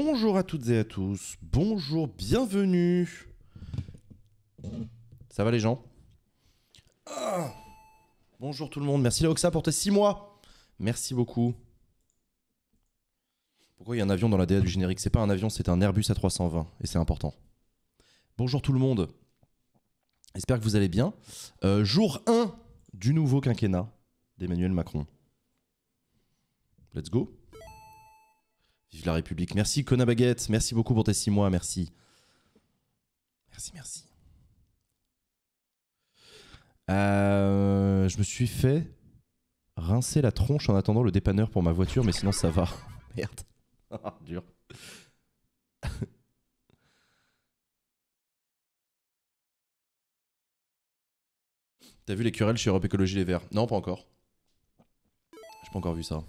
Bonjour à toutes et à tous, bonjour, bienvenue. Ça va les gens ah Bonjour tout le monde, merci Laoxa pour tes 6 mois. Merci beaucoup. Pourquoi il y a un avion dans la DA du générique C'est pas un avion, c'est un Airbus A320 et c'est important. Bonjour tout le monde. J'espère que vous allez bien. Euh, jour 1 du nouveau quinquennat d'Emmanuel Macron. Let's go. Vive la République. Merci, Cona Baguette. Merci beaucoup pour tes six mois. Merci. Merci, merci. Euh, je me suis fait rincer la tronche en attendant le dépanneur pour ma voiture, mais sinon ça va. Merde. Ah, dur. T'as vu les querelles chez Europe Écologie Les Verts Non, pas encore. J'ai pas encore vu ça.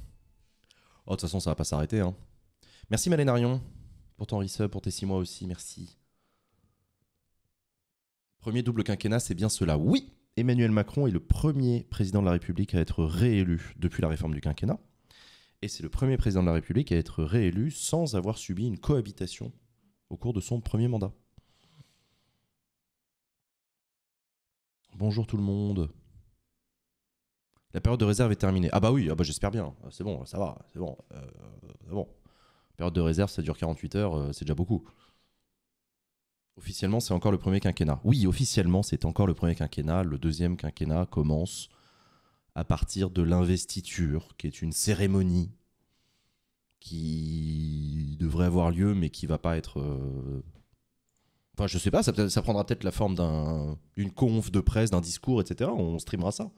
Oh, de toute façon, ça va pas s'arrêter, hein. Merci Malène pour ton pour tes six mois aussi, merci. Premier double quinquennat, c'est bien cela. Oui, Emmanuel Macron est le premier président de la République à être réélu depuis la réforme du quinquennat. Et c'est le premier président de la République à être réélu sans avoir subi une cohabitation au cours de son premier mandat. Bonjour tout le monde. La période de réserve est terminée. Ah bah oui, ah bah j'espère bien. Ah, c'est bon, ça va, c'est bon. Euh, c'est bon. Période de réserve, ça dure 48 heures, euh, c'est déjà beaucoup. Officiellement, c'est encore le premier quinquennat. Oui, officiellement, c'est encore le premier quinquennat. Le deuxième quinquennat commence à partir de l'investiture, qui est une cérémonie qui devrait avoir lieu, mais qui va pas être. Euh, enfin, je sais pas, ça, prendra peut-être la forme d'une conf de presse, d'un discours, etc. On streamera ça.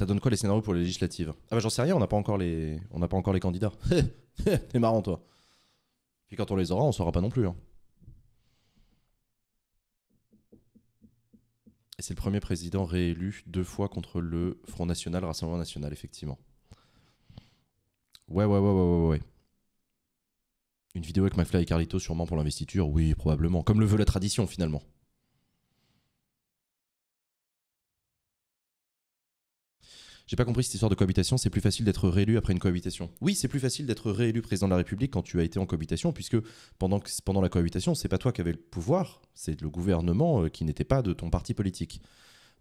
Ça donne quoi les scénarios pour les législatives Ah bah j'en sais rien, on n'a pas encore les, on n'a pas encore les candidats. T'es marrant toi. Puis quand on les aura, on saura pas non plus. Hein. Et c'est le premier président réélu deux fois contre le Front National, Rassemblement National, effectivement. Ouais, ouais, ouais, ouais, ouais, ouais. Une vidéo avec McFly et Carlito, sûrement pour l'investiture, oui, probablement. Comme le veut la tradition, finalement. J'ai pas compris cette histoire de cohabitation. C'est plus facile d'être réélu après une cohabitation. Oui, c'est plus facile d'être réélu président de la République quand tu as été en cohabitation, puisque pendant, pendant la cohabitation, c'est pas toi qui avais le pouvoir, c'est le gouvernement euh, qui n'était pas de ton parti politique.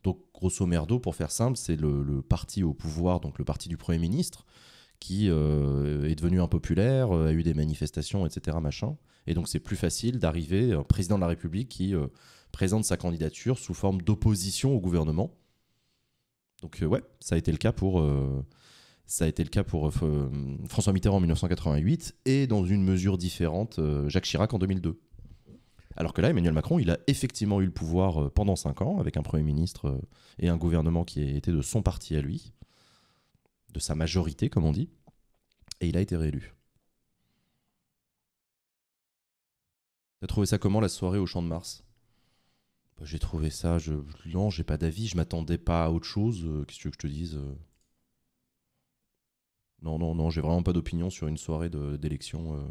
Donc, grosso merdo, pour faire simple, c'est le, le, parti au pouvoir, donc le parti du Premier ministre, qui euh, est devenu impopulaire, euh, a eu des manifestations, etc. Machin. Et donc, c'est plus facile d'arriver, président de la République qui présente sa candidature sous forme d'opposition au gouvernement donc euh, ouais, ça a été le cas pour euh, ça a été le cas pour euh, François Mitterrand en 1988 et dans une mesure différente Jacques Chirac en 2002. Alors que là, Emmanuel Macron, il a effectivement eu le pouvoir pendant 5 ans, avec un Premier ministre et un gouvernement qui était de son parti à lui, de sa majorité, comme on dit, et il a été réélu. T'as trouvé ça comment la soirée au Champ de Mars bah, j'ai trouvé ça. Je... Non, j'ai pas d'avis. Je m'attendais pas à autre chose. Euh, qu'est-ce que tu veux que je te dise euh. Non, non, non, j'ai vraiment pas d'opinion sur une soirée d'élection. Euh.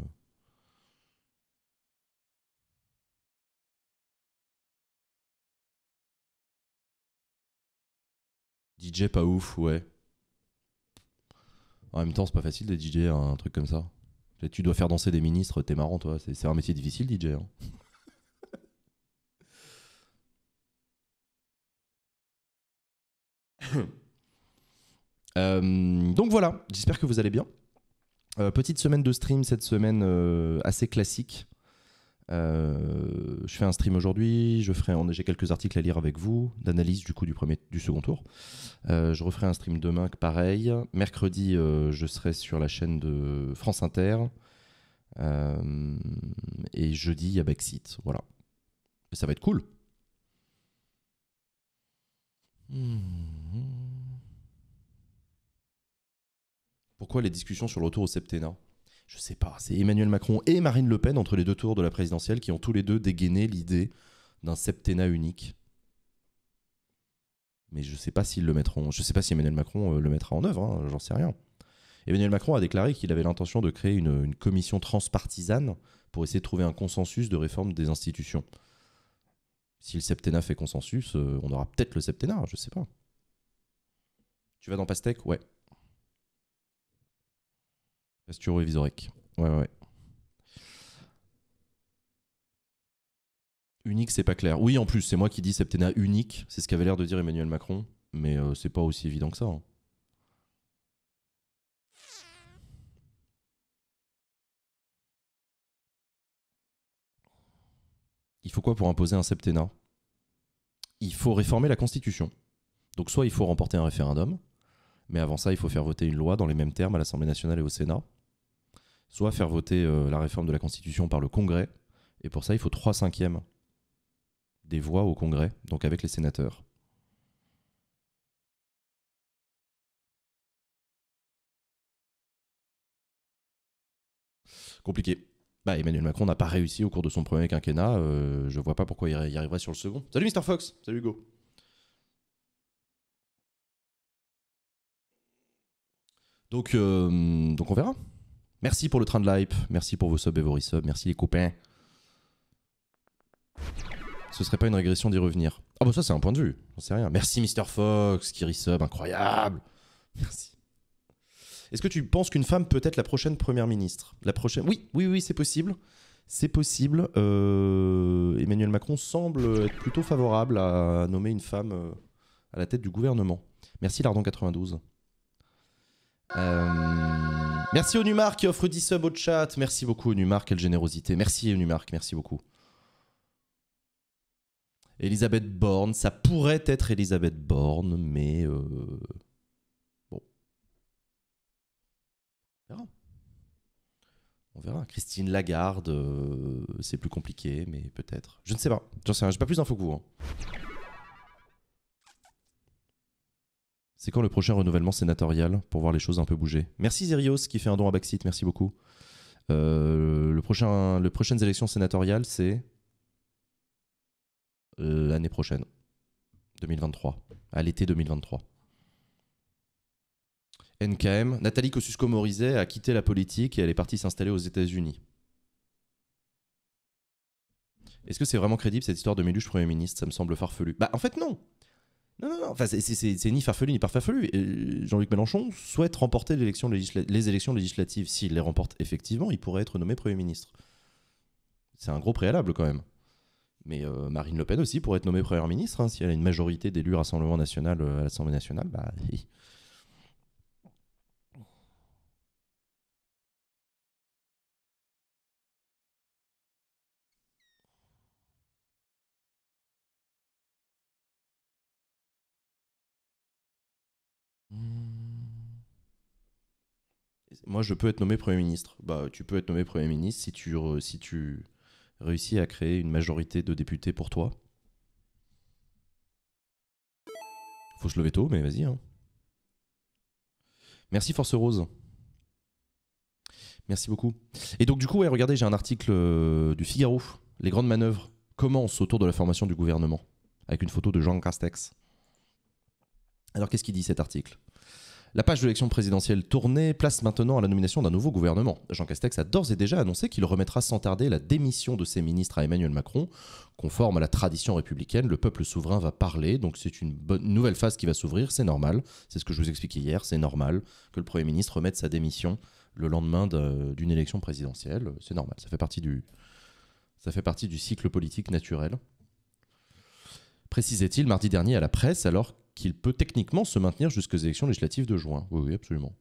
DJ pas ouf, ouais. En même temps, c'est pas facile d'être DJ, hein, un truc comme ça. Tu dois faire danser des ministres, t'es marrant, toi. C'est un métier difficile, DJ. Hein. Euh, donc voilà, j'espère que vous allez bien. Euh, petite semaine de stream cette semaine euh, assez classique. je fais un stream aujourd'hui, je ferai, j'ai quelques articles à lire avec vous, d'analyse du coup du premier, du second tour. je referai un stream demain, pareil. Mercredi, je serai sur la chaîne de France Inter. et jeudi, il y a Backseat. Voilà. ça va être cool. Hmm. Pourquoi les discussions sur le retour au septennat Je sais pas. C'est Emmanuel Macron et Marine Le Pen entre les deux tours de la présidentielle qui ont tous les deux dégainé l'idée d'un septennat unique. Mais je sais pas s'ils le mettront. Je sais pas si Emmanuel Macron euh, le mettra en œuvre. Hein, j'en sais rien. Emmanuel Macron a déclaré qu'il avait l'intention de créer une, commission transpartisane pour essayer de trouver un consensus de réforme des institutions. Si le septennat fait consensus, euh, on aura peut-être le septennat, je sais pas. Tu vas dans Pastèque Ouais. Pasturo et Visorek. Ouais, ouais. Unique, c'est pas clair. Oui, en plus, c'est moi qui dis septennat unique. C'est ce qu'avait l'air de dire Emmanuel Macron. Mais euh, c'est pas aussi évident que ça. Hein. Il faut quoi pour imposer un septennat Il faut réformer la Constitution. Donc soit il faut remporter un référendum, mais avant ça, il faut faire voter une loi dans les mêmes termes à l'Assemblée nationale et au Sénat, soit faire voter euh, la réforme de la Constitution par le Congrès, et pour ça, il faut trois cinquièmes des voix au Congrès, donc avec les sénateurs. Compliqué. Bah, Emmanuel Macron n'a pas réussi au cours de son premier quinquennat. Euh, je vois pas pourquoi il y arriverait sur le second. Salut Mr Fox, salut Hugo. Donc, euh, donc on verra. Merci pour le train de l'hype, merci pour vos subs et vos resubs, merci les copains. Ce serait pas une régression d'y revenir. Ah bah ça c'est un point de vue, on sait rien. Merci Mr Fox qui resub, incroyable. Merci. Est-ce que tu penses qu'une femme peut être la prochaine première ministre La prochaine Oui, oui, oui, c'est possible. C'est possible. Euh, Emmanuel Macron semble être plutôt favorable à nommer une femme euh, à la tête du gouvernement. Merci Lardon 92. Euh, merci Onumar qui offre 10 subs au chat. Merci beaucoup Onumar, quelle générosité. Merci Onumar, merci beaucoup. Elisabeth Borne, ça pourrait être Elisabeth Borne, mais On verra. Christine Lagarde, euh, c'est plus compliqué, mais peut-être. Je ne sais pas. J'en sais J'ai pas plus d'infos que vous. Hein. C'est quand le prochain renouvellement sénatorial pour voir les choses un peu bouger Merci Zerios qui fait un don à Baxit. Merci beaucoup. Euh, le prochain, les prochaines élections sénatoriales, c'est l'année prochaine, 2023, à l'été 2023. NKM, Nathalie Kosciusko-Morizet a quitté la politique et elle est partie s'installer aux États-Unis. Est-ce que c'est vraiment crédible cette histoire de Méluche Premier ministre Ça me semble farfelu. Bah en fait non Non, non, non, enfin, c'est ni farfelu ni parfarfelu. Jean-Luc Mélenchon souhaite remporter les élections législatives. S'il les remporte effectivement, il pourrait être nommé Premier ministre. C'est un gros préalable quand même. Mais euh, Marine Le Pen aussi pourrait être nommée Première ministre. Hein, si elle a une majorité d'élus Rassemblement national euh, à l'Assemblée nationale, bah, moi je peux être nommé Premier ministre. Bah, tu peux être nommé Premier ministre si tu, si tu réussis à créer une majorité de députés pour toi. Faut se lever tôt, mais vas-y. Hein. Merci Force Rose. Merci beaucoup. Et donc du coup, ouais, regardez, j'ai un article euh, du Figaro. Les grandes manœuvres commencent autour de la formation du gouvernement, avec une photo de Jean Castex. Alors qu'est-ce qu'il dit cet article la page de l'élection présidentielle tournée place maintenant à la nomination d'un nouveau gouvernement. Jean Castex a d'ores et déjà annoncé qu'il remettra sans tarder la démission de ses ministres à Emmanuel Macron. Conforme à la tradition républicaine, le peuple souverain va parler, donc c'est une nouvelle phase qui va s'ouvrir, c'est normal. C'est ce que je vous expliquais hier, c'est normal que le Premier ministre remette sa démission le lendemain d'une élection présidentielle. C'est normal, ça fait, partie du, ça fait partie du cycle politique naturel précisait-il mardi dernier à la presse alors que qu'il peut techniquement se maintenir jusqu'aux élections législatives de juin. Oui, oui, absolument.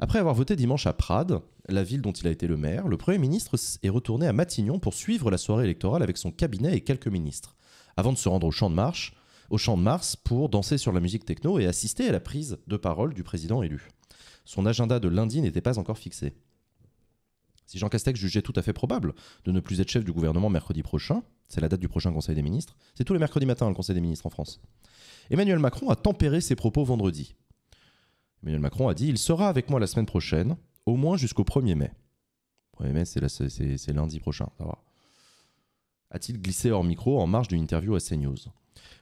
Après avoir voté dimanche à Prades, la ville dont il a été le maire, le Premier ministre est retourné à Matignon pour suivre la soirée électorale avec son cabinet et quelques ministres, avant de se rendre au Champ de au Champ de Mars pour danser sur la musique techno et assister à la prise de parole du président élu. Son agenda de lundi n'était pas encore fixé. Si Jean Castex jugeait tout à fait probable de ne plus être chef du gouvernement mercredi prochain, c'est la date du prochain Conseil des ministres, c'est tous les mercredis matins le Conseil des ministres en France, Emmanuel Macron a tempéré ses propos vendredi. Emmanuel Macron a dit Il sera avec moi la semaine prochaine, au moins jusqu'au 1er mai. 1er mai, c'est lundi prochain, A-t-il glissé hors micro en marge d'une interview à CNews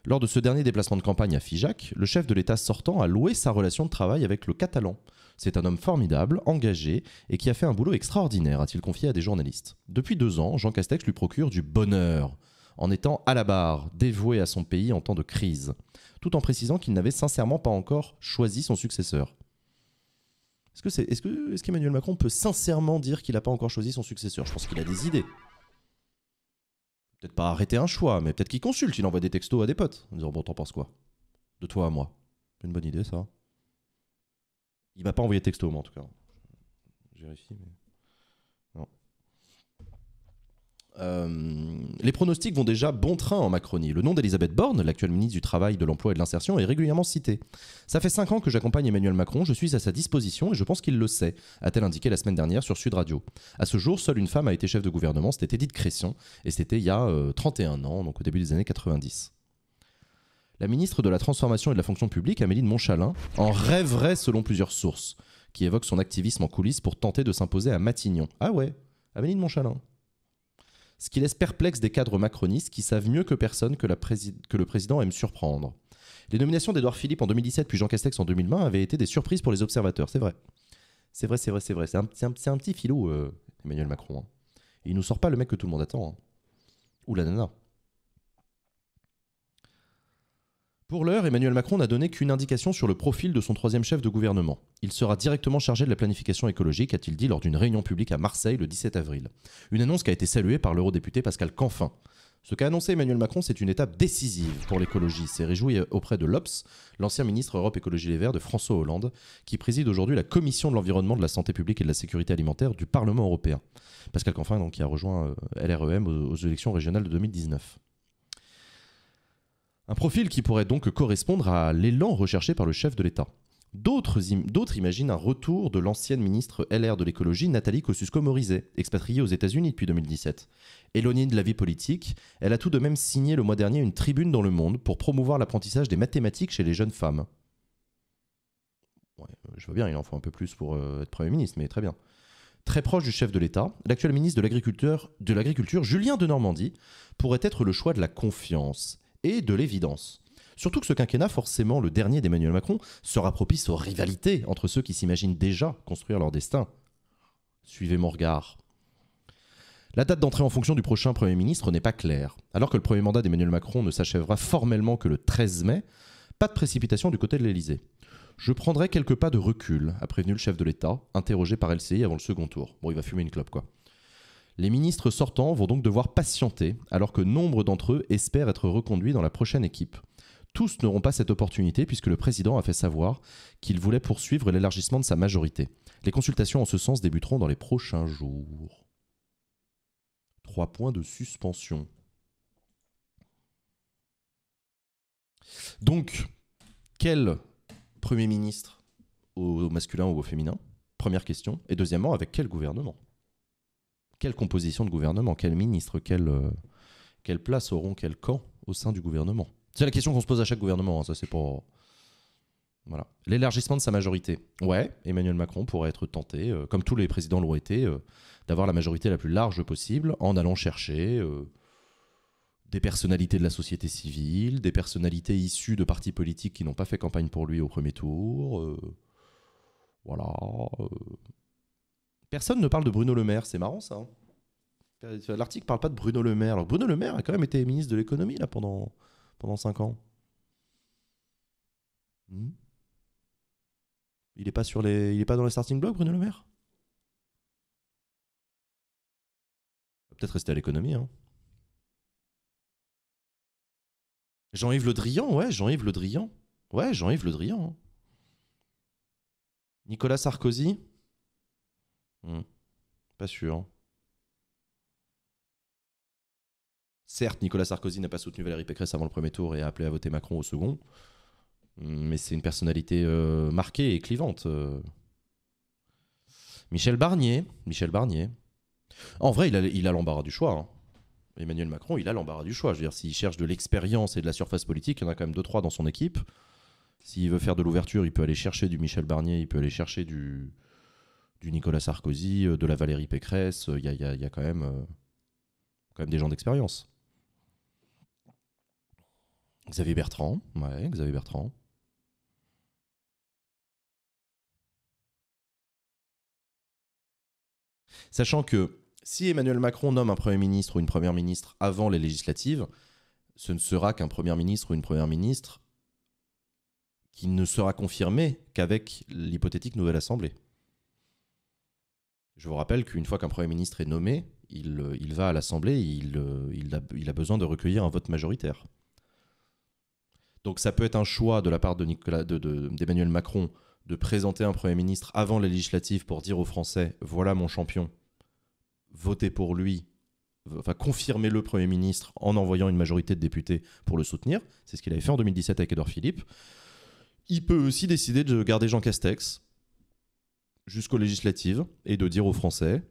Lors de ce dernier déplacement de campagne à Figeac, le chef de l'État sortant a loué sa relation de travail avec le Catalan, c'est un homme formidable, engagé et qui a fait un boulot extraordinaire, a-t-il confié à des journalistes. Depuis deux ans, Jean Castex lui procure du bonheur en étant à la barre, dévoué à son pays en temps de crise, tout en précisant qu'il n'avait sincèrement pas encore choisi son successeur. Est-ce que est-ce qu'Emmanuel Macron peut sincèrement dire qu'il n'a pas encore choisi son successeur Je pense qu'il a des idées. Peut-être pas arrêter un choix, mais peut-être qu'il consulte, il envoie des textos à des potes en disant bon t'en penses quoi De toi à moi. une bonne idée ça. Il m'a pas envoyé texto, moment en tout cas. Euh, les pronostics vont déjà bon train en Macronie. Le nom d'Elisabeth Borne, l'actuelle ministre du Travail, de l'Emploi et de l'Insertion, est régulièrement cité. Ça fait cinq ans que j'accompagne Emmanuel Macron, je suis à sa disposition et je pense qu'il le sait, a-t-elle indiqué la semaine dernière sur Sud Radio. À ce jour, seule une femme a été chef de gouvernement, c'était Edith Cresson, et c'était il y a 31 euh, ans, donc au début des années 90 la ministre de la Transformation et de la Fonction publique, Amélie de Montchalin, en rêverait selon plusieurs sources, qui évoquent son activisme en coulisses pour tenter de s'imposer à Matignon. Ah ouais, Amélie de Montchalin. Ce qui laisse perplexe des cadres macronistes qui savent mieux que personne que, le président aime surprendre. Les nominations d'Edouard Philippe en 2017 puis Jean Castex en 2020 avaient été des surprises pour les observateurs, c'est vrai. C'est vrai, c'est vrai, c'est vrai. C'est un, petit filou, euh, Emmanuel Macron. Il hein. Il nous sort pas le mec que tout le monde attend. Ou la nana. Pour l'heure, Emmanuel Macron n'a donné qu'une indication sur le profil de son troisième chef de gouvernement. Il sera directement chargé de la planification écologique, a-t-il dit lors d'une réunion publique à Marseille le 17 avril. Une annonce qui a été saluée par l'eurodéputé Pascal Canfin. Ce qu'a annoncé Emmanuel Macron, c'est une étape décisive pour l'écologie. C'est réjoui auprès de l'OPS, l'ancien ministre Europe Écologie Les Verts de François Hollande, qui préside aujourd'hui la commission de l'environnement, de la santé publique et de la sécurité alimentaire du Parlement européen. Pascal Canfin, qui a rejoint euh, LREM aux élections régionales de 2019. Un profil qui pourrait donc correspondre à l'élan recherché par le chef de l'État. D'autres, imaginent un retour de l'ancienne ministre LR de l'écologie Nathalie Kosciusko-Morizet, expatriée aux États-Unis depuis 2017. Éloignée de la vie politique, elle a tout de même signé le mois dernier une tribune dans Le Monde pour promouvoir l'apprentissage des mathématiques chez les jeunes femmes. Euh, je vois bien, il en faut un peu plus pour euh, être Premier ministre, mais très bien. Très proche du chef de l'État, l'actuel ministre de l'Agriculture, Julien de Normandie, pourrait être le choix de la confiance et de l'évidence. Surtout que ce quinquennat, forcément le dernier d'Emmanuel Macron, sera propice aux rivalités entre ceux qui s'imaginent déjà construire leur destin. Suivez mon regard. La date d'entrée en fonction du prochain Premier ministre n'est pas claire. Alors que le premier mandat d'Emmanuel Macron ne s'achèvera formellement que le 13 mai, pas de précipitation du côté de l'Elysée. Je prendrai quelques pas de recul, a prévenu le chef de l'État, interrogé par LCI avant le second tour. Bon, il va fumer une clope, quoi. Les ministres sortants vont donc devoir patienter, alors que nombre d'entre eux espèrent être reconduits dans la prochaine équipe. Tous n'auront pas cette opportunité puisque le président a fait savoir qu'il voulait poursuivre l'élargissement de sa majorité. Les consultations en ce sens débuteront dans les prochains jours. Trois points de suspension. Donc, quel Premier ministre au masculin ou au féminin Première question. Et deuxièmement, avec quel gouvernement quelle composition de gouvernement, quel ministre, quelle, euh, quelle place auront quel camp au sein du gouvernement C'est la question qu'on se pose à chaque gouvernement, hein, ça c'est pour... Voilà. L'élargissement de sa majorité. Ouais, Emmanuel Macron pourrait être tenté, euh, comme tous les présidents l'ont été, euh, d'avoir la majorité la plus large possible en allant chercher des personnalités de la société civile, des personnalités issues de partis politiques qui n'ont pas fait campagne pour lui au premier tour. voilà. Personne ne parle de Bruno Le Maire, c'est marrant ça. Hein. Euh, l'article ne parle pas de Bruno Le Maire. Bruno Le Maire a quand même été ministre de l'économie là pendant pendant 5 ans. Hmm. il n'est pas les pas dans les starting blocks Bruno Le Maire Peut-être rester à l'économie hein. Jean-Yves Le Drian, ouais, Jean-Yves Le Drian. Ouais, Jean-Yves Le Drian. Hein. Nicolas Sarkozy, Hmm. Pas sûr. Certes, Nicolas Sarkozy n'a pas soutenu Valérie Pécresse avant le premier tour et a appelé à voter Macron au second, hmm, mais c'est une personnalité euh, marquée et clivante. Euh. Michel Barnier, Michel Barnier. En vrai, il a l'embarras du choix. Hein. Emmanuel Macron, il a l'embarras du choix. Je veux dire, s'il cherche de l'expérience et de la surface politique, il y en a quand même deux trois dans son équipe. S'il veut faire de l'ouverture, il peut aller chercher du Michel Barnier, il peut aller chercher du, du Nicolas Sarkozy, euh, de la Valérie Pécresse. Euh, il y a, quand même, euh, quand même des gens d'expérience. Xavier Bertrand, ouais, Xavier Bertrand. Sachant que si Emmanuel Macron nomme un Premier ministre ou une Première ministre avant les législatives, ce ne sera qu'un Premier ministre ou une Première ministre qui ne sera confirmé qu'avec l'hypothétique nouvelle Assemblée. Je vous rappelle qu'une fois qu'un Premier ministre est nommé, il, euh, va à l'Assemblée, il, euh, il, a, besoin de recueillir un vote majoritaire. Donc ça peut être un choix de la part d'Emmanuel Macron de présenter un Premier ministre avant la législative pour dire aux Français, voilà mon champion, votez pour lui, enfin confirmez le Premier ministre en envoyant une majorité de députés pour le soutenir. C'est ce qu'il avait fait en 2017 avec Edouard Philippe. Il peut aussi décider de garder Jean Castex jusqu'aux législatives et de dire aux Français,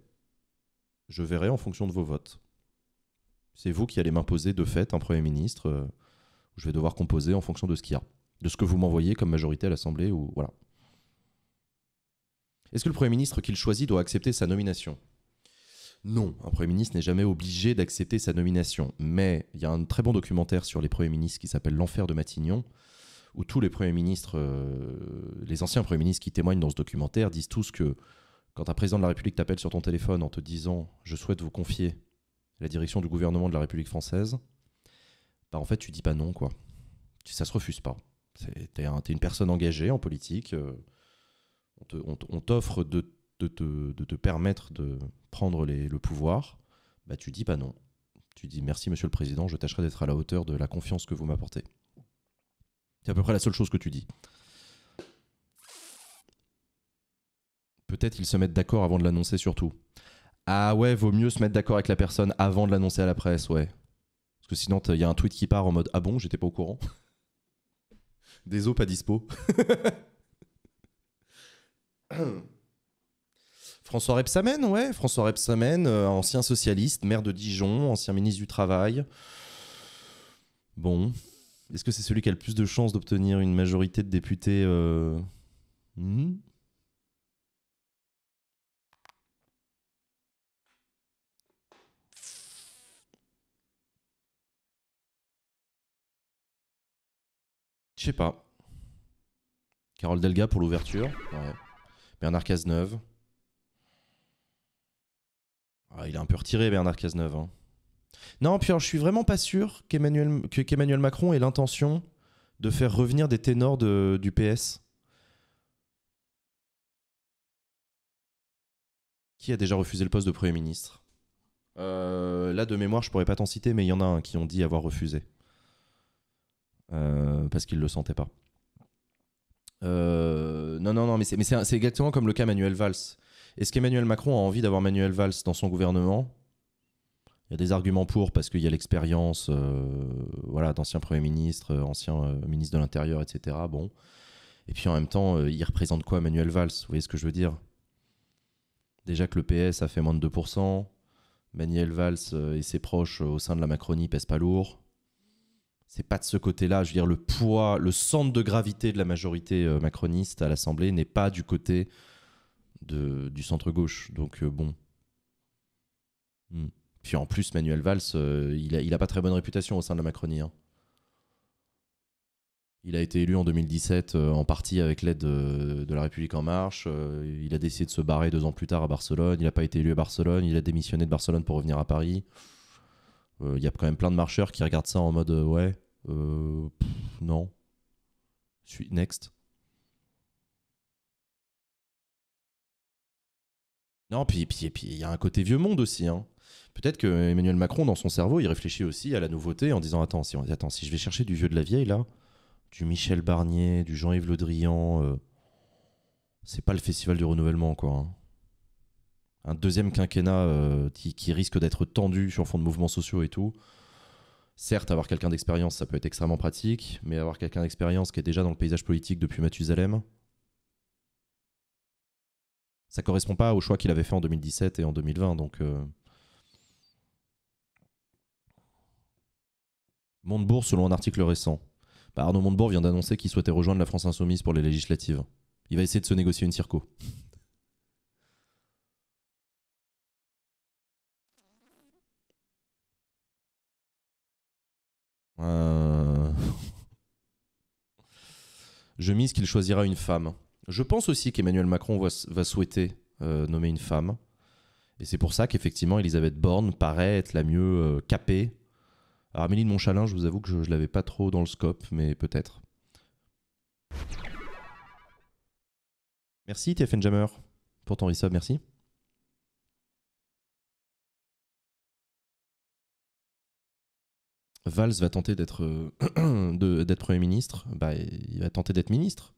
je verrai en fonction de vos votes. C'est vous qui allez m'imposer de fait un Premier ministre, euh, je vais devoir composer en fonction de ce qu'il y a, de ce que vous m'envoyez comme majorité à l'Assemblée. ou voilà. Est-ce que le Premier ministre qu'il choisit doit accepter sa nomination non, un Premier ministre n'est jamais obligé d'accepter sa nomination. Mais il y a un très bon documentaire sur les Premiers ministres qui s'appelle L'enfer de Matignon, où tous les premiers ministres, euh, les anciens premiers ministres qui témoignent dans ce documentaire disent tous que quand un président de la République t'appelle sur ton téléphone en te disant je souhaite vous confier la direction du gouvernement de la République française, bah en fait tu dis pas non quoi. Ça se refuse pas. Tu es une personne engagée en politique. Euh, on t'offre de, te permettre de prendre le pouvoir. Bah tu dis pas non. Tu dis merci monsieur le président, je tâcherai d'être à la hauteur de la confiance que vous m'apportez. C'est à peu près la seule chose que tu dis. Peut-être ils se mettent d'accord avant de l'annoncer surtout. Ah ouais, vaut mieux se mettre d'accord avec la personne avant de l'annoncer à la presse, ouais. Parce que sinon, il y a un tweet qui part en mode Ah bon, j'étais pas au courant. Des pas dispo. François Repsamen, ouais. François Repsamen, euh, ancien socialiste, maire de Dijon, ancien ministre du Travail. Bon, est-ce que c'est celui qui a le plus de chances d'obtenir une majorité de députés euh, mhm. Je sais pas. Carole Delga pour l'ouverture. Bernard Cazeneuve. Ah, il est un peu retiré, Bernard Cazeneuve. Hein. Non, puis je suis vraiment pas sûr qu'Emmanuel Macron ait l'intention de faire revenir des ténors du PS. Qui a déjà refusé le poste de Premier ministre euh, Là, de mémoire, je pourrais pas t'en citer, mais il y en a un qui ont dit avoir refusé. Euh, parce qu'ils le sentait pas. Euh, non, non, non, mais c'est exactement comme le cas Manuel Valls. Est-ce qu'Emmanuel Macron a envie d'avoir Manuel Valls dans son gouvernement y a des arguments pour parce qu'il y a l'expérience euh, voilà, d'ancien Premier ministre, euh, ancien euh, ministre de l'Intérieur, etc. Bon. Et puis en même temps, il représente quoi Manuel Valls Vous voyez ce que je veux dire Déjà que le PS a fait moins de 2%, Manuel Valls et ses proches au sein de la Macronie pèsent pas lourd. C'est pas de ce côté-là, je veux dire, le poids, le centre de gravité de la majorité macroniste à l'Assemblée n'est pas du côté de, du centre-gauche. Donc bon. Hmm. Puis en plus, Manuel Valls, euh, il, a, pas très bonne réputation au sein de la Macronie. Hein. Il a été élu en 2017 euh, en partie avec l'aide de, la République en marche. Euh, il a décidé de se barrer deux ans plus tard à Barcelone. Il n'a pas été élu à Barcelone. Il a démissionné de Barcelone pour revenir à Paris. Il y a quand même plein de marcheurs qui regardent ça en mode ouais, non. Suis next. Non, puis puis il y a un côté vieux monde aussi. Hein. Peut-être que Emmanuel Macron, dans son cerveau, il réfléchit aussi à la nouveauté en disant Attends, si, attends, si je vais chercher du vieux de la vieille, là, du Michel Barnier, du Jean-Yves Le Drian, euh, c'est pas le festival du renouvellement, quoi. Hein. Un deuxième quinquennat euh, qui, risque d'être tendu sur fond de mouvements sociaux et tout. Certes, avoir quelqu'un d'expérience, ça peut être extrêmement pratique, mais avoir quelqu'un d'expérience qui est déjà dans le paysage politique depuis Mathusalem, ça correspond pas au choix qu'il avait fait en 2017 et en 2020, donc. Euh, Montebourg, selon un article récent. Bah, Arnaud Montebourg vient d'annoncer qu'il souhaitait rejoindre la France Insoumise pour les législatives. Il va essayer de se négocier une circo. Euh. Je mise qu'il choisira une femme. Je pense aussi qu'Emmanuel Macron va, souhaiter euh, nommer une femme. Et c'est pour ça qu'effectivement, Elisabeth Borne paraît être la mieux euh, capée Armélie de Montchalin, je vous avoue que je ne l'avais pas trop dans le scope, mais peut-être. Merci TFN Jammer pour ton resub, merci. Valls va tenter d'être euh, d'être Premier ministre, bah, il va tenter d'être ministre.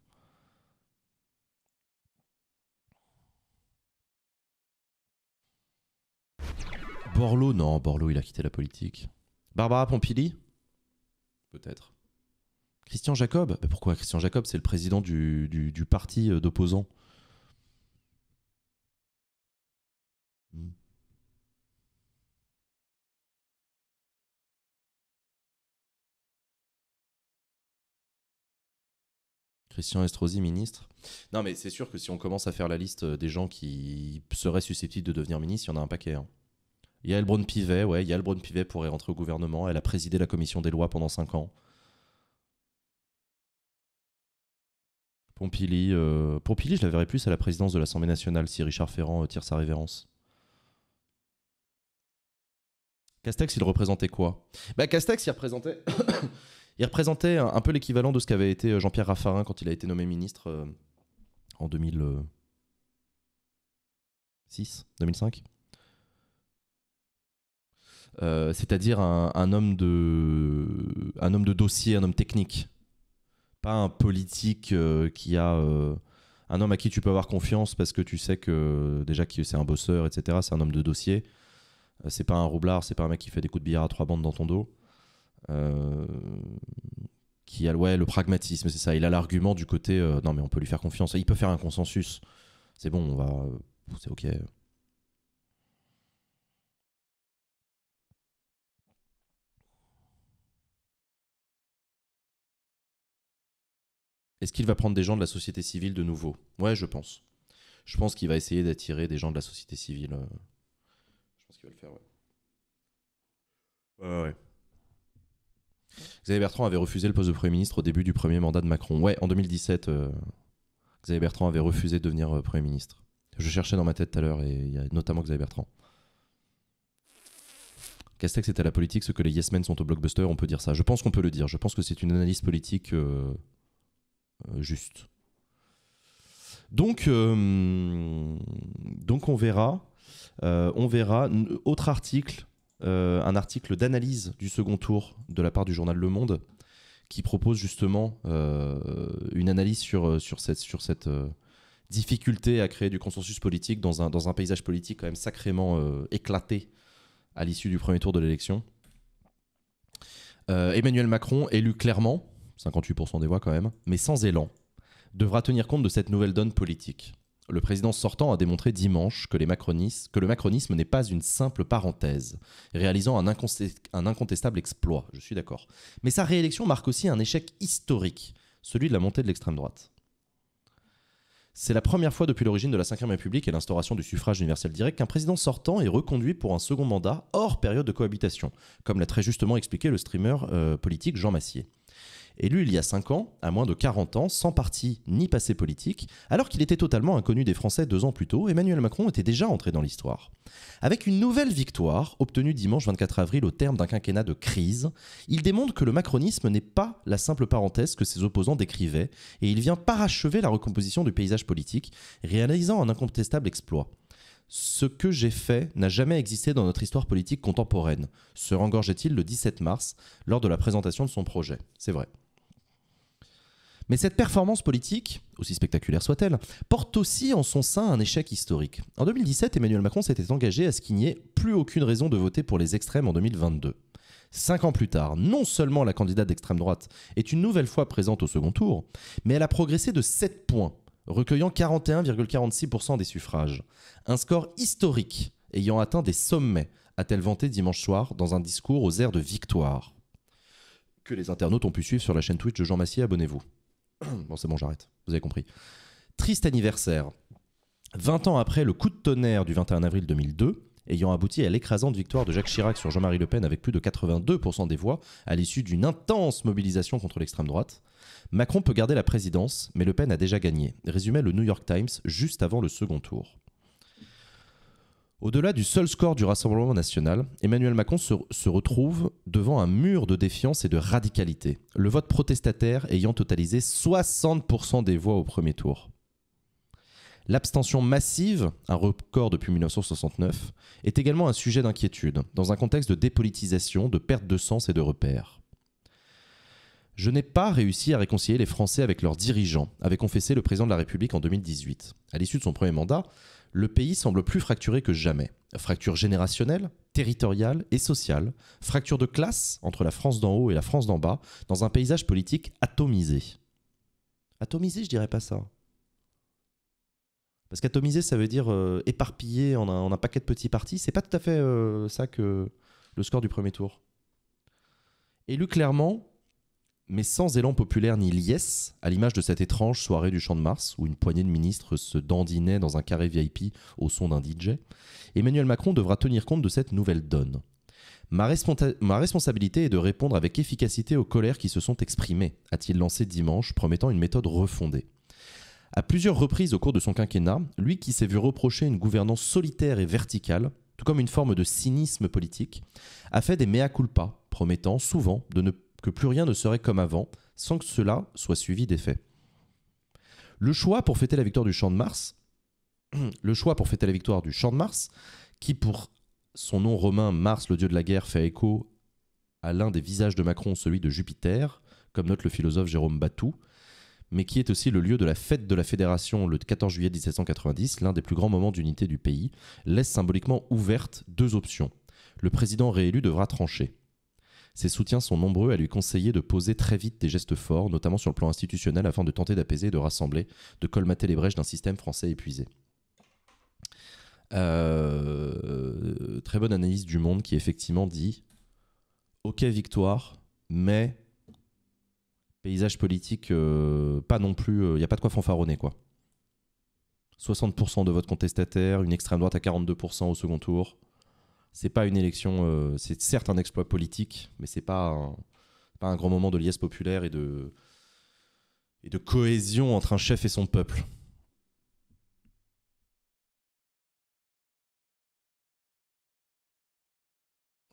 Borloo, non, Borloo, il a quitté la politique. Barbara Pompili Peut-être. Christian Jacob Pourquoi Christian Jacob, c'est le président du, parti euh, d'opposants. Hmm. Christian Estrosi, ministre. Non, mais c'est sûr que si on commence à faire la liste euh, des gens qui seraient susceptibles de devenir ministre, il y en a un paquet. Hein. Il y a Elbron Pivet, ouais, il y a Elbron Pivet pourrait rentrer au gouvernement. Elle a présidé la commission des lois pendant 5 ans. Pompili, euh, Pompili, je la verrai plus à la présidence de l'Assemblée nationale si Richard Ferrand euh, tire sa révérence. Castex, il représentait quoi bah, Castex, il représentait, il représentait un, peu l'équivalent de ce qu'avait été euh, Jean-Pierre Raffarin quand il a été nommé ministre en 2006, 2005. Euh, c'est-à-dire un, homme de, un homme de dossier, un homme technique, pas un politique euh, qui a euh, un homme à qui tu peux avoir confiance parce que tu sais que déjà qui c'est un bosseur, etc. C'est un homme de dossier. C'est pas un roublard, c'est pas un mec qui fait des coups de billard à trois bandes dans ton dos. qui a ouais, le pragmatisme, c'est ça. Il a l'argument du côté non mais on peut lui faire confiance. Il peut faire un consensus. C'est bon, on va, c'est ok. Est-ce qu'il va prendre des gens de la société civile de nouveau Ouais, je pense. Je pense qu'il va essayer d'attirer des gens de la société civile. Euh. Je pense qu'il va le faire, ouais. Ouais, ouais. Xavier Bertrand avait refusé le poste de Premier ministre au début du premier mandat de Macron. Ouais, en 2017, euh, Xavier Bertrand avait refusé de devenir euh, Premier ministre. Je cherchais dans ma tête tout à l'heure, et notamment Xavier Bertrand. Castex est à la politique ce que les yes men sont au blockbuster, on peut dire ça. Je pense qu'on peut le dire. Je pense que c'est une analyse politique euh, juste. Donc, euh, donc on verra. Euh, on verra. Autre article, un article d'analyse du second tour de la part du journal Le Monde, qui propose justement une analyse sur, sur cette, sur cette difficulté à créer du consensus politique dans un, paysage politique quand même sacrément éclaté à l'issue du premier tour de l'élection. Emmanuel Macron élu clairement, 58% des voix quand même, mais sans élan, devra tenir compte de cette nouvelle donne politique. Le président sortant a démontré dimanche que, le macronisme n'est pas une simple parenthèse, réalisant un, incontestable exploit, je suis d'accord. Mais sa réélection marque aussi un échec historique, celui de la montée de l'extrême droite. C'est la première fois depuis l'origine de la Ve République et l'instauration du suffrage universel direct qu'un président sortant est reconduit pour un second mandat hors période de cohabitation, comme l'a très justement expliqué le streamer euh, politique Jean Massier élu il y a 5 ans, à moins de 40 ans, sans parti ni passé politique, alors qu'il était totalement inconnu des Français deux ans plus tôt, Emmanuel Macron était déjà entré dans l'histoire. Avec une nouvelle victoire, obtenue dimanche 24 avril au terme d'un quinquennat de crise, il démontre que le macronisme n'est pas la simple parenthèse que ses opposants décrivaient, et il vient parachever la recomposition du paysage politique, réalisant un incontestable exploit ce que j'ai fait n'a jamais existé dans notre histoire politique contemporaine, se rengorgeait-il le 17 mars lors de la présentation de son projet. C'est vrai. Mais cette performance politique, aussi spectaculaire soit-elle, porte aussi en son sein un échec historique. En 2017, Emmanuel Macron s'était engagé à ce qu'il n'y ait plus aucune raison de voter pour les extrêmes en 2022. Cinq ans plus tard, non seulement la candidate d'extrême droite est une nouvelle fois présente au second tour, mais elle a progressé de 7 points, recueillant 41,46% des suffrages. Un score historique, ayant atteint des sommets, a-t-elle vanté dimanche soir dans un discours aux airs de victoire que les internautes ont pu suivre sur la chaîne Twitch de Jean Massier, abonnez-vous. bon, c'est bon, j'arrête. Vous avez compris. Triste anniversaire. 20 ans après le coup de tonnerre du 21 avril 2002, ayant abouti à l'écrasante victoire de Jacques Chirac sur Jean-Marie Le Pen avec plus de 82% des voix, à l'issue d'une intense mobilisation contre l'extrême droite, Macron peut garder la présidence, mais Le Pen a déjà gagné, résumait le New York Times juste avant le second tour. Au-delà du seul score du Rassemblement national, Emmanuel Macron se, retrouve devant un mur de défiance et de radicalité, le vote protestataire ayant totalisé 60% des voix au premier tour. L'abstention massive, un record depuis 1969, est également un sujet d'inquiétude, dans un contexte de dépolitisation, de perte de sens et de repères. Je n'ai pas réussi à réconcilier les Français avec leurs dirigeants, avait confessé le président de la République en 2018. À l'issue de son premier mandat, le pays semble plus fracturé que jamais. Fracture générationnelle, territoriale et sociale, fracture de classe entre la France d'en haut et la France d'en bas, dans un paysage politique atomisé. Atomisé, je dirais pas ça. Parce qu'atomisé, ça veut dire euh, éparpillé en un, paquet de petits partis. C'est pas tout à fait euh, ça que le score du premier tour. Élu clairement, mais sans élan populaire ni liesse, à l'image de cette étrange soirée du Champ de Mars, où une poignée de ministres se dandinait dans un carré VIP au son d'un DJ, Emmanuel Macron devra tenir compte de cette nouvelle donne. Ma, ma responsabilité est de répondre avec efficacité aux colères qui se sont exprimées, a-t-il lancé dimanche, promettant une méthode refondée. À plusieurs reprises au cours de son quinquennat, lui qui s'est vu reprocher une gouvernance solitaire et verticale, tout comme une forme de cynisme politique, a fait des mea culpa, promettant souvent de ne que plus rien ne serait comme avant, sans que cela soit suivi d'effet. Le choix pour fêter la victoire du Champ de Mars, le choix pour fêter la victoire du Champ de Mars, qui pour son nom romain Mars, le dieu de la guerre, fait écho à l'un des visages de Macron, celui de Jupiter, comme note le philosophe Jérôme Batou, mais qui est aussi le lieu de la fête de la Fédération le 14 juillet 1790, l'un des plus grands moments d'unité du pays, laisse symboliquement ouvertes deux options. Le président réélu devra trancher. Ses soutiens sont nombreux à lui conseiller de poser très vite des gestes forts, notamment sur le plan institutionnel, afin de tenter d'apaiser de rassembler, de colmater les brèches d'un système français épuisé. Euh, très bonne analyse du monde qui effectivement dit Ok, victoire, mais paysage politique, euh, pas non plus, il euh, n'y a pas de quoi fanfaronner quoi. 60% de vote contestataire, une extrême droite à 42% au second tour c'est pas une élection, euh, c'est certes un exploit politique, mais c'est pas un, pas un grand moment de liesse populaire et de, et de cohésion entre un chef et son peuple.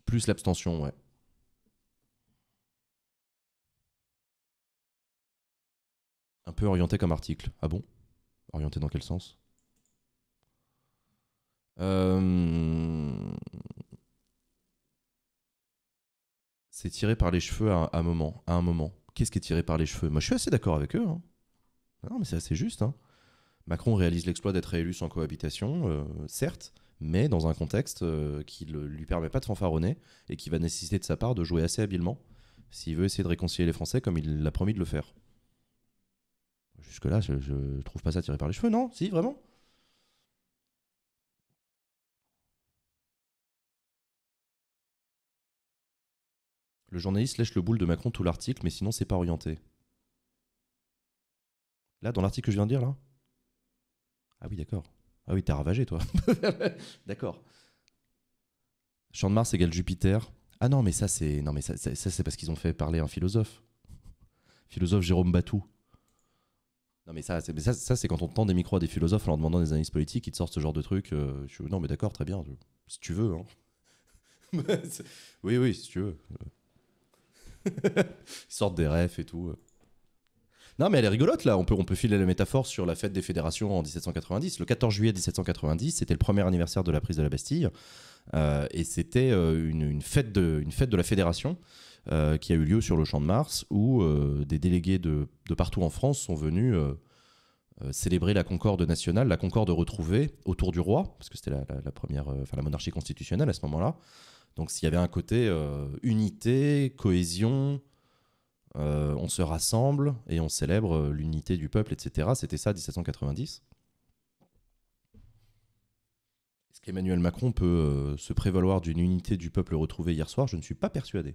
Plus l'abstention, ouais. Un peu orienté comme article. Ah bon Orienté dans quel sens euh... c'est tiré par les cheveux à, un moment. À un moment. Qu'est-ce qui est tiré par les cheveux Moi, je suis assez d'accord avec eux. Hein. Ah non, mais c'est assez juste. Hein. Macron réalise l'exploit d'être élu sans cohabitation, euh, certes, mais dans un contexte euh, qui ne lui permet pas de fanfaronner et qui va nécessiter de sa part de jouer assez habilement s'il veut essayer de réconcilier les Français comme il l'a promis de le faire. Jusque-là, je, ne trouve pas ça tiré par les cheveux, non Si, vraiment Le journaliste lèche le boule de Macron tout l'article, mais sinon c'est pas orienté. Là, dans l'article que je viens de dire, là Ah oui, d'accord. Ah oui, t'es ravagé, toi. d'accord. Champ de Mars égale Jupiter. Ah non, mais ça, c'est non mais ça, c'est parce qu'ils ont fait parler un philosophe. philosophe Jérôme Batou. Non, mais ça, c'est, ça, ça c'est quand on tend des micros à des philosophes en leur demandant des analyses politiques, ils te sortent ce genre de truc. Euh, non, mais d'accord, très bien, si tu veux. Hein. oui, oui, si tu veux. Ils sortent des rêves et tout. Non, mais elle est rigolote là. On peut, on peut filer la métaphore sur la fête des fédérations en 1790. Le 14 juillet 1790, c'était le premier anniversaire de la prise de la Bastille. Euh, et c'était euh, une, fête de, fête de la fédération euh, qui a eu lieu sur le champ de Mars où des délégués de, partout en France sont venus célébrer la concorde nationale, la concorde retrouvée autour du roi, parce que c'était première, enfin la monarchie constitutionnelle à ce moment-là. Donc s'il y avait un côté euh, unité, cohésion, euh, on se rassemble et on célèbre euh, l'unité du peuple, etc. C'était ça 1790. Est-ce qu'Emmanuel Macron peut se prévaloir d'une unité du peuple retrouvée hier soir Je ne suis pas persuadé.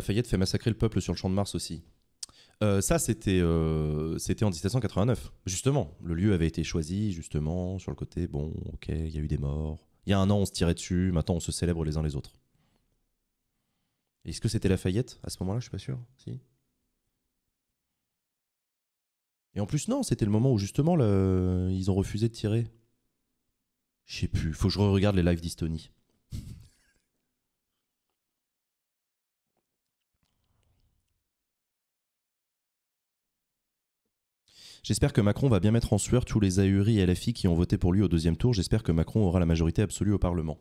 Fayette fait massacrer le peuple sur le champ de Mars aussi. Euh, ça, c'était euh, c'était en 1789. Justement, le lieu avait été choisi, justement, sur le côté, bon, ok, il y a eu des morts. Il y a un an, on se tirait dessus, maintenant, on se célèbre les uns les autres. Est-ce que c'était La Fayette à ce moment-là Je suis pas sûr. Si. Et en plus, non, c'était le moment où, justement, le... ils ont refusé de tirer. Je sais plus, faut que je regarde les lives d'Estonie. J'espère que Macron va bien mettre en sueur tous les ahuris et LFI qui ont voté pour lui au deuxième tour. J'espère que Macron aura la majorité absolue au Parlement.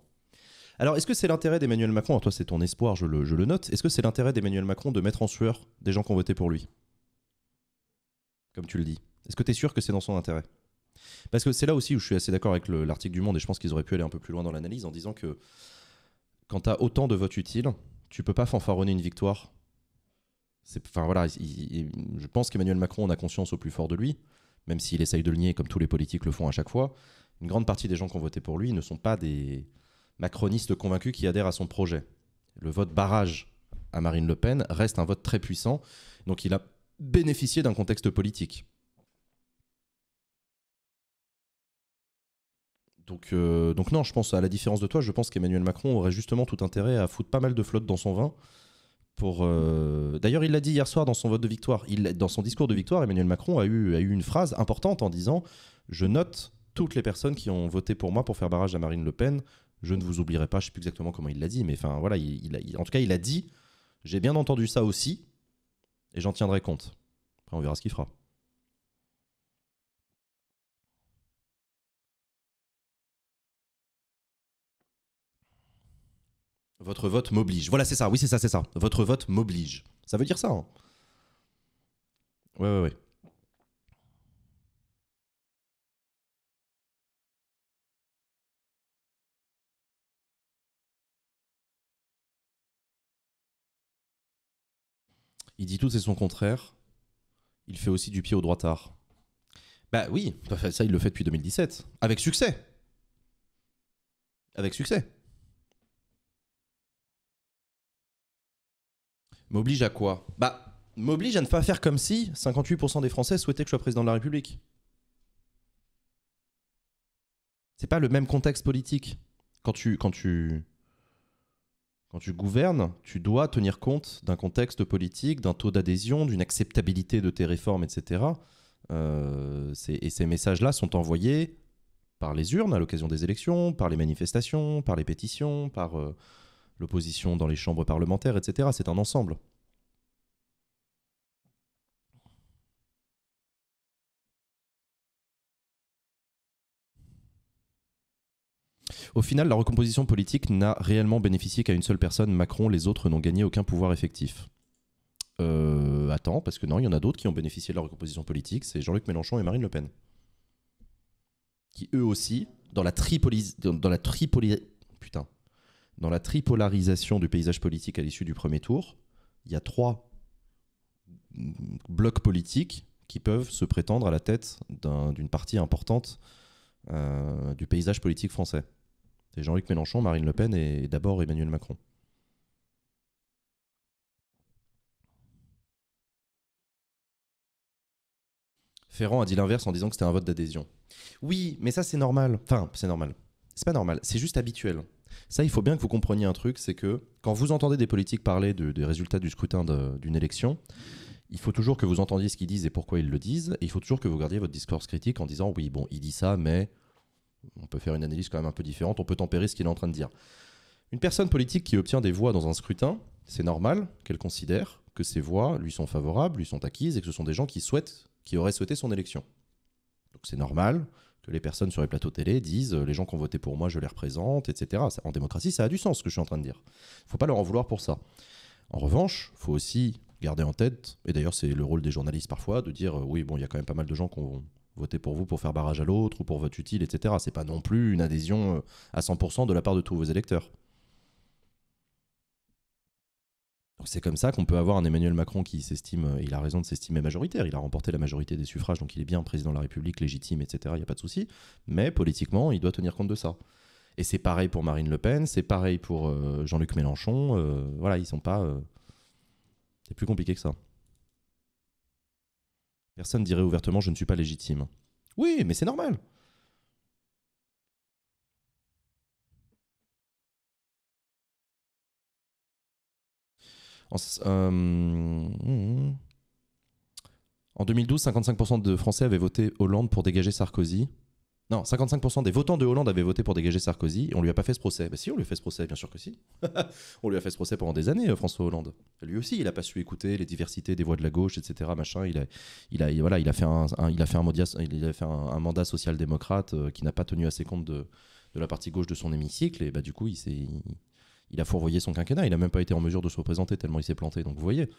Alors, est-ce que c'est l'intérêt d'Emmanuel Macron, toi c'est ton espoir, je le, je le note, est-ce que c'est l'intérêt d'Emmanuel Macron de mettre en sueur des gens qui ont voté pour lui Comme tu le dis. Est-ce que tu es sûr que c'est dans son intérêt Parce que c'est là aussi où je suis assez d'accord avec l'article du Monde et je pense qu'ils auraient pu aller un peu plus loin dans l'analyse en disant que quand tu as autant de votes utiles, tu peux pas fanfaronner une victoire Enfin voilà, je pense qu'Emmanuel Macron en a conscience au plus fort de lui, même s'il essaye de le nier comme tous les politiques le font à chaque fois. Une grande partie des gens qui ont voté pour lui ne sont pas des macronistes convaincus qui adhèrent à son projet. Le vote barrage à Marine Le Pen reste un vote très puissant, donc il a bénéficié d'un contexte politique. Donc, euh, donc non, je pense, à la différence de toi, je pense qu'Emmanuel Macron aurait justement tout intérêt à foutre pas mal de flotte dans son vin euh, d'ailleurs, il l'a dit hier soir dans son vote de victoire. dans son discours de victoire, Emmanuel Macron a eu, une phrase importante en disant Je note toutes les personnes qui ont voté pour moi pour faire barrage à Marine Le Pen. Je ne vous oublierai pas. Je sais plus exactement comment il l'a dit, mais enfin voilà. en tout cas, il a dit J'ai bien entendu ça aussi, et j'en tiendrai compte. on verra ce qu'il fera. Votre vote m'oblige. Voilà, c'est ça. Oui, c'est ça, c'est ça. Votre vote m'oblige. Ça veut dire ça. Hein. Oui, ouais, ouais, Il dit tout c'est son contraire. Il fait aussi du pied au droit tard. Bah oui, ça il le fait depuis 2017. Avec succès. Avec succès. M'oblige à quoi Bah, m'oblige à ne pas faire comme si 58% des Français souhaitaient que je sois président de la République. C'est pas le même contexte politique. Quand tu, quand tu, quand tu gouvernes, tu dois tenir compte d'un contexte politique, d'un taux d'adhésion, d'une acceptabilité de tes réformes, etc. Euh, et ces messages-là sont envoyés par les urnes à l'occasion des élections, par les manifestations, par les pétitions, par euh, l'opposition dans les chambres parlementaires, etc. C'est un ensemble. Au final, la recomposition politique n'a réellement bénéficié qu'à une seule personne, Macron. Les autres n'ont gagné aucun pouvoir effectif. Euh, attends, parce que non, il y en a d'autres qui ont bénéficié de la recomposition politique. C'est Jean-Luc Mélenchon et Marine Le Pen. Qui eux aussi, dans la, tripolis... dans la tripoli... Putain, dans la tripolarisation du paysage politique à l'issue du premier tour, il y a trois blocs politiques qui peuvent se prétendre à la tête d'une partie importante euh, du paysage politique français. C'est Jean-Luc Mélenchon, Marine Le Pen et, et d'abord Emmanuel Macron. Ferrand a dit l'inverse en disant que c'était un vote d'adhésion. Oui, mais ça c'est normal. Enfin, c'est normal. C'est pas normal, c'est juste habituel. Ça, il faut bien que vous compreniez un truc, c'est que quand vous entendez des politiques parler des résultats du scrutin d'une élection, il faut toujours que vous entendiez ce qu'ils disent et pourquoi ils le disent, et il faut toujours que vous gardiez votre discours critique en disant oui, bon, il dit ça, mais on peut faire une analyse quand même un peu différente, on peut tempérer ce qu'il est en train de dire. Une personne politique qui obtient des voix dans un scrutin, c'est normal qu'elle considère que ces voix lui sont favorables, lui sont acquises, et que ce sont des gens qui souhaitent, qui auraient souhaité son élection. Donc c'est normal que les personnes sur les plateaux télé disent euh, les gens qui ont voté pour moi, je les représente, etc. en démocratie, ça a du sens ce que je suis en train de dire. Il ne faut pas leur en vouloir pour ça. En revanche, il faut aussi garder en tête, et d'ailleurs c'est le rôle des journalistes parfois, de dire euh, oui, bon, il y a quand même pas mal de gens qui ont voté pour vous pour faire barrage à l'autre ou pour vote utile, etc. C'est pas non plus une adhésion euh, à 100% de la part de tous vos électeurs. C'est comme ça qu'on peut avoir un Emmanuel Macron qui s'estime, euh, il a raison de s'estimer majoritaire, il a remporté la majorité des suffrages, donc il est bien président de la République, légitime, etc., il n'y a pas de souci, mais politiquement, il doit tenir compte de ça. Et c'est pareil pour Marine Le Pen, c'est pareil pour euh, Jean-Luc Mélenchon, euh, voilà, ils sont pas... C'est plus compliqué que ça. Personne dirait ouvertement je ne suis pas légitime. Oui, mais c'est normal. En, 2012, 55% euh, de Français avaient voté Hollande pour dégager Sarkozy. Non, 55% des votants de Hollande avaient voté pour dégager Sarkozy et on lui a pas fait ce procès. Bah si, on lui a fait ce procès, bien sûr que si. on lui a fait ce procès pendant des années, euh, François Hollande. Lui aussi, il a pas su écouter les diversités des voix de la gauche, etc. Machin. Il a, il a, voilà, il a fait un, il a fait un, il fait un, mandat social-démocrate euh, qui n'a pas tenu assez compte de, de la partie gauche de son hémicycle et bah du coup, il s'est, il a fourvoyé son quinquennat. Il n'a même pas été en mesure de se représenter tellement il s'est planté. Donc vous voyez.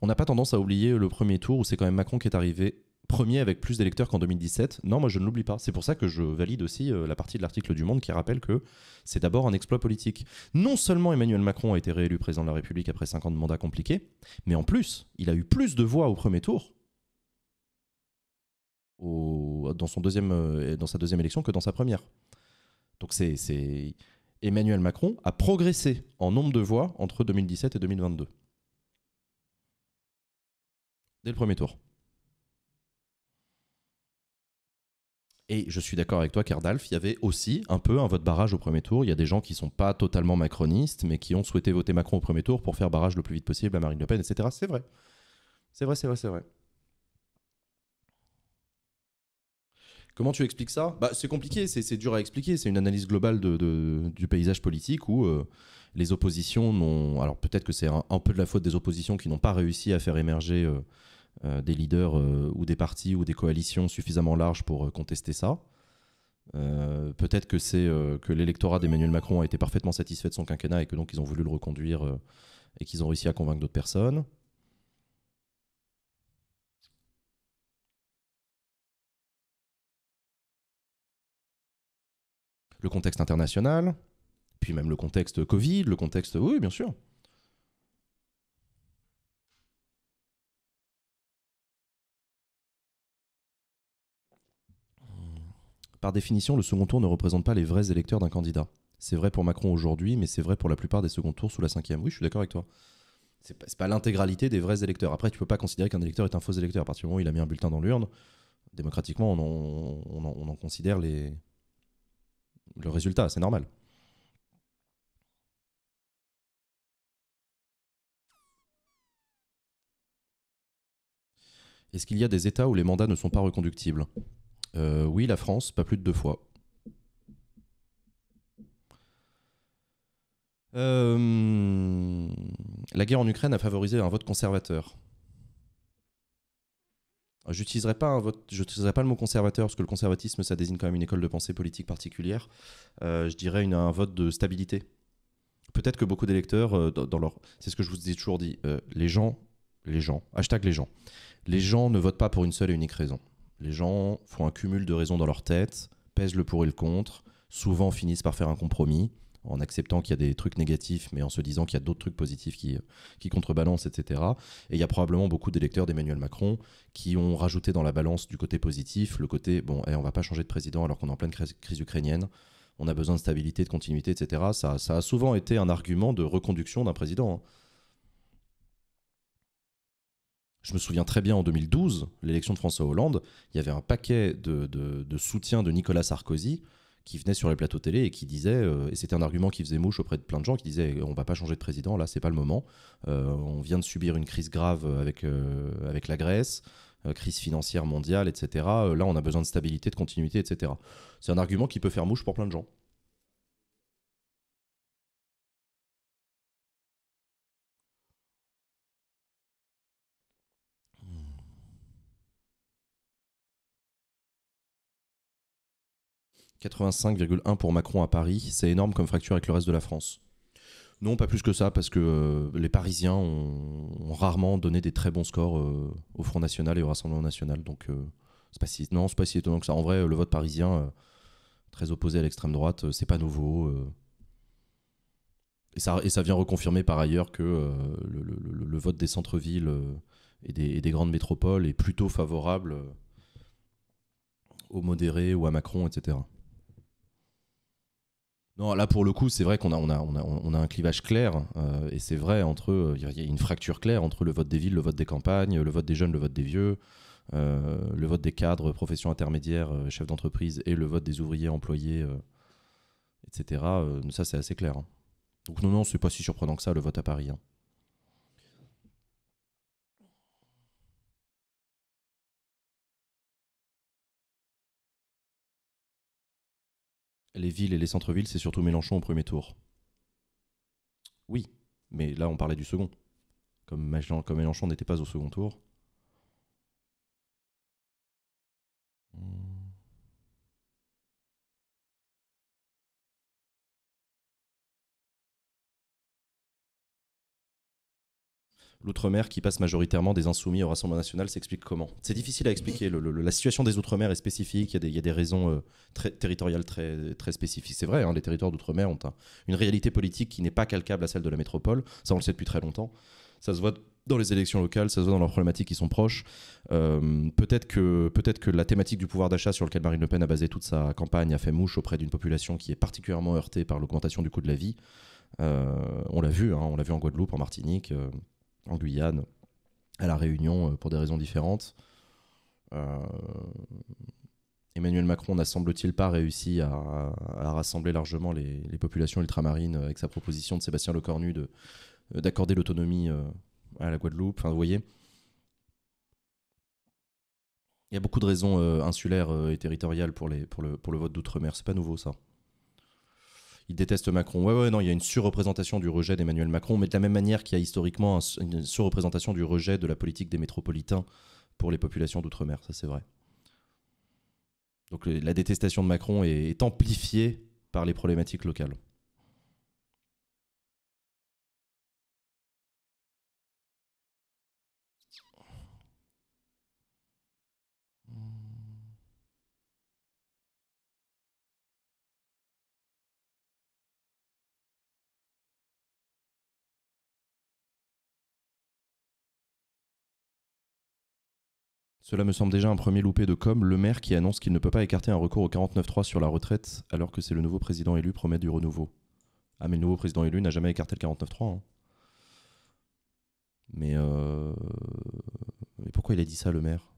On n'a pas tendance à oublier le premier tour où c'est quand même Macron qui est arrivé premier avec plus d'électeurs qu'en 2017. Non, moi je ne l'oublie pas. C'est pour ça que je valide aussi euh, la partie de l'article du Monde qui rappelle que c'est d'abord un exploit politique. Non seulement Emmanuel Macron a été réélu président de la République après 50 ans de mandat compliqué, mais en plus, il a eu plus de voix au premier tour dans, son deuxième, euh, dans sa deuxième élection que dans sa première. Donc c'est Emmanuel Macron a progressé en nombre de voix entre 2017 et 2022. Dès le premier tour. Et je suis d'accord avec toi, Cardalf, il y avait aussi un peu un vote barrage au premier tour. Il y a des gens qui ne sont pas totalement macronistes, mais qui ont souhaité voter Macron au premier tour pour faire barrage le plus vite possible à Marine Le Pen, etc. C'est vrai. C'est vrai, c'est vrai, c'est vrai. Comment tu expliques ça bah, C'est compliqué, c'est dur à expliquer. C'est une analyse globale du paysage politique où euh, les oppositions n'ont. Alors peut-être que c'est un, peu de la faute des oppositions qui n'ont pas réussi à faire émerger. Euh, euh, des leaders euh, ou des partis ou des coalitions suffisamment larges pour euh, contester ça. Peut-être que c'est que l'électorat d'Emmanuel Macron a été parfaitement satisfait de son quinquennat et que donc ils ont voulu le reconduire et qu'ils ont réussi à convaincre d'autres personnes. Le contexte international, puis même le contexte Covid, le contexte... Oui, bien sûr. Par définition, le second tour ne représente pas les vrais électeurs d'un candidat. C'est vrai pour Macron aujourd'hui, mais c'est vrai pour la plupart des seconds tours sous la cinquième. Oui, je suis d'accord avec toi. C'est pas, pas l'intégralité des vrais électeurs. Après, tu ne peux pas considérer qu'un électeur est un faux électeur. À partir du moment où il a mis un bulletin dans l'urne, démocratiquement, on en, considère les... le résultat. C'est normal. Est-ce qu'il y a des États où les mandats ne sont pas reconductibles euh, oui, la France, pas plus de deux fois. Euh, la guerre en Ukraine a favorisé un vote conservateur. J'utiliserai pas un vote, pas le mot conservateur parce que le conservatisme ça désigne quand même une école de pensée politique particulière. Euh, je dirais un vote de stabilité. Peut-être que beaucoup d'électeurs dans, leur, c'est ce que je vous ai toujours dit, les gens, les gens, hashtag les gens, les gens ne votent pas pour une seule et unique raison. Les gens font un cumul de raisons dans leur tête, pèsent le pour et le contre, souvent finissent par faire un compromis en acceptant qu'il y a des trucs négatifs, mais en se disant qu'il y a d'autres trucs positifs qui, qui contrebalancent, etc. Et il y a probablement beaucoup d'électeurs d'Emmanuel Macron qui ont rajouté dans la balance du côté positif le côté bon, on eh, on va pas changer de président alors qu'on est en pleine crise ukrainienne, on a besoin de stabilité, de continuité, etc. Ça, a souvent été un argument de reconduction d'un président. Hein. Je me souviens très bien en 2012, l'élection de François Hollande, il y avait un paquet de, soutien de Nicolas Sarkozy qui venait sur les plateaux télé et qui disait, euh, et c'était un argument qui faisait mouche auprès de plein de gens, qui disait on va pas changer de président, là c'est pas le moment, euh, on vient de subir une crise grave avec, euh, avec la Grèce, crise financière mondiale, etc. là on a besoin de stabilité, de continuité, etc. C'est un argument qui peut faire mouche pour plein de gens. 85,1 pour Macron à Paris. C'est énorme comme fracture avec le reste de la France. Non, pas plus que ça, parce que euh, les Parisiens ont, rarement donné des très bons scores euh, au Front National et au Rassemblement National. Donc, euh, c'est pas si, non, c'est pas si étonnant que ça. En vrai, le vote parisien, très opposé à l'extrême droite, c'est pas nouveau. Et ça, et, ça, vient reconfirmer par ailleurs que le, vote des centres-villes et, et, des, grandes métropoles est plutôt favorable aux modérés ou à Macron, etc. Non, là pour le coup, c'est vrai qu'on a, on a, on a, un clivage clair, euh, et c'est vrai, entre euh, il y a une fracture claire entre le vote des villes, le vote des campagnes, le vote des jeunes, le vote des vieux, euh, le vote des cadres, professions intermédiaires, chefs d'entreprise, et le vote des ouvriers, employés, etc. ça, c'est assez clair. Hein. Donc non, non, c'est pas si surprenant que ça, le vote à Paris. Hein. les villes et les centres-villes, c'est surtout Mélenchon au premier tour. Oui, mais là on parlait du second. Comme Mélenchon, n'était pas au second tour, l'outre-mer qui passe majoritairement des insoumis au Rassemblement national s'explique comment C'est difficile à expliquer. la situation des outre-mer est spécifique. Il y a des, raisons euh, territoriales très, très spécifiques. C'est vrai, hein, les territoires d'outre-mer ont une réalité politique qui n'est pas calcable à celle de la métropole. Ça, on le sait depuis très longtemps. Ça se voit dans les élections locales, ça se voit dans leurs problématiques qui sont proches. Euh, peut-être que, la thématique du pouvoir d'achat sur lequel Marine Le Pen a basé toute sa campagne a fait mouche auprès d'une population qui est particulièrement heurtée par l'augmentation du coût de la vie. Euh, on l'a vu, hein, on l'a vu en Guadeloupe, en Martinique en Guyane, à La Réunion, euh, pour des raisons différentes. Euh, Emmanuel Macron n'a semble-t-il pas réussi à, rassembler largement les, populations ultramarines euh, avec sa proposition de Sébastien Lecornu de, d'accorder l'autonomie à la Guadeloupe. Enfin, vous voyez, il y a beaucoup de raisons insulaires et territoriales pour, les, pour, le, pour le vote d'outre-mer. C'est pas nouveau ça il déteste Macron. Ouais, ouais, non, il y a une surreprésentation du rejet d'Emmanuel Macron, mais de la même manière qu'il y a historiquement une surreprésentation du rejet de la politique des métropolitains pour les populations d'outre-mer, ça c'est vrai. Donc la détestation de Macron est, est amplifiée par les problématiques locales. Cela me semble déjà un premier loupé de com, le maire qui annonce qu'il ne peut pas écarter un recours au 49-3 sur la retraite alors que c'est le nouveau président élu promet du renouveau. Ah mais le nouveau président élu n'a jamais écarté le 49-3. Hein. Mais, euh, mais pourquoi il a dit ça le maire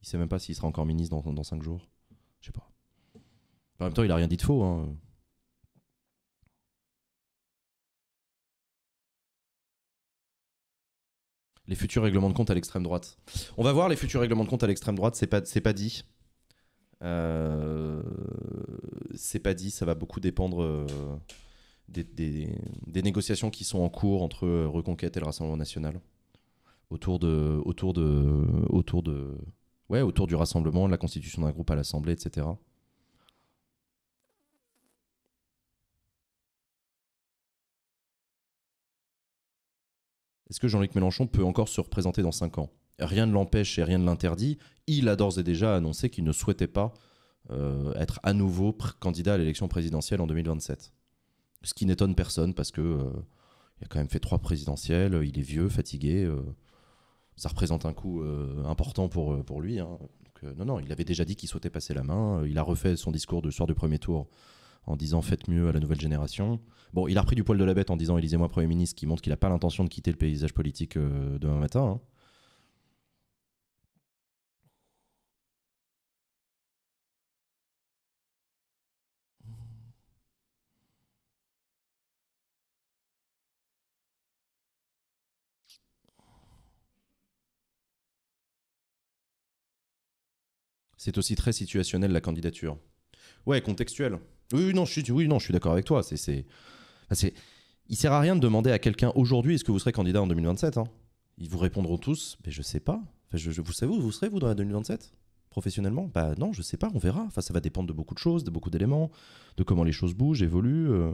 Il sait même pas s'il sera encore ministre dans, 5 jours. Je sais pas. En même temps, il a rien dit de faux. Hein. les futurs règlements de compte à l'extrême droite. On va voir les futurs règlements de compte à l'extrême droite, c'est pas, pas dit. Euh, c'est pas dit, ça va beaucoup dépendre euh, des, négociations qui sont en cours entre Reconquête et le Rassemblement National autour de, autour de, autour de, ouais, autour du rassemblement, de la constitution d'un groupe à l'Assemblée, etc. Est-ce que Jean-Luc Mélenchon peut encore se représenter dans 5 ans Rien ne l'empêche et rien ne l'interdit. Il a d'ores et déjà annoncé qu'il ne souhaitait pas euh, être à nouveau candidat à l'élection présidentielle en 2027. Ce qui n'étonne personne parce que euh, a quand même fait trois présidentielles, il est vieux, fatigué. Euh, ça représente un coût important pour, pour lui. Hein. non, non, il avait déjà dit qu'il souhaitait passer la main. Il a refait son discours de soir du premier tour en disant faites mieux à la nouvelle génération. Bon, il a repris du poil de la bête en disant élisez-moi Premier ministre, qui montre qu'il n'a pas l'intention de quitter le paysage politique euh, demain matin. Hein. C'est aussi très situationnel la candidature. Ouais, contextuel. Oui, non, je suis, oui, non, je suis d'accord avec toi. C'est, c'est, c'est, il sert à rien de demander à quelqu'un aujourd'hui est-ce que vous serez candidat en 2027. Hein Ils vous répondront tous, mais je sais pas. je, vous savez vous, vous serez vous dans la 2027 professionnellement Bah non, je sais pas, on verra. Enfin, ça va dépendre de beaucoup de choses, de beaucoup d'éléments, de comment les choses bougent, évoluent. Euh.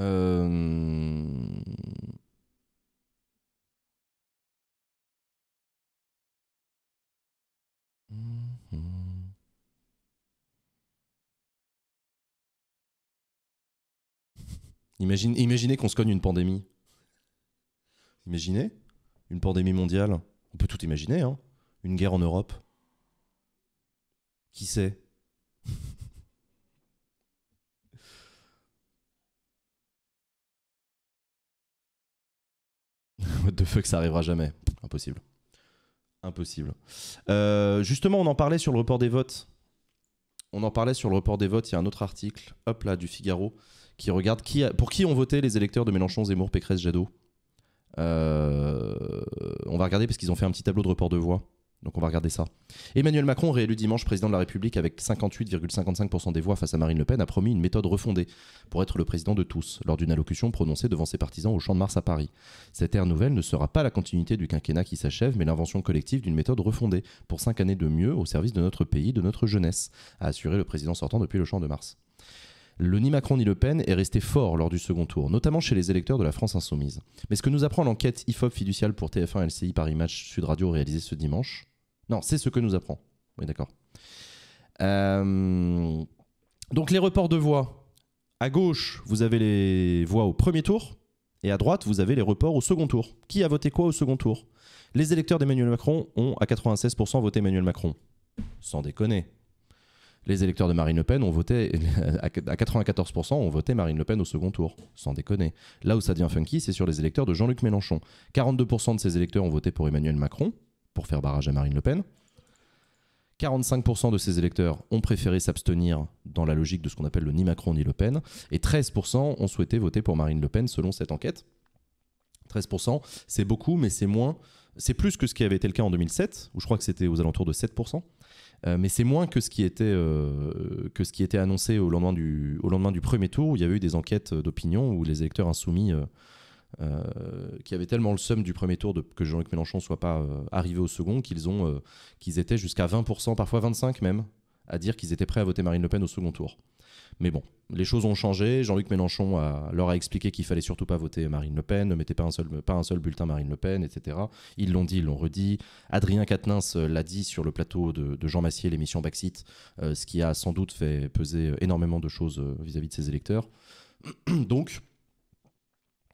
Euh, imaginez qu'on se cogne une pandémie. Imaginez une pandémie mondiale. On peut tout imaginer, hein. Une guerre en Europe. Qui sait what the fuck, ça arrivera jamais. Impossible. Impossible. Euh, justement, on en parlait sur le report des votes. On en parlait sur le report des votes. Il y a un autre article, hop là, du Figaro, qui regarde qui pour qui ont voté les électeurs de Mélenchon, Zemmour, Pécresse, Jadot. Euh, on va regarder parce qu'ils ont fait un petit tableau de report de voix. Donc on va regarder ça. Emmanuel Macron, réélu dimanche président de la République avec 58,55% des voix face à Marine Le Pen, a promis une méthode refondée pour être le président de tous, lors d'une allocution prononcée devant ses partisans au Champ de Mars à Paris. Cette ère nouvelle ne sera pas la continuité du quinquennat qui s'achève, mais l'invention collective d'une méthode refondée pour cinq années de mieux au service de notre pays, de notre jeunesse, a assuré le président sortant depuis le Champ de Mars. Le ni Macron ni Le Pen est resté fort lors du second tour, notamment chez les électeurs de la France insoumise. Mais ce que nous apprend l'enquête IFOP fiduciale pour TF1 LCI Paris Match Sud Radio réalisée ce dimanche, non, c'est ce que nous apprend. Oui, d'accord. Euh, donc les reports de voix. À gauche, vous avez les voix au premier tour. Et à droite, vous avez les reports au second tour. Qui a voté quoi au second tour Les électeurs d'Emmanuel Macron ont à 96% voté Emmanuel Macron. Sans déconner. Les électeurs de Marine Le Pen ont voté à 94% ont voté Marine Le Pen au second tour, sans déconner. Là où ça devient funky, c'est sur les électeurs de Jean-Luc Mélenchon. 42% de ces électeurs ont voté pour Emmanuel Macron, pour faire barrage à Marine Le Pen. 45% de ces électeurs ont préféré s'abstenir dans la logique de ce qu'on appelle le ni Macron ni Le Pen, et 13% ont souhaité voter pour Marine Le Pen selon cette enquête. 13%, c'est beaucoup, mais c'est moins, c'est plus que ce qui avait été le cas en 2007, où je crois que c'était aux alentours de 7%, euh, mais c'est moins que ce, qui était, euh, que ce qui était annoncé au lendemain, du, au lendemain du premier tour, où il y avait eu des enquêtes d'opinion où les électeurs insoumis... Euh, euh, qui avaient tellement le seum du premier tour de, que Jean-Luc Mélenchon soit pas euh, arrivé au second qu'ils ont euh, qu'ils étaient jusqu'à 20%, parfois 25 même, à dire qu'ils étaient prêts à voter Marine Le Pen au second tour. Mais bon, les choses ont changé. Jean-Luc Mélenchon leur a expliqué qu'il fallait surtout pas voter Marine Le Pen, ne mettez pas un seul, pas un seul bulletin Marine Le Pen, etc. Ils l'ont dit, ils l'ont redit. Adrien Quatennens l'a dit sur le plateau de, Jean Massier, l'émission Baxit, ce qui a sans doute fait peser énormément de choses vis-à-vis -vis de ses électeurs. Donc,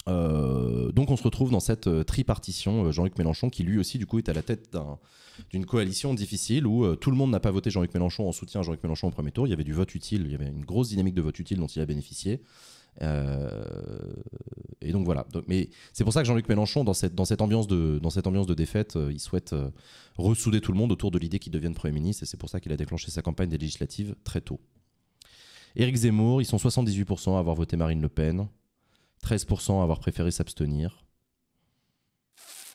euh, donc on se retrouve dans cette euh, tripartition, euh, Jean-Luc Mélenchon qui lui aussi du coup est à la tête d'une coalition difficile où tout le monde n'a pas voté Jean-Luc Mélenchon en soutien à Jean-Luc Mélenchon au premier tour, il y avait du vote utile, il y avait une grosse dynamique de vote utile dont il a bénéficié. et donc voilà. mais c'est pour ça que Jean-Luc Mélenchon, dans cette, ambiance de, dans cette ambiance de défaite, il souhaite ressouder tout le monde autour de l'idée qu'il devienne Premier ministre et c'est pour ça qu'il a déclenché sa campagne des législatives très tôt. Éric Zemmour, ils sont 78% à avoir voté Marine Le Pen. 13% avoir préféré s'abstenir.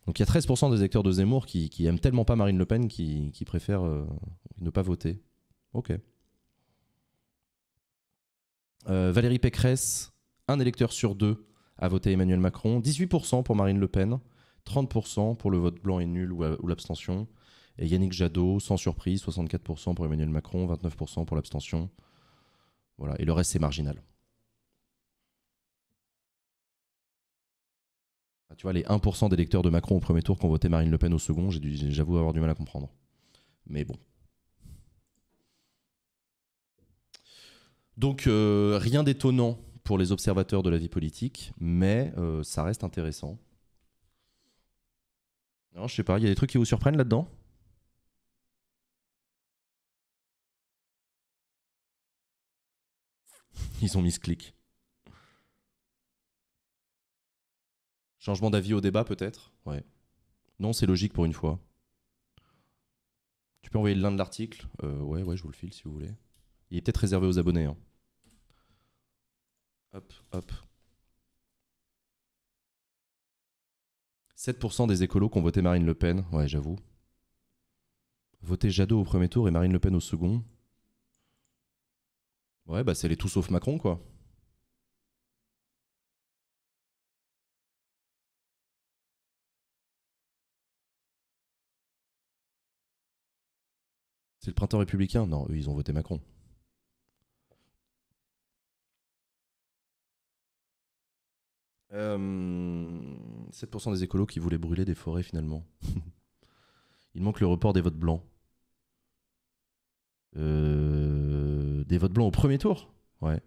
Donc il y a 13% des électeurs de Zemmour qui, n'aiment aiment tellement pas Marine Le Pen qui, préfèrent euh, ne pas voter. Ok. Euh, Valérie Pécresse, un électeur sur deux a voté Emmanuel Macron, 18% pour Marine Le Pen, 30% pour le vote blanc et nul ou, l'abstention, et Yannick Jadot, sans surprise, 64% pour Emmanuel Macron, 29% pour l'abstention. Voilà, et le reste c'est marginal. Bah, tu vois, les 1% des électeurs de Macron au premier tour qui ont voté Marine Le Pen au second, j'avoue avoir du mal à comprendre. Mais bon. Donc, euh, rien d'étonnant pour les observateurs de la vie politique, mais euh, ça reste intéressant. Non, je sais pas, il y a des trucs qui vous surprennent là-dedans Ils ont mis ce clic. Changement d'avis au débat peut-être Ouais. Non, c'est logique pour une fois. Tu peux envoyer l'un de l'article euh, Ouais, ouais, je vous le file si vous voulez. Il est peut-être réservé aux abonnés. Hein. Hop, hop. 7% des écolos qui ont voté Marine Le Pen, ouais j'avoue. Voter Jadot au premier tour et Marine Le Pen au second. Ouais, bah c'est les tout sauf Macron quoi. C'est le printemps républicain Non, eux, ils ont voté Macron. Euh, 7% des écolos qui voulaient brûler des forêts finalement. Il manque le report des votes blancs. Euh, des votes blancs au premier tour Ouais.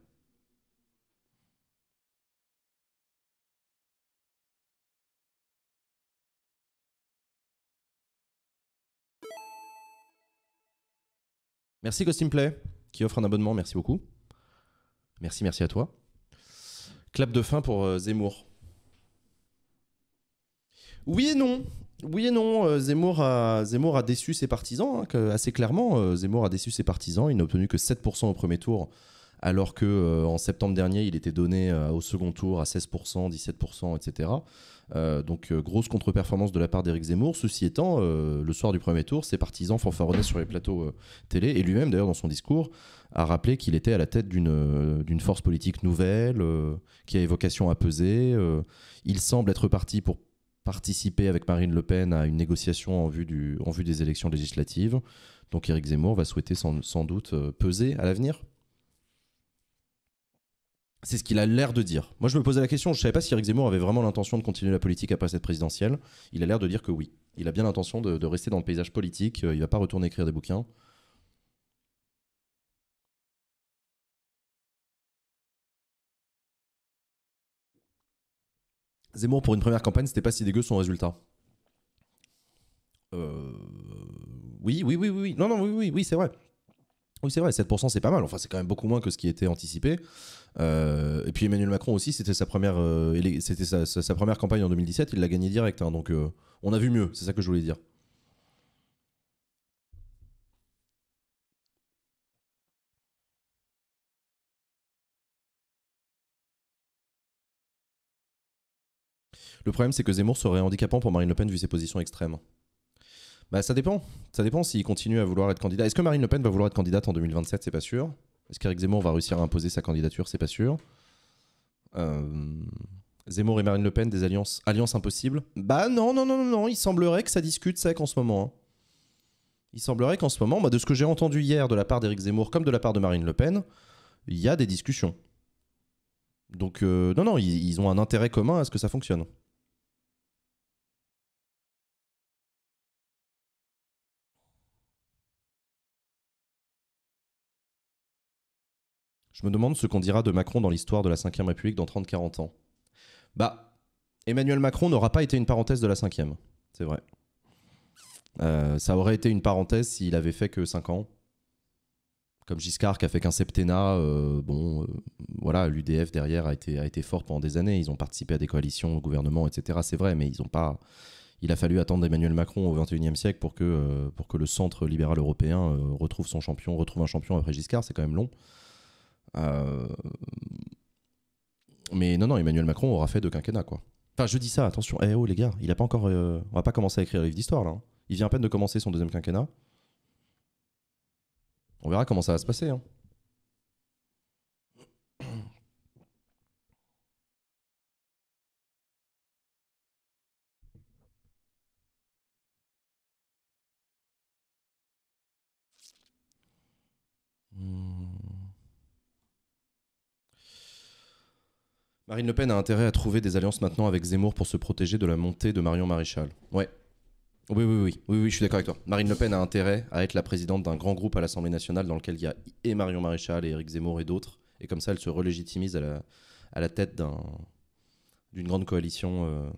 Merci Costimplay qui offre un abonnement, merci beaucoup. Merci, merci à toi. Clap de fin pour euh, Zemmour. Oui et non. Oui et non, euh, Zemmour, a, déçu ses partisans, hein, assez clairement. Euh, Zemmour a déçu ses partisans. Il n'a obtenu que 7% au premier tour alors que euh, en septembre dernier, il était donné euh, au second tour à 16%, 17%, etc. donc euh, grosse contre-performance de la part d'Éric Zemmour. Ceci étant, le soir du premier tour, ses partisans fanfaronnaient sur les plateaux télé et lui-même d'ailleurs dans son discours a rappelé qu'il était à la tête d'une force politique nouvelle qui a vocation à peser. il semble être parti pour participer avec Marine Le Pen à une négociation en vue, du, en des élections législatives. Donc Éric Zemmour va souhaiter sans doute peser à l'avenir c'est ce qu'il a l'air de dire. Moi, je me posais la question, je ne savais pas si Eric Zemmour avait vraiment l'intention de continuer la politique après cette présidentielle. Il a l'air de dire que oui. Il a bien l'intention de, rester dans le paysage politique. Euh, il ne va pas retourner écrire des bouquins. Zemmour, pour une première campagne, c'était pas si dégueu son résultat. Euh, oui, oui, oui, oui. Non, non, oui, oui, oui, c'est vrai. Oui, c'est vrai, 7%, c'est pas mal. Enfin, c'est quand même beaucoup moins que ce qui était anticipé. Euh, et puis Emmanuel Macron aussi, c'était sa première, euh, sa, première campagne en 2017, il l'a gagné direct. Hein, donc euh, on a vu mieux, c'est ça que je voulais dire. Le problème, c'est que Zemmour serait handicapant pour Marine Le Pen vu ses positions extrêmes. Bah, ça dépend. Ça dépend s'il continue à vouloir être candidat. Est-ce que Marine Le Pen va vouloir être candidate en 2027 C'est pas sûr. Est-ce qu'Éric Zemmour va réussir à imposer sa candidature C'est pas sûr. Euh, Zemmour et Marine Le Pen, des alliances, alliances impossibles Bah non, non, non, non, non. Il semblerait que ça discute sec en ce moment. Hein. Il semblerait qu'en ce moment, bah, de ce que j'ai entendu hier de la part d'Éric Zemmour comme de la part de Marine Le Pen, il y a des discussions. Donc euh, non, non, ils ont un intérêt commun à ce que ça fonctionne. Je me demande ce qu'on dira de Macron dans l'histoire de la Ve République dans 30-40 ans. Bah, Emmanuel Macron n'aura pas été une parenthèse de la Ve, c'est vrai. Euh, ça aurait été une parenthèse s'il avait fait que 5 ans. Comme Giscard qui a fait qu'un septennat, euh, bon, euh, voilà, l'UDF derrière a été, a été fort pendant des années. Ils ont participé à des coalitions au gouvernement, etc. C'est vrai, mais ils ont pas. Il a fallu attendre Emmanuel Macron au XXIe siècle pour que, pour que le centre libéral européen retrouve son champion, retrouve un champion après Giscard. C'est quand même long. Euh, mais non, non, Emmanuel Macron aura fait deux quinquennat, quoi. Enfin, je dis ça, attention. Eh oh, les gars, il a pas encore. Euh, on va pas commencer à écrire le livre d'histoire, là. Hein. Il vient à peine de commencer son deuxième quinquennat. On verra comment ça va se passer. Hein. Hmm. Marine Le Pen a intérêt à trouver des alliances maintenant avec Zemmour pour se protéger de la montée de Marion Maréchal. Ouais. Oui, oui, oui, oui, oui, je suis d'accord avec toi. Marine Le Pen a intérêt à être la présidente d'un grand groupe à l'Assemblée nationale dans lequel il y a et Marion Maréchal et Éric Zemmour et d'autres. Et comme ça, elle se relégitimise à la, à la tête d'une grande coalition euh,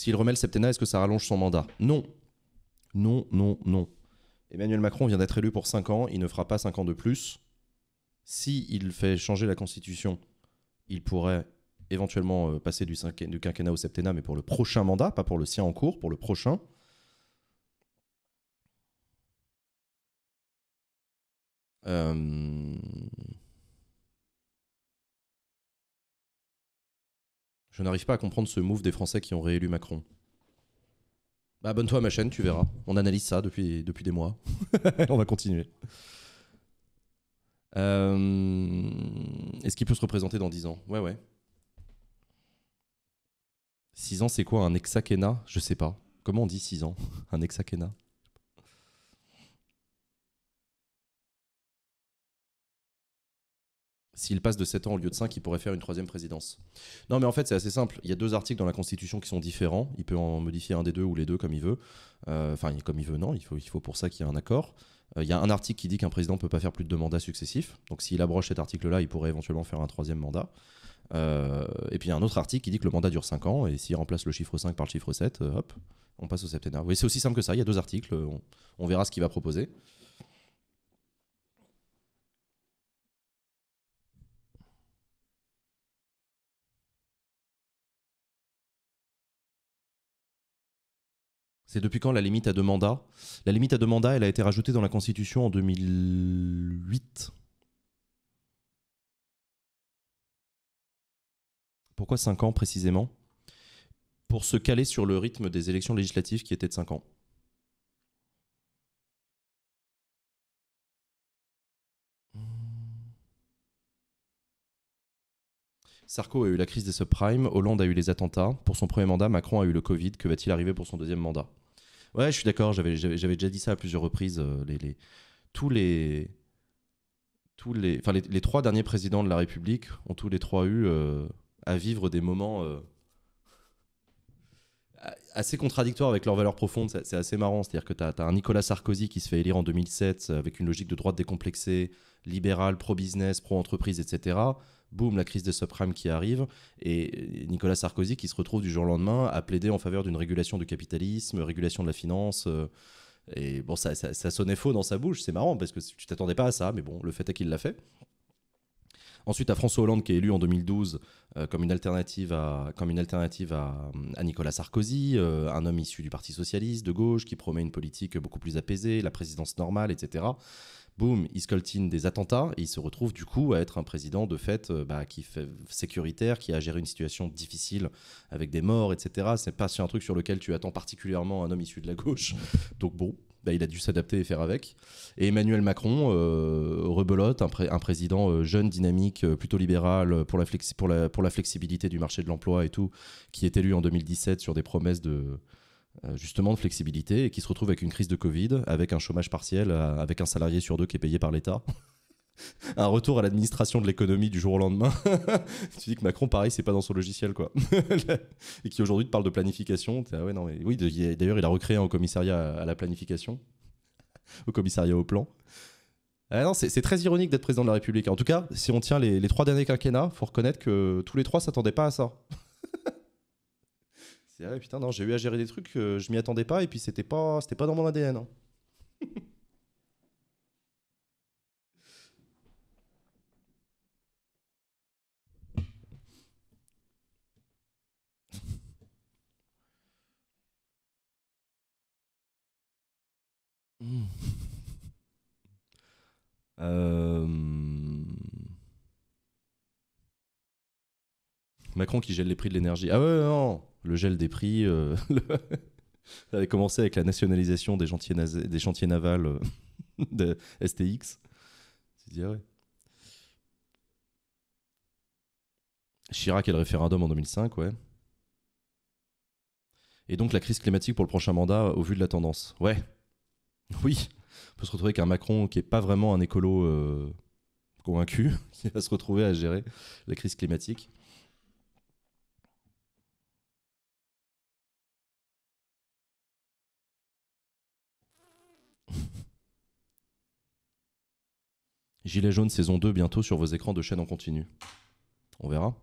S'il remet le septennat, est-ce que ça rallonge son mandat Non. Non, non, non. Emmanuel Macron vient d'être élu pour 5 ans, il ne fera pas 5 ans de plus. S'il il fait changer la Constitution, il pourrait éventuellement euh, passer du, quinquennat au septennat, mais pour le prochain mandat, pas pour le sien en cours, pour le prochain. Euh... Je n'arrive pas à comprendre ce move des Français qui ont réélu Macron. Bah, abonne-toi à ma chaîne, tu verras. On analyse ça depuis, depuis des mois. On va continuer. Euh, est-ce qu'il peut se représenter dans 10 ans Ouais, ouais. 6 ans, c'est quoi un hexaquena Je sais pas. Comment on dit 6 ans Un hexaquena s'il passe de 7 ans au lieu de 5, il pourrait faire une troisième présidence. Non, mais en fait, c'est assez simple. Il y a deux articles dans la Constitution qui sont différents. Il peut en modifier un des deux ou les deux comme il veut. Euh, enfin, comme il veut, non. Il faut, pour ça qu'il y ait un accord. Euh, il y a un article qui dit qu'un président ne peut pas faire plus de deux mandats successifs. Donc, s'il abroge cet article-là, il pourrait éventuellement faire un troisième mandat. Euh, et puis, il y a un autre article qui dit que le mandat dure 5 ans. Et s'il remplace le chiffre 5 par le chiffre 7, hop, on passe au septennat. Oui, c'est aussi simple que ça. Il y a deux articles. on verra ce qu'il va proposer. C'est depuis quand la limite à deux mandats La limite à deux mandats, elle a été rajoutée dans la Constitution en 2008. Pourquoi cinq ans précisément Pour se caler sur le rythme des élections législatives qui étaient de cinq ans. Sarko a eu la crise des subprimes, Hollande a eu les attentats. Pour son premier mandat, Macron a eu le Covid. Que va-t-il arriver pour son deuxième mandat Ouais, je suis d'accord. J'avais, déjà dit ça à plusieurs reprises. Euh, les, tous les. Tous les, les, trois derniers présidents de la République ont tous les trois eu euh, à vivre des moments euh, assez contradictoires avec leurs valeurs profondes. C'est, assez marrant. C'est-à-dire que tu as, as un Nicolas Sarkozy qui se fait élire en 2007 avec une logique de droite décomplexée, libérale, pro-business, pro-entreprise, etc boum, la crise des subprimes qui arrive, et Nicolas Sarkozy qui se retrouve du jour au lendemain à plaider en faveur d'une régulation du capitalisme, régulation de la finance. Euh, et bon, ça, sonnait faux dans sa bouche, c'est marrant parce que tu t'attendais pas à ça, mais bon, le fait est qu'il l'a fait. Ensuite, à François Hollande qui est élu en 2012 euh, comme une alternative à, comme une alternative à, Nicolas Sarkozy, euh, un homme issu du Parti socialiste de gauche qui promet une politique beaucoup plus apaisée, la présidence normale, etc boum, il scoltine des attentats et il se retrouve du coup à être un président de fait, euh, bah, qui fait sécuritaire, qui a géré une situation difficile avec des morts, etc. C'est pas un truc sur lequel tu attends particulièrement un homme issu de la gauche. Donc bon, bah, il a dû s'adapter et faire avec. Et Emmanuel Macron euh, rebelote, un, président euh, jeune, dynamique, plutôt libéral pour la, pour pour la flexibilité du marché de l'emploi et tout, qui est élu en 2017 sur des promesses de euh, justement de flexibilité et qui se retrouve avec une crise de Covid, avec un chômage partiel, euh, avec un salarié sur deux qui est payé par l'État. un retour à l'administration de l'économie du jour au lendemain. tu dis que Macron, pareil, c'est pas dans son logiciel, quoi. et qui aujourd'hui te parle de planification. Ah ouais, non, Oui, d'ailleurs, il a recréé un commissariat à la planification, au commissariat au plan. Ah non, c'est très ironique d'être président de la République. En tout cas, si on tient les, les trois derniers quinquennats, faut reconnaître que tous les trois s'attendaient pas à ça. C'est putain, non, j'ai eu à gérer des trucs, euh, je m'y attendais pas, et puis c'était pas, c'était pas dans mon ADN. Hein. Euh, Macron qui gèle les prix de l'énergie. Ah ouais, non, le gel des prix. Euh, ça avait commencé avec la nationalisation des chantiers, navals euh, de STX. Ah Chirac et le référendum en 2005, ouais. Et donc la crise climatique pour le prochain mandat, au vu de la tendance. Ouais. Oui. On peut se retrouver avec un Macron qui n'est pas vraiment un écolo euh, convaincu, qui va se retrouver à gérer la crise climatique. Gilets jaune saison 2 bientôt sur vos écrans de chaîne en continu. On verra.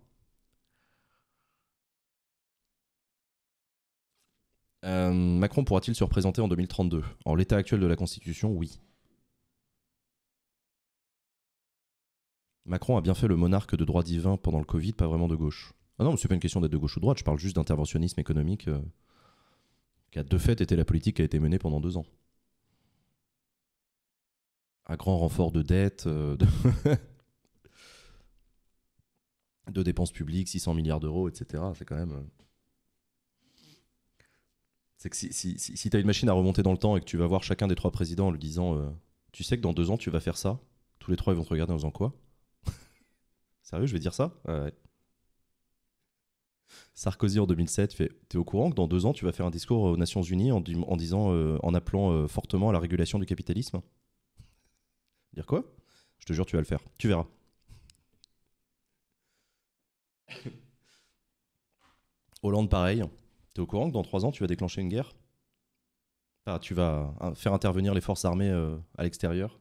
Euh, Macron pourra-t-il se représenter en 2032 En l'état actuel de la Constitution, oui. Macron a bien fait le monarque de droit divin pendant le Covid, pas vraiment de gauche. Ah non, mais c'est pas une question d'être de gauche ou de droite, je parle juste d'interventionnisme économique euh, qui a de fait été la politique qui a été menée pendant deux ans. Un grand renfort de dettes, euh, de, dépenses publiques, 600 milliards d'euros, etc. C'est quand même. Euh, c'est que si, tu as une machine à remonter dans le temps et que tu vas voir chacun des trois présidents en lui disant euh, Tu sais que dans deux ans, tu vas faire ça Tous les trois, ils vont te regarder en disant quoi Sérieux, je vais dire ça Sarkozy en 2007 fait T'es au courant que dans deux ans, tu vas faire un discours aux Nations Unies en, disant, en appelant fortement à la régulation du capitalisme Dire quoi Je te jure, tu vas le faire. Tu verras. Hollande, pareil. T'es au courant que dans trois ans, tu vas déclencher une guerre Tu vas hein, faire intervenir les forces armées euh, à l'extérieur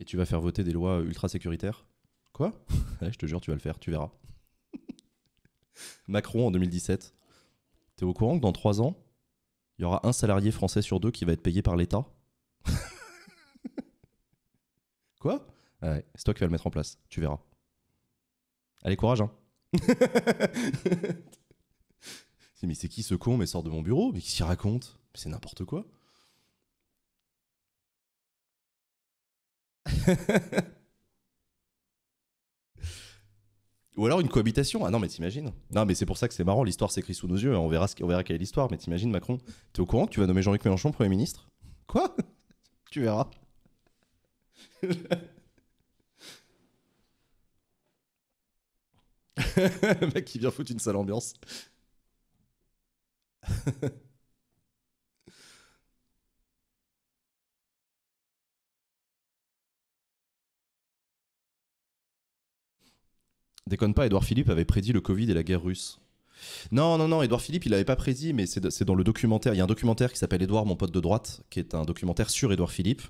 et tu vas faire voter des lois ultra sécuritaires. Quoi eh, Je te jure, tu vas le faire, tu verras. Macron en 2017. T'es au courant que dans trois ans, il y aura un salarié français sur deux qui va être payé par l'État Quoi euh, C'est toi qui vas le mettre en place, tu verras. Allez, courage, hein. mais c'est qui ce con, mais sort de mon bureau Mais qui s'y raconte C'est n'importe quoi. Ou alors une cohabitation. Ah non, mais t'imagines Non, mais c'est pour ça que c'est marrant, l'histoire s'écrit sous nos yeux, hein. on verra, ce on verra quelle est l'histoire. Mais t'imagines, Macron, t'es au courant que tu vas nommer Jean-Luc Mélenchon Premier ministre Quoi Tu verras mec qui vient foutre une sale ambiance. Déconne pas, Edouard Philippe avait prédit le Covid et la guerre russe. Non, non, non, Edouard Philippe, il l'avait pas prédit, mais c'est dans le documentaire. Il y a un documentaire qui s'appelle Edouard, mon pote de droite, qui est un documentaire sur Edouard Philippe,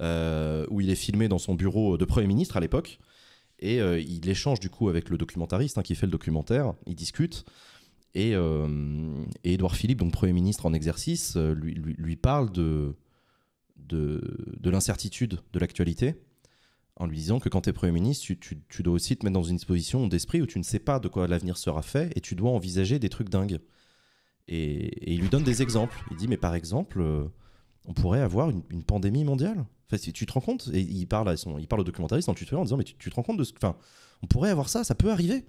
euh, où il est filmé dans son bureau de Premier ministre à l'époque. Et euh, il échange du coup avec le documentariste hein, qui fait le documentaire, ils discutent. Et, Edouard euh, Philippe, donc Premier ministre en exercice, lui, parle de l'incertitude de l'actualité en lui disant que quand tu es Premier ministre, tu, dois aussi te mettre dans une disposition d'esprit où tu ne sais pas de quoi l'avenir sera fait et tu dois envisager des trucs dingues. Et, il lui donne des exemples. Il dit, mais par exemple, euh, on pourrait avoir une, pandémie mondiale. Enfin, si tu te rends compte, et il parle, à son, il parle au documentariste en tutoyant en disant, mais tu, te rends compte de ce... Enfin, on pourrait avoir ça, ça peut arriver.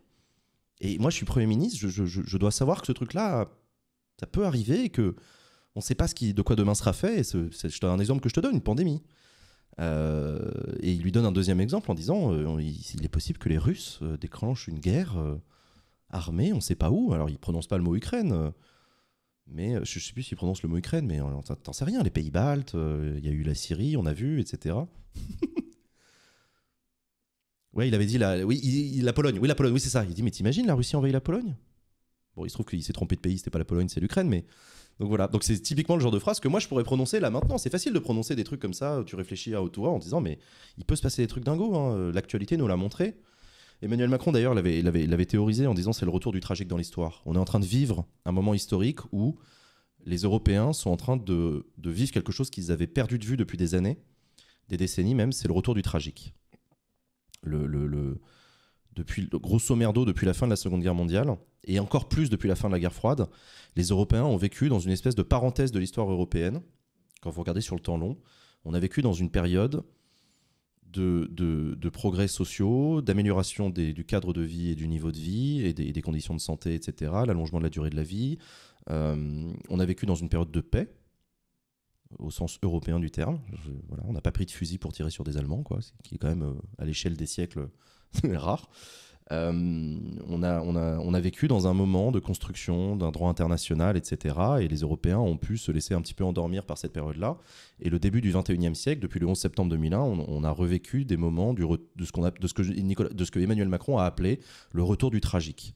Et moi, je suis Premier ministre, je, dois savoir que ce truc-là, ça peut arriver et que on ne sait pas de quoi demain sera fait. Et je te un exemple que je te donne, une pandémie. Euh, et il lui donne un deuxième exemple en disant euh, il, est possible que les Russes euh, déclenchent une guerre armée, on ne sait pas où. Alors il prononce pas le mot Ukraine, mais je ne sais plus s'il prononce le mot Ukraine, mais on t'en sait rien. Les pays baltes, il y a eu la Syrie, on a vu, etc. ouais, il avait dit la, oui, la Pologne, oui la Pologne, oui c'est ça. Il dit mais t'imagines la Russie envahit la Pologne Bon, il se trouve qu'il s'est trompé de pays, c'était pas la Pologne, c'est l'Ukraine, mais donc voilà, donc c'est typiquement le genre de phrase que moi je pourrais prononcer là maintenant. C'est facile de prononcer des trucs comme ça, tu réfléchis à autour en disant mais il peut se passer des trucs dingos, hein. l'actualité nous l'a montré. Emmanuel Macron d'ailleurs l'avait, l'avait, théorisé en disant c'est le retour du tragique dans l'histoire. On est en train de vivre un moment historique où les Européens sont en train de, vivre quelque chose qu'ils avaient perdu de vue depuis des années, des décennies même, c'est le retour du tragique. le depuis, grosso merdo, depuis la fin de la Seconde Guerre mondiale, et encore plus depuis la fin de la guerre froide, les Européens ont vécu dans une espèce de parenthèse de l'histoire européenne. Quand vous regardez sur le temps long, on a vécu dans une période de, de, progrès sociaux, d'amélioration du cadre de vie et du niveau de vie, et des, conditions de santé, etc., l'allongement de la durée de la vie. Euh, on a vécu dans une période de paix, au sens européen du terme. voilà, on n'a pas pris de fusil pour tirer sur des Allemands, quoi, qui est quand même, euh, à l'échelle des siècles, rare. Euh, on, a, on, a, vécu dans un moment de construction d'un droit international, etc. Et les Européens ont pu se laisser un petit peu endormir par cette période-là. Et le début du 21e siècle, depuis le 11 septembre 2001, on, a revécu des moments du de, ce qu'on a, de, ce que de ce que Emmanuel Macron a appelé le retour du tragique.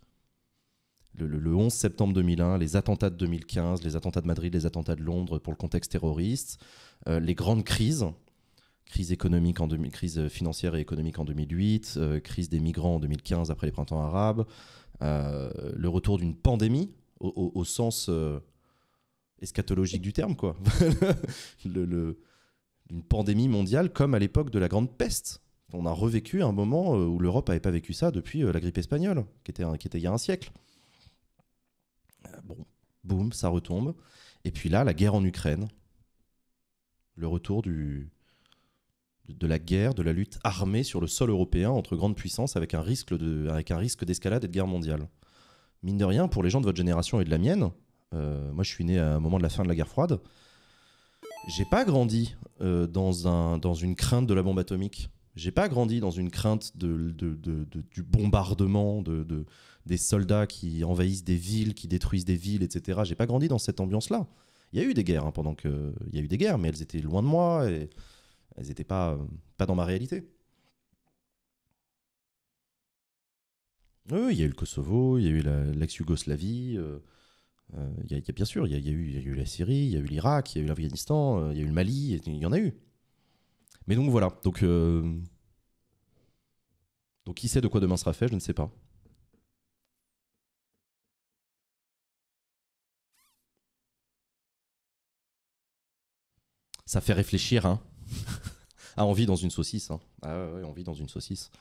Le, 11 septembre 2001, les attentats de 2015, les attentats de Madrid, les attentats de Londres pour le contexte terroriste, euh, les grandes crises crise économique en crise financière et économique en 2008, euh, crise des migrants en 2015 après les printemps arabes, euh, le retour d'une pandémie au, sens euh, eschatologique du terme, quoi. le, pandémie mondiale comme à l'époque de la grande peste. On a revécu un moment où l'Europe n'avait pas vécu ça depuis la grippe espagnole, qui était, qui était il y a un siècle. Bon, boum, ça retombe. Et puis là, la guerre en Ukraine, le retour du, de la guerre, de la lutte armée sur le sol européen entre grandes puissances avec un risque, avec un risque d'escalade et de guerre mondiale. Mine de rien, pour les gens de votre génération et de la mienne, euh, moi je suis né à un moment de la fin de la guerre froide, j'ai pas grandi euh, dans, un, dans une crainte de la bombe atomique. J'ai pas grandi dans une crainte de, de, du bombardement, de, des soldats qui envahissent des villes, qui détruisent des villes, etc. J'ai pas grandi dans cette ambiance-là. Il y a eu des guerres hein, pendant que. Il y a eu des guerres, mais elles étaient loin de moi. Et elles n'étaient pas, pas dans ma réalité. Oui, il y a eu le Kosovo, il y a eu l'ex-Yougoslavie, bien sûr, il y a, eu, la Syrie, il y a eu l'Irak, il y a eu l'Afghanistan, il y a eu le Mali, il y en a eu. Mais donc voilà, donc, donc qui sait de quoi demain sera fait, je ne sais pas. Ça fait réfléchir, hein ah, on vit dans une saucisse. Hein. Ah ouais, ouais, on vit dans une saucisse.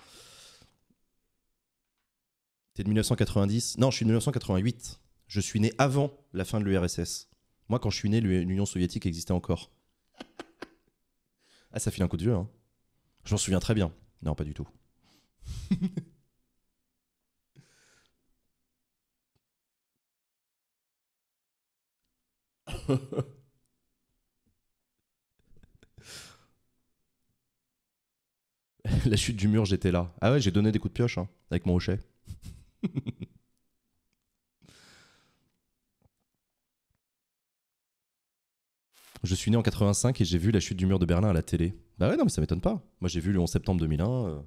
T'es de 1990 Non, je suis de 1988. Je suis né avant la fin de l'URSS. Moi, quand je suis né, l'Union soviétique existait encore. Ah, ça file un coup de vieux, hein. Je m'en souviens très bien. Non, pas du tout. la chute du mur, j'étais là. Ah ouais, j'ai donné des coups de pioche hein, avec mon hochet. Je suis né en 85 et j'ai vu la chute du mur de Berlin à la télé. Bah ouais, non, mais ça m'étonne pas. Moi, j'ai vu le 11 septembre 2001. Euh,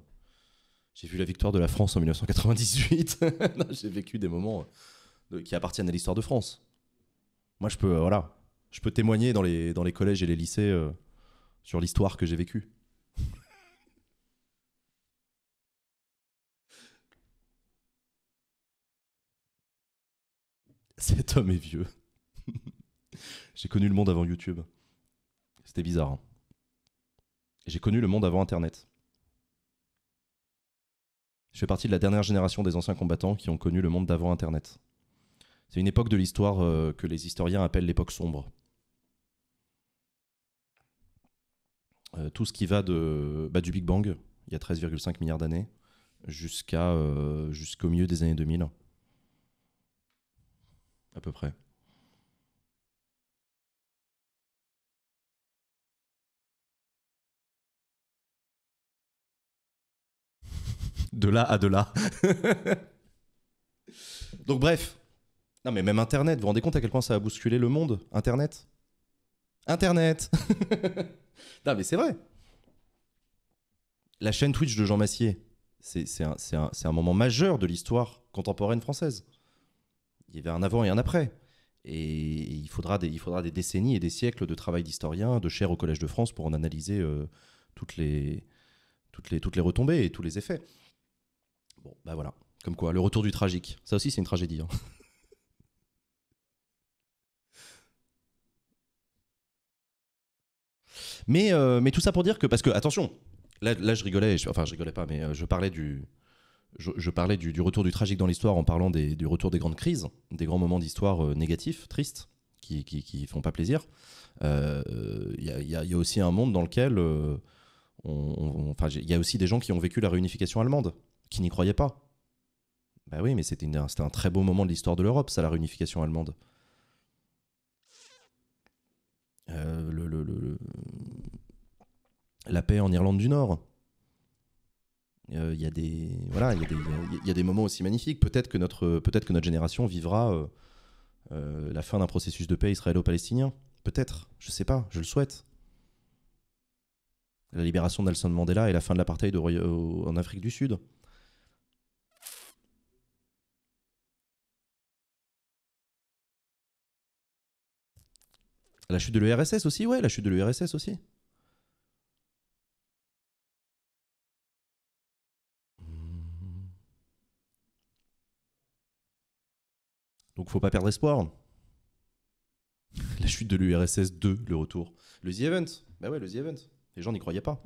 j'ai vu la victoire de la France en 1998. j'ai vécu des moments euh, qui appartiennent à l'histoire de France. Moi, je peux, euh, voilà, je peux témoigner dans les, dans les collèges et les lycées sur l'histoire que j'ai vécue. Cet homme est vieux. J'ai connu le monde avant YouTube. C'était bizarre. Hein. J'ai connu le monde avant Internet. Je fais partie de la dernière génération des anciens combattants qui ont connu le monde d'avant Internet. C'est une époque de l'histoire euh, que les historiens appellent l'époque sombre. Euh, tout ce qui va de, bah, du Big Bang, il y a 13,5 milliards d'années, jusqu'à euh, jusqu'au milieu des années 2000 à peu près. de là à de là. Donc bref. Non mais même Internet, vous vous rendez compte à quel point ça a bousculé le monde Internet Internet Non mais c'est vrai. La chaîne Twitch de Jean Massier, c'est un moment majeur de l'histoire contemporaine française il y avait un avant et un après. Et il faudra des, il faudra des décennies et des siècles de travail d'historien, de chair au Collège de France pour en analyser euh, toutes, les, toutes, les, toutes les retombées et tous les effets. Bon, ben voilà. Comme quoi, le retour du tragique. Ça aussi, c'est une tragédie. Hein. mais, euh, mais tout ça pour dire que, parce que, attention, là, là je rigolais, enfin je rigolais pas, mais euh, je parlais du, je, parlais du, retour du tragique dans l'histoire en parlant du retour des grandes crises, des grands moments d'histoire euh, négatifs, tristes, qui, qui, qui, font pas plaisir. Il euh, y, a aussi un monde dans lequel euh, on, enfin, il y a aussi des gens qui ont vécu la réunification allemande, qui n'y croyaient pas. Bah oui, mais c'était un très beau moment de l'histoire de l'Europe, ça, la réunification allemande. le, la paix en Irlande du Nord. Euh, il y a des voilà, il y, a des moments aussi magnifiques. Peut-être que notre peut-être que notre génération vivra euh, euh, la fin d'un processus de paix israélo-palestinien. Peut-être, je sais pas, je le souhaite. La libération d'Alson Mandela et la fin de l'apartheid en Afrique du Sud. La chute de l'URSS aussi, ouais, la chute de l'URSS aussi. Donc faut pas perdre espoir. La chute de l'URSS 2, le retour. Le The Event. Bah ouais, le The Event. Les gens n'y croyaient pas.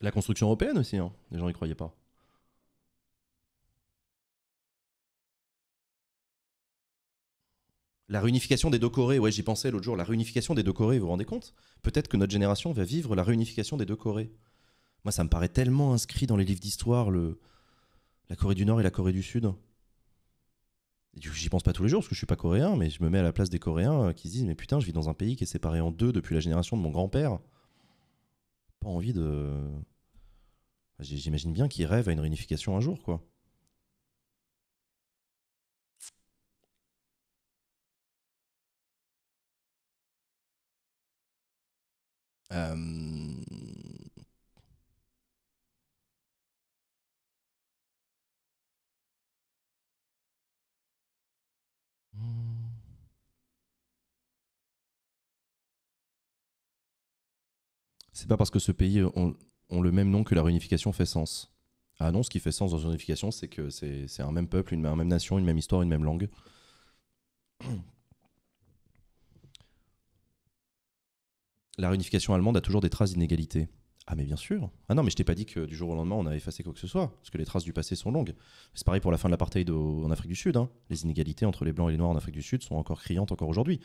La construction européenne aussi, hein. les gens n'y croyaient pas. La réunification des deux Corées, ouais, j'y pensais l'autre jour. La réunification des deux Corées, vous vous rendez compte Peut-être que notre génération va vivre la réunification des deux Corées. Moi, ça me paraît tellement inscrit dans les livres d'histoire, le, la Corée du Nord et la Corée du Sud. J'y pense pas tous les jours parce que je suis pas coréen, mais je me mets à la place des Coréens euh, qui se disent Mais putain, je vis dans un pays qui est séparé en deux depuis la génération de mon grand-père. Pas envie de. J'imagine bien qu'ils rêvent à une réunification un jour, quoi. Euh, c'est pas parce que ce pays ont, le même nom que la réunification fait sens. Ah non, ce qui fait sens dans une réunification, c'est que c'est un même peuple, une, même nation, une même histoire, une même langue. La réunification allemande a toujours des traces d'inégalité. Ah mais bien sûr. Ah non, mais je t'ai pas dit que du jour au lendemain on a effacé quoi que ce soit, parce que les traces du passé sont longues. C'est pareil pour la fin de l'apartheid en Afrique du Sud. Hein. Les inégalités entre les blancs et les noirs en Afrique du Sud sont encore criantes encore aujourd'hui.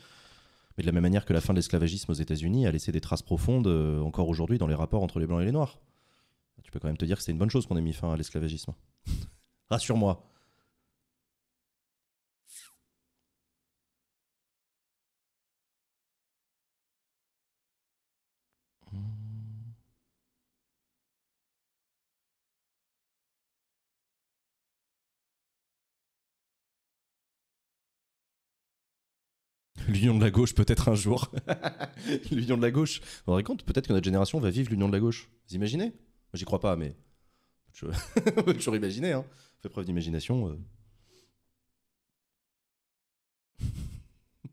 Mais de la même manière que la fin de l'esclavagisme aux États-Unis a laissé des traces profondes euh, encore aujourd'hui dans les rapports entre les Blancs et les Noirs. Tu peux quand même te dire que c'est une bonne chose qu'on ait mis fin à l'esclavagisme. Rassure-moi. l'union de la gauche peut-être un jour. l'union de la gauche. Vous vous rendez compte Peut-être que notre génération va vivre l'union de la gauche. Vous imaginez J'y crois pas, mais. Je... peut toujours imaginer, hein. Fait preuve d'imagination.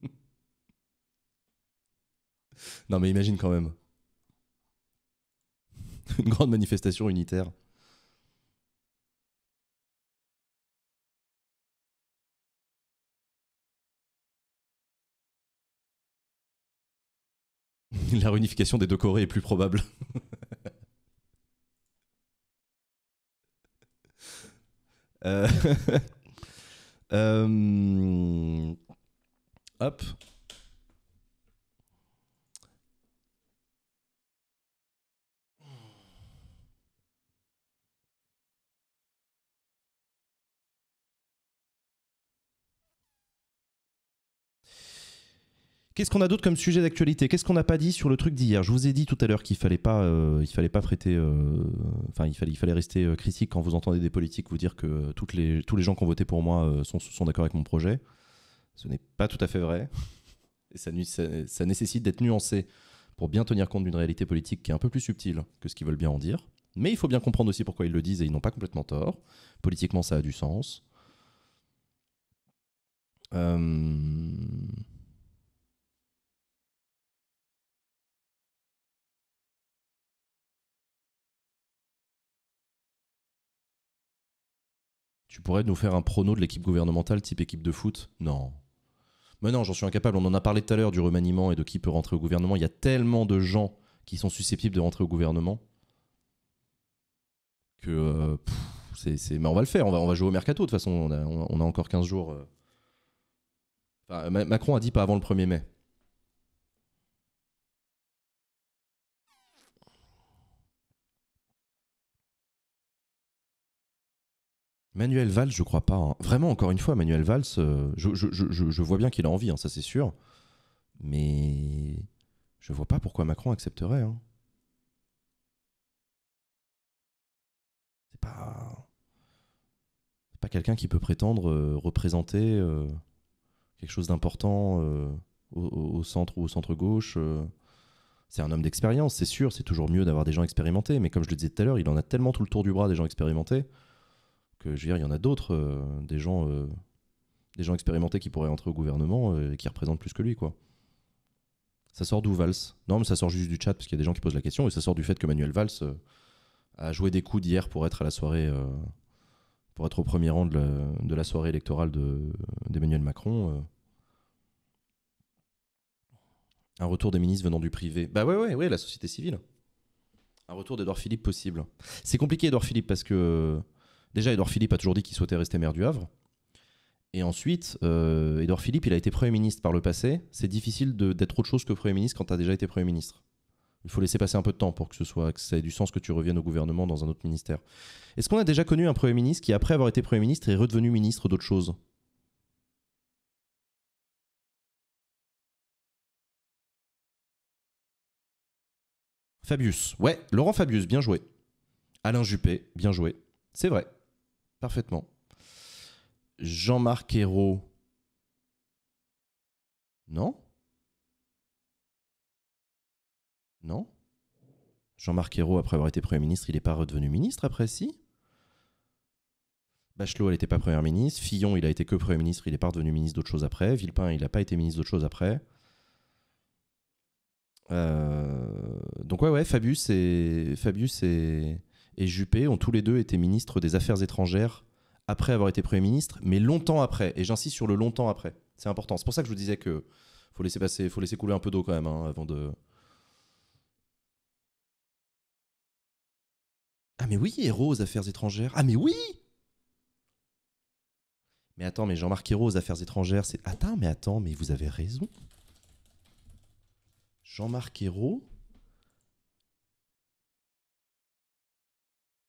Euh. non, mais imagine quand même. Une grande manifestation unitaire. la réunification des deux Corées est plus probable. Euh, euh, hop, Qu'est-ce qu'on a d'autre comme sujet d'actualité Qu'est-ce qu'on n'a pas dit sur le truc d'hier Je vous ai dit tout à l'heure qu'il fallait pas, euh, il fallait pas prêter, euh, enfin il fallait, il fallait rester euh, critique quand vous entendez des politiques vous dire que toutes les, tous les gens qui ont voté pour moi sont, sont d'accord avec mon projet. Ce n'est pas tout à fait vrai. Et ça, nécessite d'être nuancé pour bien tenir compte d'une réalité politique qui est un peu plus subtile que ce qu'ils veulent bien en dire. Mais il faut bien comprendre aussi pourquoi ils le disent et ils n'ont pas complètement tort. Politiquement, ça a du sens. Euh... Tu pourrais nous faire un prono de l'équipe gouvernementale type équipe de foot Non. Mais non, j'en suis incapable. On en a parlé tout à l'heure du remaniement et de qui peut rentrer au gouvernement. Il y a tellement de gens qui sont susceptibles de rentrer au gouvernement que. Euh, c'est, Mais on va le faire. On va, on jouer au mercato. De toute façon, on a, encore 15 jours. Euh. Macron a dit pas avant le 1er mai. Manuel Valls, je crois pas. Hein. Vraiment, encore une fois, Manuel Valls, euh, je, vois bien qu'il a envie, hein, ça c'est sûr. Mais je vois pas pourquoi Macron accepterait. Hein. C'est pas. pas quelqu'un qui peut prétendre euh, représenter euh, quelque chose d'important au, au, centre ou au centre-gauche. C'est un homme d'expérience, c'est sûr, c'est toujours mieux d'avoir des gens expérimentés. Mais comme je le disais tout à l'heure, il en a tellement tout le tour du bras des gens expérimentés que je veux dire, il y en a d'autres, euh, des gens, euh, des gens expérimentés qui pourraient entrer au gouvernement euh, et qui représentent plus que lui, quoi. Ça sort d'où Valls Non, mais ça sort juste du chat parce qu'il y a des gens qui posent la question et ça sort du fait que Manuel Valls a joué des coups d'hier pour être à la soirée, pour être au premier rang de la, soirée électorale d'Emmanuel Macron. Un retour des ministres venant du privé. Bah ouais, ouais, ouais, la société civile. Un retour d'Edouard Philippe possible. C'est compliqué, Edouard Philippe, parce que Déjà, Edouard Philippe a toujours dit qu'il souhaitait rester maire du Havre. Et ensuite, Edouard euh, Philippe, il a été Premier ministre par le passé. C'est difficile d'être autre chose que Premier ministre quand tu as déjà été Premier ministre. Il faut laisser passer un peu de temps pour que ce soit que ça ait du sens que tu reviennes au gouvernement dans un autre ministère. Est-ce qu'on a déjà connu un Premier ministre qui, après avoir été Premier ministre, est redevenu ministre d'autre chose Fabius. Ouais, Laurent Fabius, bien joué. Alain Juppé, bien joué. C'est vrai parfaitement. Jean-Marc Hérault. Non Non Jean-Marc Hérault, après avoir été Premier ministre, il n'est pas redevenu ministre après, si Bachelot, elle n'était pas Premier ministre. Fillon, il a été que Premier ministre, il n'est pas redevenu ministre d'autre chose après. Villepin, il n'a pas été ministre d'autre chose après. Euh, donc ouais, ouais, Fabius et... Fabius et et Juppé ont tous les deux été ministres des Affaires étrangères après avoir été Premier ministre, mais longtemps après. Et j'insiste sur le longtemps après. C'est important. C'est pour ça que je vous disais que faut laisser passer, faut laisser couler un peu d'eau quand même hein, avant de. Ah mais oui, héros aux affaires étrangères. Ah mais oui. Mais attends, mais Jean-Marc Hérault aux affaires étrangères, c'est attends, mais attends, mais vous avez raison. Jean-Marc Hérault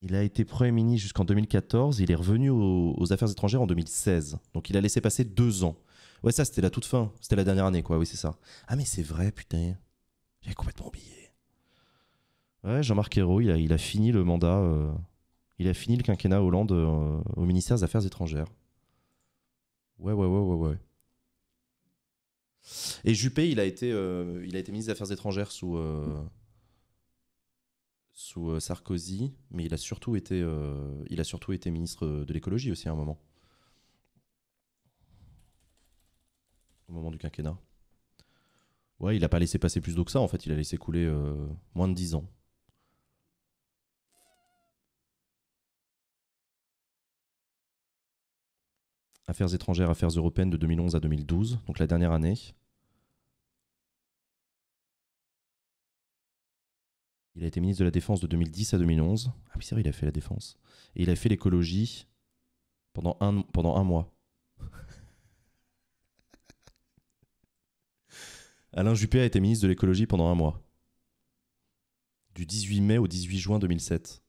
Il a été Premier ministre jusqu'en 2014. Il est revenu aux, Affaires étrangères en 2016. Donc il a laissé passer deux ans. Ouais, ça, c'était la toute fin. C'était la dernière année, quoi. Oui, c'est ça. Ah, mais c'est vrai, putain. J'ai complètement oublié. Ouais, Jean-Marc Ayrault, il a, fini le mandat. Euh, il a fini le quinquennat Hollande euh, au ministère des Affaires étrangères. Ouais, ouais, ouais, ouais, ouais. Et Juppé, il a été, euh, il a été ministre des Affaires étrangères sous sous euh, Sarkozy, mais il a surtout été, euh, il a surtout été ministre euh, de l'écologie aussi à un moment. Au moment du quinquennat. Ouais, il n'a pas laissé passer plus d'eau que ça, en fait, il a laissé couler moins de 10 ans. Affaires étrangères, affaires européennes de 2011 à 2012, donc la dernière année. Il a été ministre de la Défense de 2010 à 2011. Ah oui, c'est vrai, il a fait la Défense. Et il a fait l'écologie pendant un, pendant un mois. Alain Juppé a été ministre de l'écologie pendant un mois. Du 18 mai au 18 juin 2007.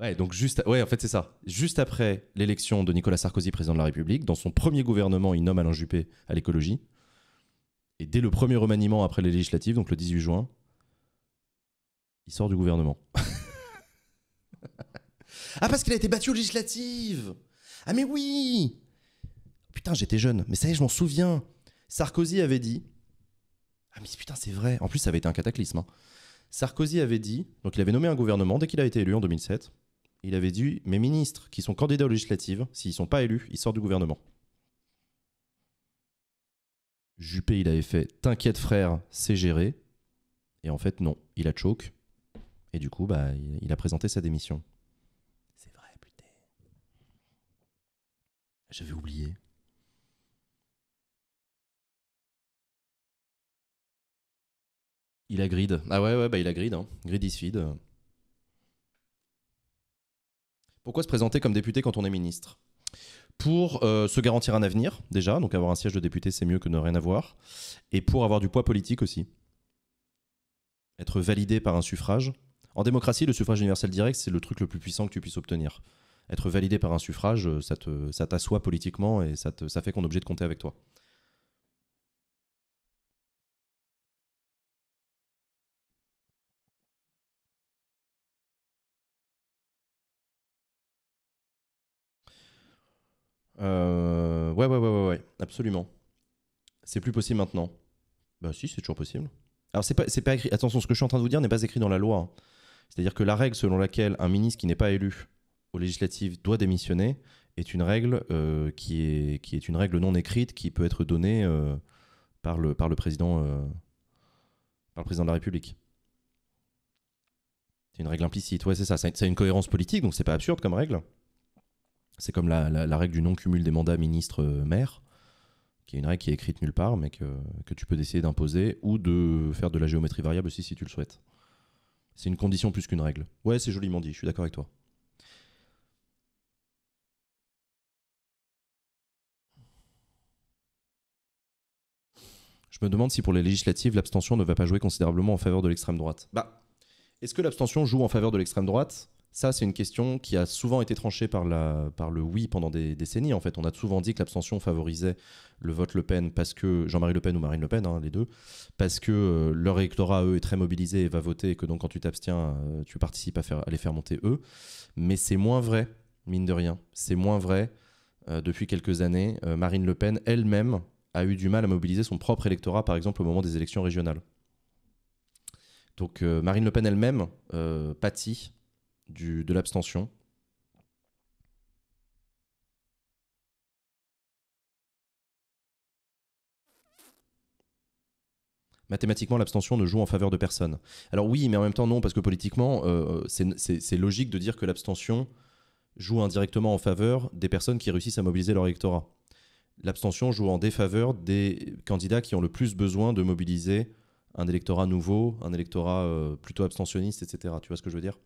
Ouais, donc juste, ouais, en fait c'est ça. Juste après l'élection de Nicolas Sarkozy président de la République, dans son premier gouvernement, il nomme Alain Juppé à l'écologie. Et dès le premier remaniement après les législatives, donc le 18 juin, il sort du gouvernement. ah parce qu'il a été battu aux législatives. Ah mais oui. Putain, j'étais jeune, mais ça y est, je m'en souviens. Sarkozy avait dit. Ah mais putain, c'est vrai. En plus, ça avait été un cataclysme. Hein. Sarkozy avait dit, donc il avait nommé un gouvernement dès qu'il a été élu en 2007 il avait dit mes ministres qui sont candidats aux législatives, s'ils ne sont pas élus, ils sortent du gouvernement. Juppé, il avait fait T'inquiète frère, c'est géré. Et en fait, non, il a choke. Et du coup, bah, il a présenté sa démission. C'est vrai, putain. J'avais oublié. Il a grid. Ah ouais, ouais, bah il a grid. Hein. Grid is feed. Pourquoi se présenter comme député quand on est ministre pour euh, se garantir un avenir, déjà, donc avoir un siège de député, c'est mieux que ne rien avoir, et pour avoir du poids politique aussi. Être validé par un suffrage. En démocratie, le suffrage universel direct, c'est le truc le plus puissant que tu puisses obtenir. Être validé par un suffrage, euh, ça t'assoit politiquement et ça fait qu'on est obligé de compter avec toi. Euh, ouais, ouais, ouais, ouais, ouais, absolument. C'est plus possible maintenant. Bah si, c'est toujours possible. Alors c'est pas, c'est pas écrit. Attention, ce que je suis en train de vous dire n'est pas écrit dans la loi. Hein. C'est-à-dire que la règle selon laquelle un ministre qui n'est pas élu aux législatives doit démissionner est une règle euh, qui, est, qui est une règle non écrite qui peut être donnée euh, par, le, par, le président, par le président de la République. C'est une règle implicite, ouais c'est ça, c'est une cohérence politique, donc c'est pas absurde comme règle. C'est comme la, règle du non-cumul des mandats ministre-maire, qui est une règle qui est écrite nulle part, mais que, tu peux décider d'imposer, ou de faire de la géométrie variable aussi si tu le souhaites. C'est une condition plus qu'une règle. Ouais, c'est joliment dit, je suis d'accord avec toi. Je me demande si pour les législatives, l'abstention ne va pas jouer considérablement en faveur de l'extrême droite. Bah, est-ce que l'abstention joue en faveur de l'extrême droite ça, c'est une question qui a souvent été tranchée par, le oui pendant des décennies. En fait, on a souvent dit que l'abstention favorisait le vote Le Pen parce que Jean-Marie Le Pen ou Marine Le Pen, hein, les deux, parce que euh, leur électorat, eux, est très mobilisé et va voter, et que donc quand tu t'abstiens, euh, tu participes à, faire, les faire monter eux. Mais c'est moins vrai, mine de rien. C'est moins vrai euh, depuis quelques années. Marine Le Pen elle-même a eu du mal à mobiliser son propre électorat, par exemple au moment des élections régionales. Donc Marine Le Pen elle-même pâtit du, de l'abstention. mathématiquement, l'abstention ne joue en faveur de personne. Alors oui, mais en même temps, non, parce que politiquement, euh, euh, c'est logique de dire que l'abstention joue indirectement en faveur des personnes qui réussissent à mobiliser leur électorat. L'abstention joue en défaveur des candidats qui ont le plus besoin de mobiliser un électorat nouveau, un électorat euh, plutôt abstentionniste, etc. Tu vois ce que je veux dire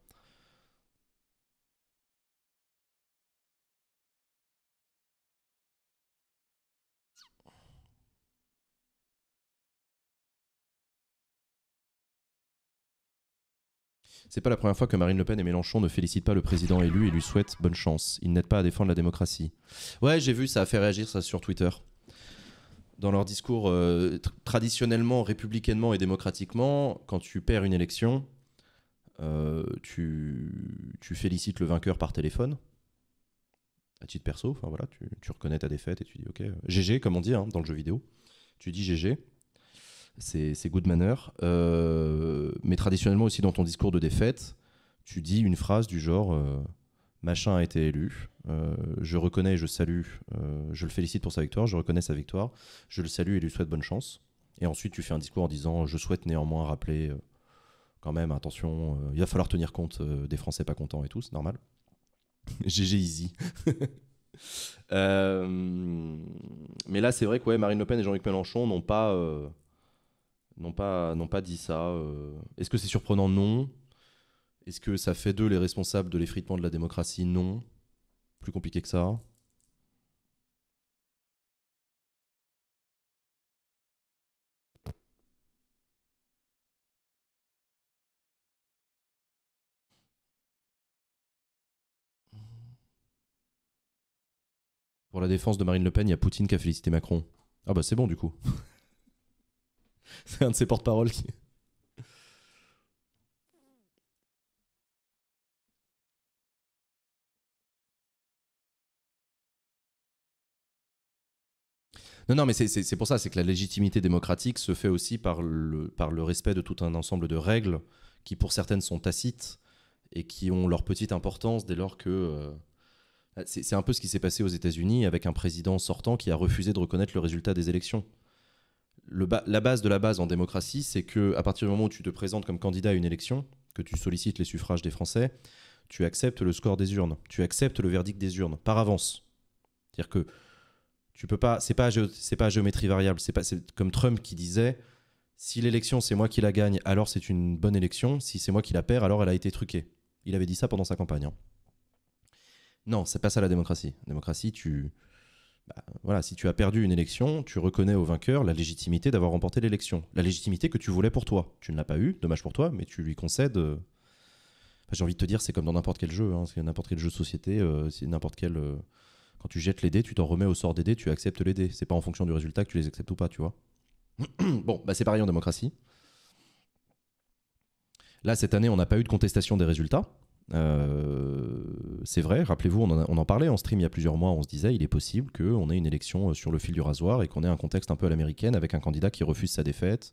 C'est pas la première fois que Marine Le Pen et Mélenchon ne félicitent pas le président élu et lui souhaitent bonne chance. Ils n'aident pas à défendre la démocratie. Ouais, j'ai vu, ça a fait réagir ça sur Twitter. Dans leur discours, euh, traditionnellement, républicainement et démocratiquement, quand tu perds une élection, euh, tu, félicites le vainqueur par téléphone, à titre perso, voilà, tu, reconnais ta défaite et tu dis ok, GG euh, comme on dit hein, dans le jeu vidéo, tu dis GG, c'est good manner. Euh, mais traditionnellement aussi dans ton discours de défaite, tu dis une phrase du genre euh, machin a été élu. Euh, je reconnais et je salue, je le félicite pour sa victoire, je reconnais sa victoire, je le salue et lui souhaite bonne chance. Et ensuite, tu fais un discours en disant Je souhaite néanmoins rappeler, quand même, attention, il va falloir tenir compte des Français pas contents et tout, c'est normal. GG easy. mais là, c'est vrai que Marine Le Pen et Jean-Luc Mélenchon n'ont pas n'ont pas, pas dit ça. Euh. Est-ce que c'est surprenant Non. Est-ce que ça fait d'eux les responsables de l'effritement de la démocratie Non. Plus compliqué que ça. Pour la défense de Marine Le Pen, il y a Poutine qui a félicité Macron. Ah bah c'est bon du coup. C'est un de ses porte-paroles qui. Non, non, mais c'est pour ça, c'est que la légitimité démocratique se fait aussi par le, par le respect de tout un ensemble de règles qui, pour certaines, sont tacites et qui ont leur petite importance dès lors que. Euh, c'est un peu ce qui s'est passé aux États-Unis avec un président sortant qui a refusé de reconnaître le résultat des élections la base de la base en démocratie, c'est que à partir du moment où tu te présentes comme candidat à une élection, que tu sollicites les suffrages des Français, tu acceptes le score des urnes, tu acceptes le verdict des urnes par avance. C'est-à-dire que tu peux pas, c'est pas pas géométrie variable, c'est pas comme Trump qui disait si l'élection c'est moi qui la gagne, alors c'est une bonne élection, si c'est moi qui la perds, alors elle a été truquée. Il avait dit ça pendant sa campagne. Hein. Non, c'est pas ça la démocratie. La démocratie, tu bah, voilà, si tu as perdu une élection, tu reconnais au vainqueur la légitimité d'avoir remporté l'élection. La légitimité que tu voulais pour toi. Tu ne l'as pas eu, dommage pour toi, mais tu lui concèdes. Euh, j'ai envie de te dire, c'est comme dans n'importe quel jeu. Hein, c'est n'importe quel jeu de société. Euh, n'importe quel. Euh, quand tu jettes les dés, tu t'en remets au sort des dés, tu acceptes les dés. C'est pas en fonction du résultat que tu les acceptes ou pas, tu vois. bon, bah c'est pareil en démocratie. Là, cette année, on n'a pas eu de contestation des résultats. Euh, c'est vrai, rappelez-vous, on, on, en parlait en stream il y a plusieurs mois, on se disait il est possible qu'on ait une élection euh, sur le fil du rasoir et qu'on ait un contexte un peu à l'américaine avec un candidat qui refuse sa défaite,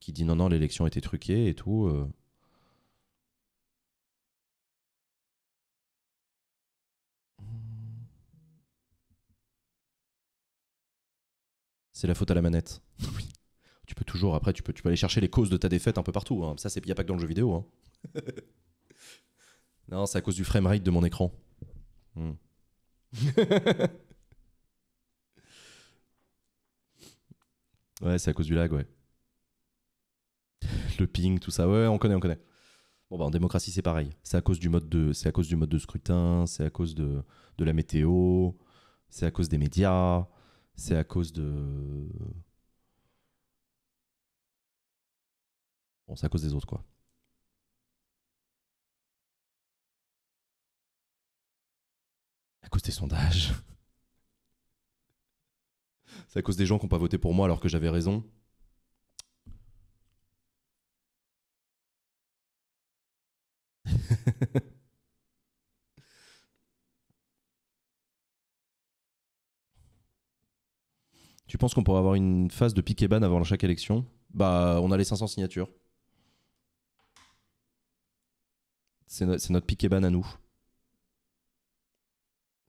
qui dit non, non, l'élection était truquée et tout. Euh. C'est la faute à la manette. tu peux toujours, après, tu peux, tu peux aller chercher les causes de ta défaite un peu partout. Hein. Ça, il n'y a pas que dans le jeu vidéo. Hein. Non, c'est à cause du framerate de mon écran. Hmm. ouais, c'est à cause du lag, ouais. Le ping, tout ça, ouais, on connaît, on connaît. Bon, bah, en démocratie, c'est pareil. C'est à cause du mode de, c'est à cause du mode de scrutin, c'est à cause de, de la météo, c'est à cause des médias, c'est à cause de. Bon, c'est à cause des autres, quoi. à cause des sondages. C'est à cause des gens qui n'ont pas voté pour moi alors que j'avais raison. tu penses qu'on pourrait avoir une phase de pique et ban avant chaque élection Bah, on a les 500 signatures. C'est notre pique et ban à nous.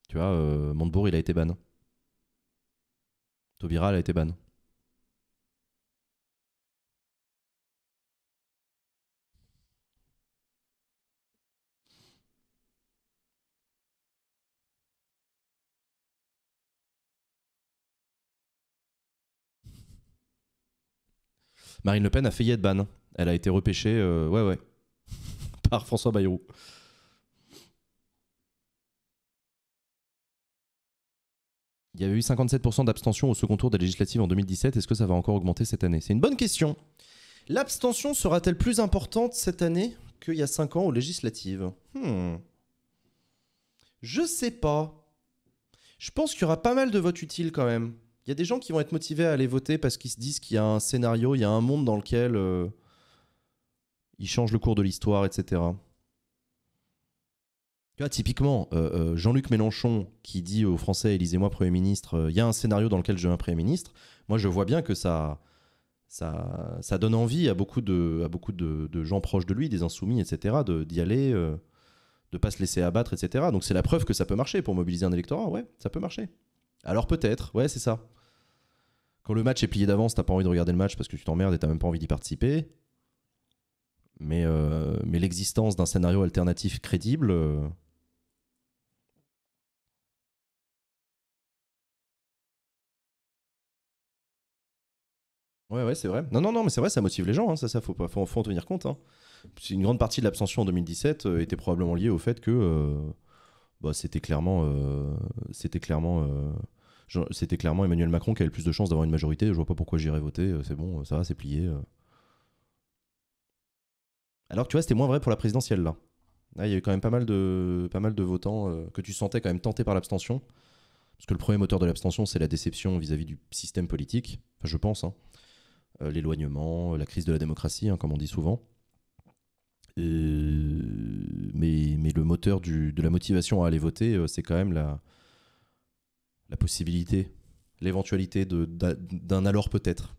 Tu vois, euh, Montebourg, il a été ban. Taubira, elle a été ban. Marine Le Pen a failli être ban. Elle a été repêchée, euh, ouais, ouais, par François Bayrou. Il y avait eu 57% d'abstention au second tour des législatives en 2017. Est-ce que ça va encore augmenter cette année C'est une bonne question. L'abstention sera-t-elle plus importante cette année qu'il y a 5 ans aux législatives hmm. Je sais pas. Je pense qu'il y aura pas mal de votes utiles quand même. Il y a des gens qui vont être motivés à aller voter parce qu'ils se disent qu'il y a un scénario, il y a un monde dans lequel euh, ils changent le cours de l'histoire, etc typiquement, euh, euh, Jean-Luc Mélenchon qui dit aux Français élisez-moi Premier ministre, euh, il y a un scénario dans lequel je veux un Premier ministre. Moi, je vois bien que ça, ça, ça donne envie à beaucoup, de, à beaucoup de, gens proches de lui, des insoumis, etc., d'y aller, de de pas se laisser abattre, etc. Donc, c'est la preuve que ça peut marcher pour mobiliser un électorat. Ouais, ça peut marcher. Alors, peut-être, ouais, c'est ça. Quand le match est plié d'avance, t'as pas envie de regarder le match parce que tu t'emmerdes et t'as même pas envie d'y participer. Mais, mais l'existence d'un scénario alternatif crédible Ouais, ouais, c'est vrai. Non, non, non, mais c'est vrai, ça motive les gens. Hein, ça, ça, faut, pas, faut, en tenir compte. Hein. Une grande partie de l'abstention en 2017 euh, était probablement liée au fait que euh, bah, c'était clairement, euh, c'était clairement, c'était clairement Emmanuel Macron qui avait le plus de chances d'avoir une majorité. Je vois pas pourquoi j'irais voter. C'est bon, ça va, c'est plié. Alors tu vois, c'était moins vrai pour la présidentielle là. il y a eu quand même pas mal de, pas mal de votants que tu sentais quand même tentés par l'abstention. Parce que le premier moteur de l'abstention, c'est la déception vis-à-vis -vis du système politique. Enfin, je pense. Hein. Euh, l'éloignement, euh, la crise de la démocratie, hein, comme on dit souvent. Euh, mais, le moteur de la motivation à aller voter, c'est quand même la, la possibilité, l'éventualité d'un alors peut-être.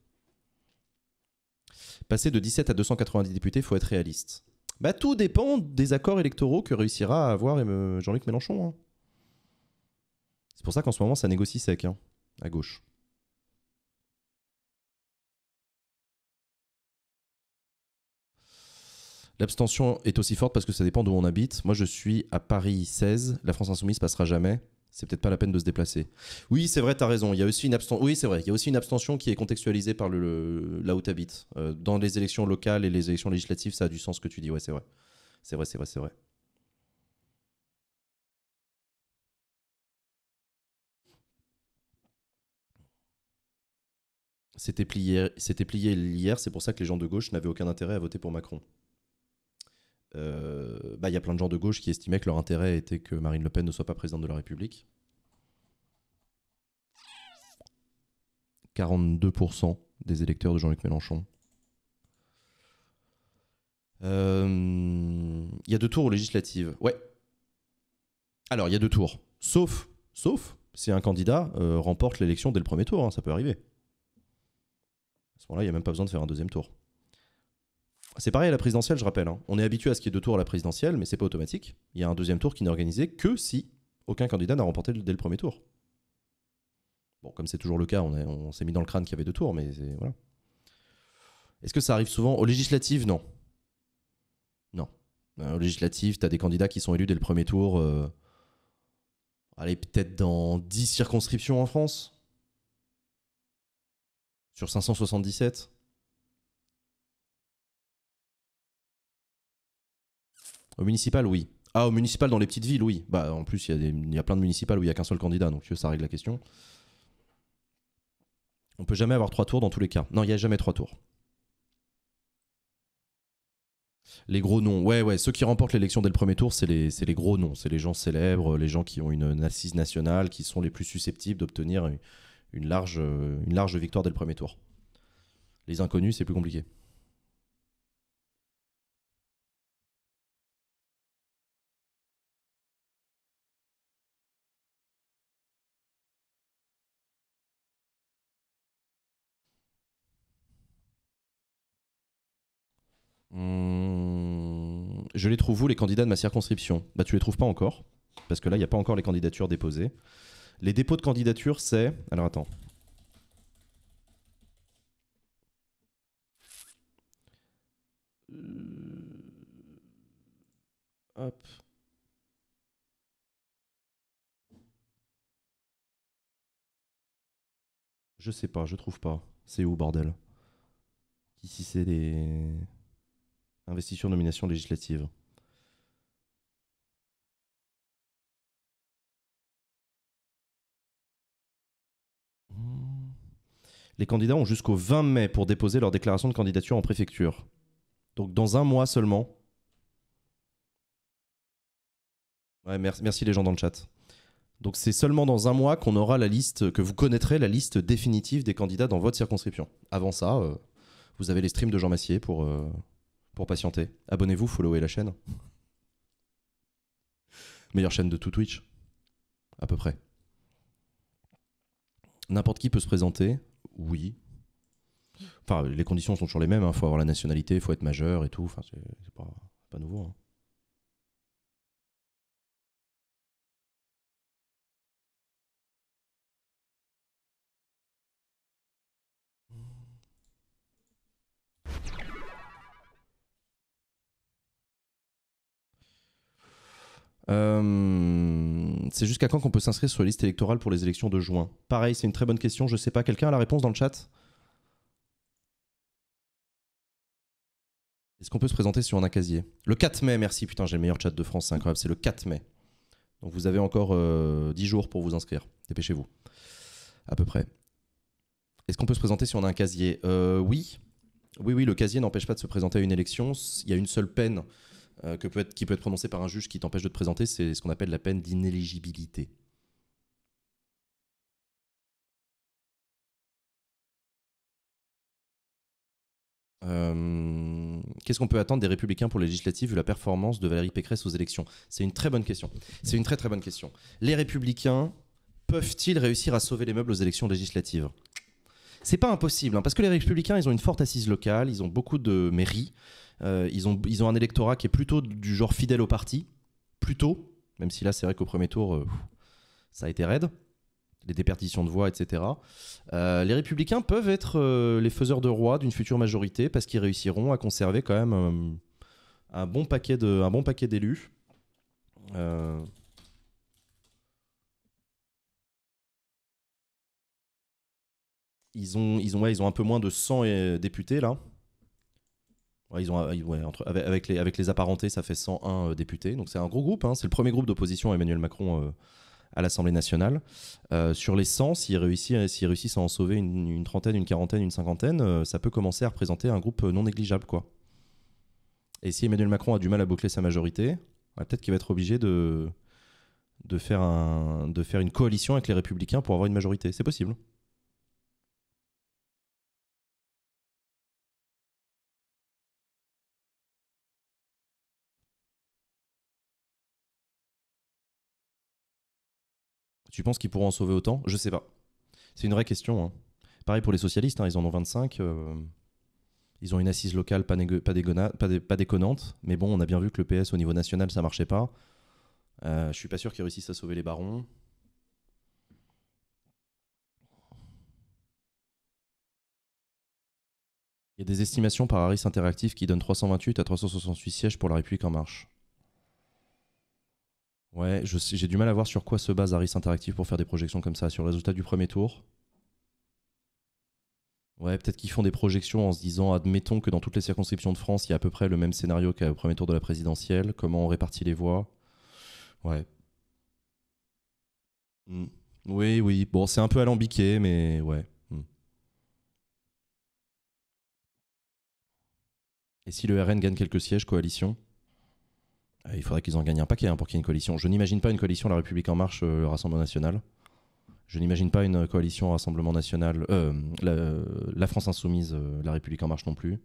Passer de 17 à 290 députés, faut être réaliste. Bah tout dépend des accords électoraux que réussira à avoir Jean-Luc Mélenchon. Hein. C'est pour ça qu'en ce moment ça négocie sec hein, à gauche. L'abstention est aussi forte parce que ça dépend d'où on habite. Moi, je suis à Paris 16. La France insoumise passera jamais. C'est peut-être pas la peine de se déplacer. Oui, c'est vrai, tu as raison. Il y a aussi une abstention. Oui, c'est vrai. Il y a aussi une abstention qui est contextualisée par le, là où tu habites. Euh, dans les élections locales et les élections législatives, ça a du sens ce que tu dis. Ouais, c'est vrai. C'est vrai, c'est vrai, c'est vrai. C'était plié, c'était plié hier, c'est pour ça que les gens de gauche n'avaient aucun intérêt à voter pour Macron. Euh, bah, il y a plein de gens de gauche qui estimaient que leur intérêt était que Marine Le Pen ne soit pas présidente de la République. 42% des électeurs de Jean-Luc Mélenchon. Euh, il y a deux tours aux législatives. Ouais. Alors, il y a deux tours. Sauf, sauf si un candidat euh, remporte l'élection dès le premier tour. Hein, ça peut arriver. À ce moment-là, il n'y a même pas besoin de faire un deuxième tour. C'est pareil à la présidentielle, je rappelle. Hein. On est habitué à ce qu'il y ait deux tours à la présidentielle, mais c'est pas automatique. Il y a un deuxième tour qui n'est organisé que si aucun candidat n'a remporté dès le premier tour. Bon, comme c'est toujours le cas, on, s'est mis dans le crâne qu'il y avait deux tours, mais voilà. Est-ce que ça arrive souvent aux législatives Non. Non. Euh, aux législatives, tu as des candidats qui sont élus dès le premier tour. Euh, allez, peut-être dans 10 circonscriptions en France Sur 577 Au municipal, oui. Ah, au municipal dans les petites villes, oui. Bah, en plus, il y, a plein de municipales où il n'y a qu'un seul candidat, donc ça règle la question. On peut jamais avoir trois tours dans tous les cas. Non, il n'y a jamais trois tours. Les gros noms, ouais, ouais, ceux qui remportent l'élection dès le premier tour, c'est les, gros noms, c'est les gens célèbres, les gens qui ont une, assise nationale, qui sont les plus susceptibles d'obtenir large, une large victoire dès le premier tour. Les inconnus, c'est plus compliqué. je les trouve où les candidats de ma circonscription Bah tu les trouves pas encore, parce que là il n'y a pas encore les candidatures déposées. Les dépôts de candidatures, c'est... Alors attends. Euh, hop. Je sais pas, je trouve pas. C'est où bordel Ici c'est des... Investitures nomination législative. Les candidats ont jusqu'au 20 mai pour déposer leur déclaration de candidature en préfecture. Donc dans un mois seulement. merci, les gens dans le chat. Donc c'est seulement dans un mois qu'on aura la liste, que vous connaîtrez la liste définitive des candidats dans votre circonscription. Avant ça, euh, vous avez les streams de Jean Massier pour, euh, pour patienter. Abonnez-vous, followez la chaîne. Meilleure chaîne de tout Twitch, à peu près. N'importe qui peut se présenter, oui. Enfin, les conditions sont toujours les mêmes, il hein. faut avoir la nationalité, il faut être majeur et tout, enfin, c'est pas, nouveau. Hein. Euh, c'est jusqu'à quand qu'on peut s'inscrire sur la liste électorale pour les élections de juin Pareil, c'est une très bonne question. Je sais pas, quelqu'un a la réponse dans le chat Est-ce qu'on peut se présenter sur un casier Le 4 mai, merci. Putain, j'ai le meilleur chat de France, c'est incroyable. C'est le 4 mai. Donc vous avez encore 10 euh, jours pour vous inscrire. Dépêchez-vous. À peu près. Est-ce qu'on peut se présenter si on a un casier euh, Oui. Oui, oui, le casier n'empêche pas de se présenter à une élection. Il y a une seule peine euh, que peut être, qui peut être prononcé par un juge qui t'empêche de te présenter, c'est ce qu'on appelle la peine d'inéligibilité. Euh, qu'est-ce qu'on peut attendre des républicains pour les législatives vu la performance de Valérie Pécresse aux élections C'est une très bonne question. C'est une très très bonne question. Les républicains peuvent-ils réussir à sauver les meubles aux élections législatives C'est pas impossible, hein, parce que les républicains, ils ont une forte assise locale, ils ont beaucoup de mairies. Euh, ils, ont, un électorat qui est plutôt du genre fidèle au parti, plutôt, même si là c'est vrai qu'au premier tour, euh, ça a été raide les déperditions de voix, etc. Euh, les républicains peuvent être les faiseurs de roi d'une future majorité parce qu'ils réussiront à conserver quand même un bon paquet de, bon paquet d'élus. Ils ont, ils ont un peu moins de 100 députés là avec, les, apparentés, ça fait 101 euh, députés. Donc c'est un gros groupe. Hein. C'est le premier groupe d'opposition à Emmanuel Macron euh, à l'Assemblée nationale. Euh, sur les 100, s'ils réussissent, à en sauver une, trentaine, une quarantaine, une cinquantaine, ça peut commencer à représenter un groupe non négligeable. Et si Emmanuel Macron a du mal à boucler sa majorité, peut-être qu'il va être obligé de, de, faire de faire une coalition avec les républicains pour avoir une majorité. C'est possible. Tu penses qu'ils pourront en sauver autant Je sais pas. C'est une vraie question. Hein. Pareil pour les socialistes, hein, ils en ont 25. Euh, ils ont une assise locale pas, pas, déconnante. Mais bon, on a bien vu que le PS au niveau national, ça marchait pas. Euh, je suis pas sûr qu'ils réussissent à sauver les barons. Il y a des estimations par Harris Interactif qui donnent 328 à 368 sièges pour la République en marche. Ouais, j'ai du mal à voir sur quoi se base Aris Interactive pour faire des projections comme ça, sur le résultat du premier tour. Ouais, peut-être qu'ils font des projections en se disant, admettons que dans toutes les circonscriptions de France, il y a à peu près le même scénario qu'au premier tour de la présidentielle, comment on répartit les voix. Ouais. Hmm. Oui, oui, bon, c'est un peu alambiqué, mais ouais. Hmm. Et si le RN gagne quelques sièges, coalition euh, il faudrait qu'ils en gagnent un paquet hein, pour qu'il y ait une coalition. Je n'imagine pas une coalition La République En Marche, euh, le Rassemblement National. Je n'imagine pas une coalition Rassemblement National, euh, la, France Insoumise, La République En Marche non plus.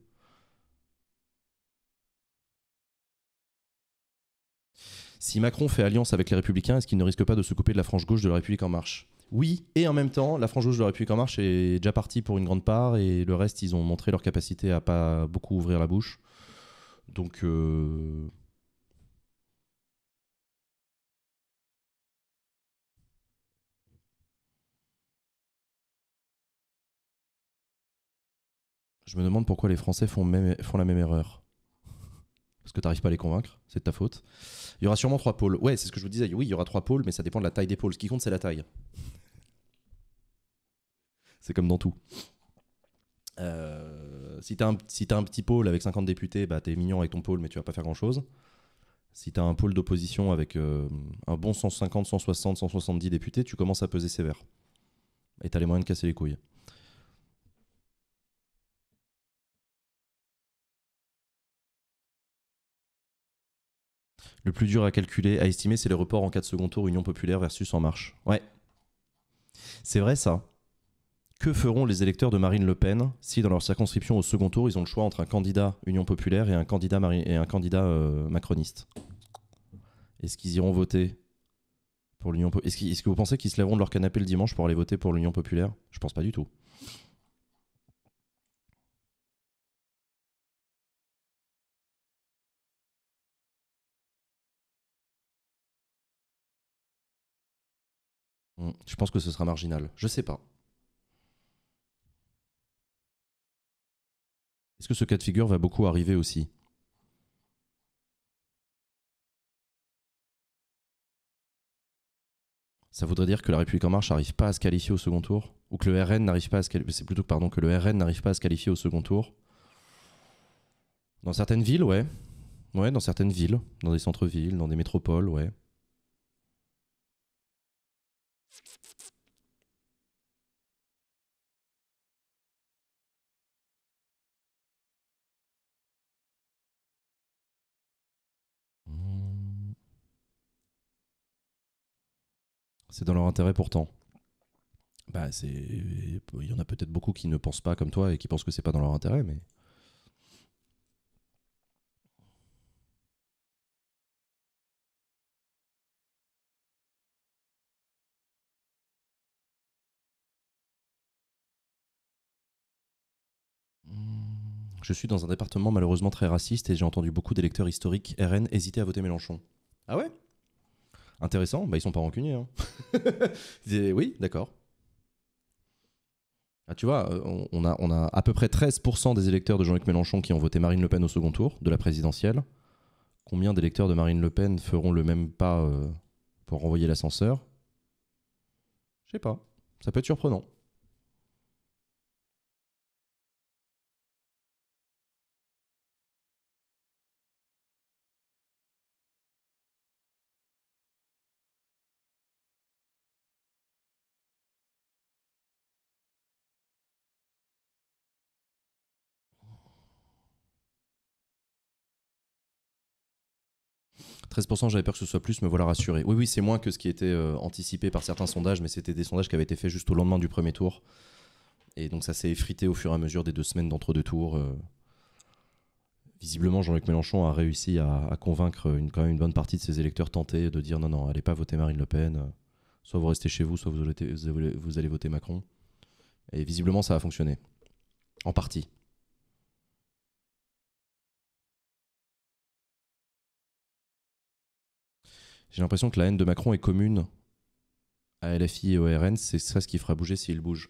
Si Macron fait alliance avec les Républicains, est-ce qu'il ne risque pas de se couper de la frange gauche de La République En Marche Oui, et en même temps, la frange gauche de La République En Marche est déjà partie pour une grande part, et le reste, ils ont montré leur capacité à pas beaucoup ouvrir la bouche. Donc. Je me demande pourquoi les Français font, la même erreur. Parce que tu n'arrives pas à les convaincre, c'est de ta faute. Il y aura sûrement trois pôles. Ouais, c'est ce que je vous disais. Oui, il y aura trois pôles, mais ça dépend de la taille des pôles. Ce qui compte, c'est la taille. C'est comme dans tout. Euh, si tu un, as un petit pôle avec 50 députés, bah es mignon avec ton pôle, mais tu vas pas faire grand chose. Si tu as un pôle d'opposition avec euh, un bon 150, 160, 170 députés, tu commences à peser sévère. Et as les moyens de casser les couilles. Le plus dur à calculer, à estimer, c'est les reports en cas de second tour Union populaire versus En Marche. Ouais. C'est vrai ça. Que feront les électeurs de Marine Le Pen si dans leur circonscription au second tour, ils ont le choix entre un candidat Union populaire et un candidat, euh, macroniste Est-ce qu'ils iront voter pour l'Union Populaire Est-ce que vous pensez qu'ils se lèveront de leur canapé le dimanche pour aller voter pour l'Union populaire Je pense pas du tout. Mm. Je pense que ce sera marginal. Je sais pas. Est-ce que ce cas de figure va beaucoup arriver aussi Ça voudrait dire que la République en marche n'arrive pas à se qualifier au second tour ou que le RN n'arrive pas à se qualifier c'est plutôt pardon que le RN n'arrive pas à se qualifier au second tour. Dans certaines villes, ouais. Ouais, dans certaines villes, dans des centres-villes, dans des métropoles, ouais. C'est dans leur intérêt pourtant. Bah, c'est, il y en a peut-être beaucoup qui ne pensent pas comme toi et qui pensent que c'est pas dans leur intérêt, mais. Je suis dans un département malheureusement très raciste et j'ai entendu beaucoup d'électeurs historiques RN hésiter à voter Mélenchon. Ah ouais Intéressant, bah ils sont pas rancuniers. Hein. oui, d'accord. Ah, tu vois, euh, on a, on a à peu près 13% des électeurs de Jean-Luc Mélenchon qui ont voté Marine Le Pen au second tour de la présidentielle. Combien d'électeurs de Marine Le Pen feront le même pas euh, pour renvoyer l'ascenseur Je sais pas. Ça peut être surprenant. 13%, j'avais peur que ce soit plus, me voilà rassuré. Oui, oui, c'est moins que ce qui était euh, anticipé par certains sondages, mais c'était des sondages qui avaient été faits juste au lendemain du premier tour. Et donc ça s'est effrité au fur et à mesure des deux semaines d'entre-deux tours. Euh. Visiblement, Jean-Luc Mélenchon a réussi à, convaincre quand même une bonne partie de ses électeurs tentés de dire non, non, allez pas voter Marine Le Pen. Euh, soit vous restez chez vous, soit vous allez voter Macron. Et visiblement, ça a fonctionné. En partie. J'ai l'impression que la haine de Macron est commune à LFI et au RN. C'est ça ce qui fera bouger s'il bouge.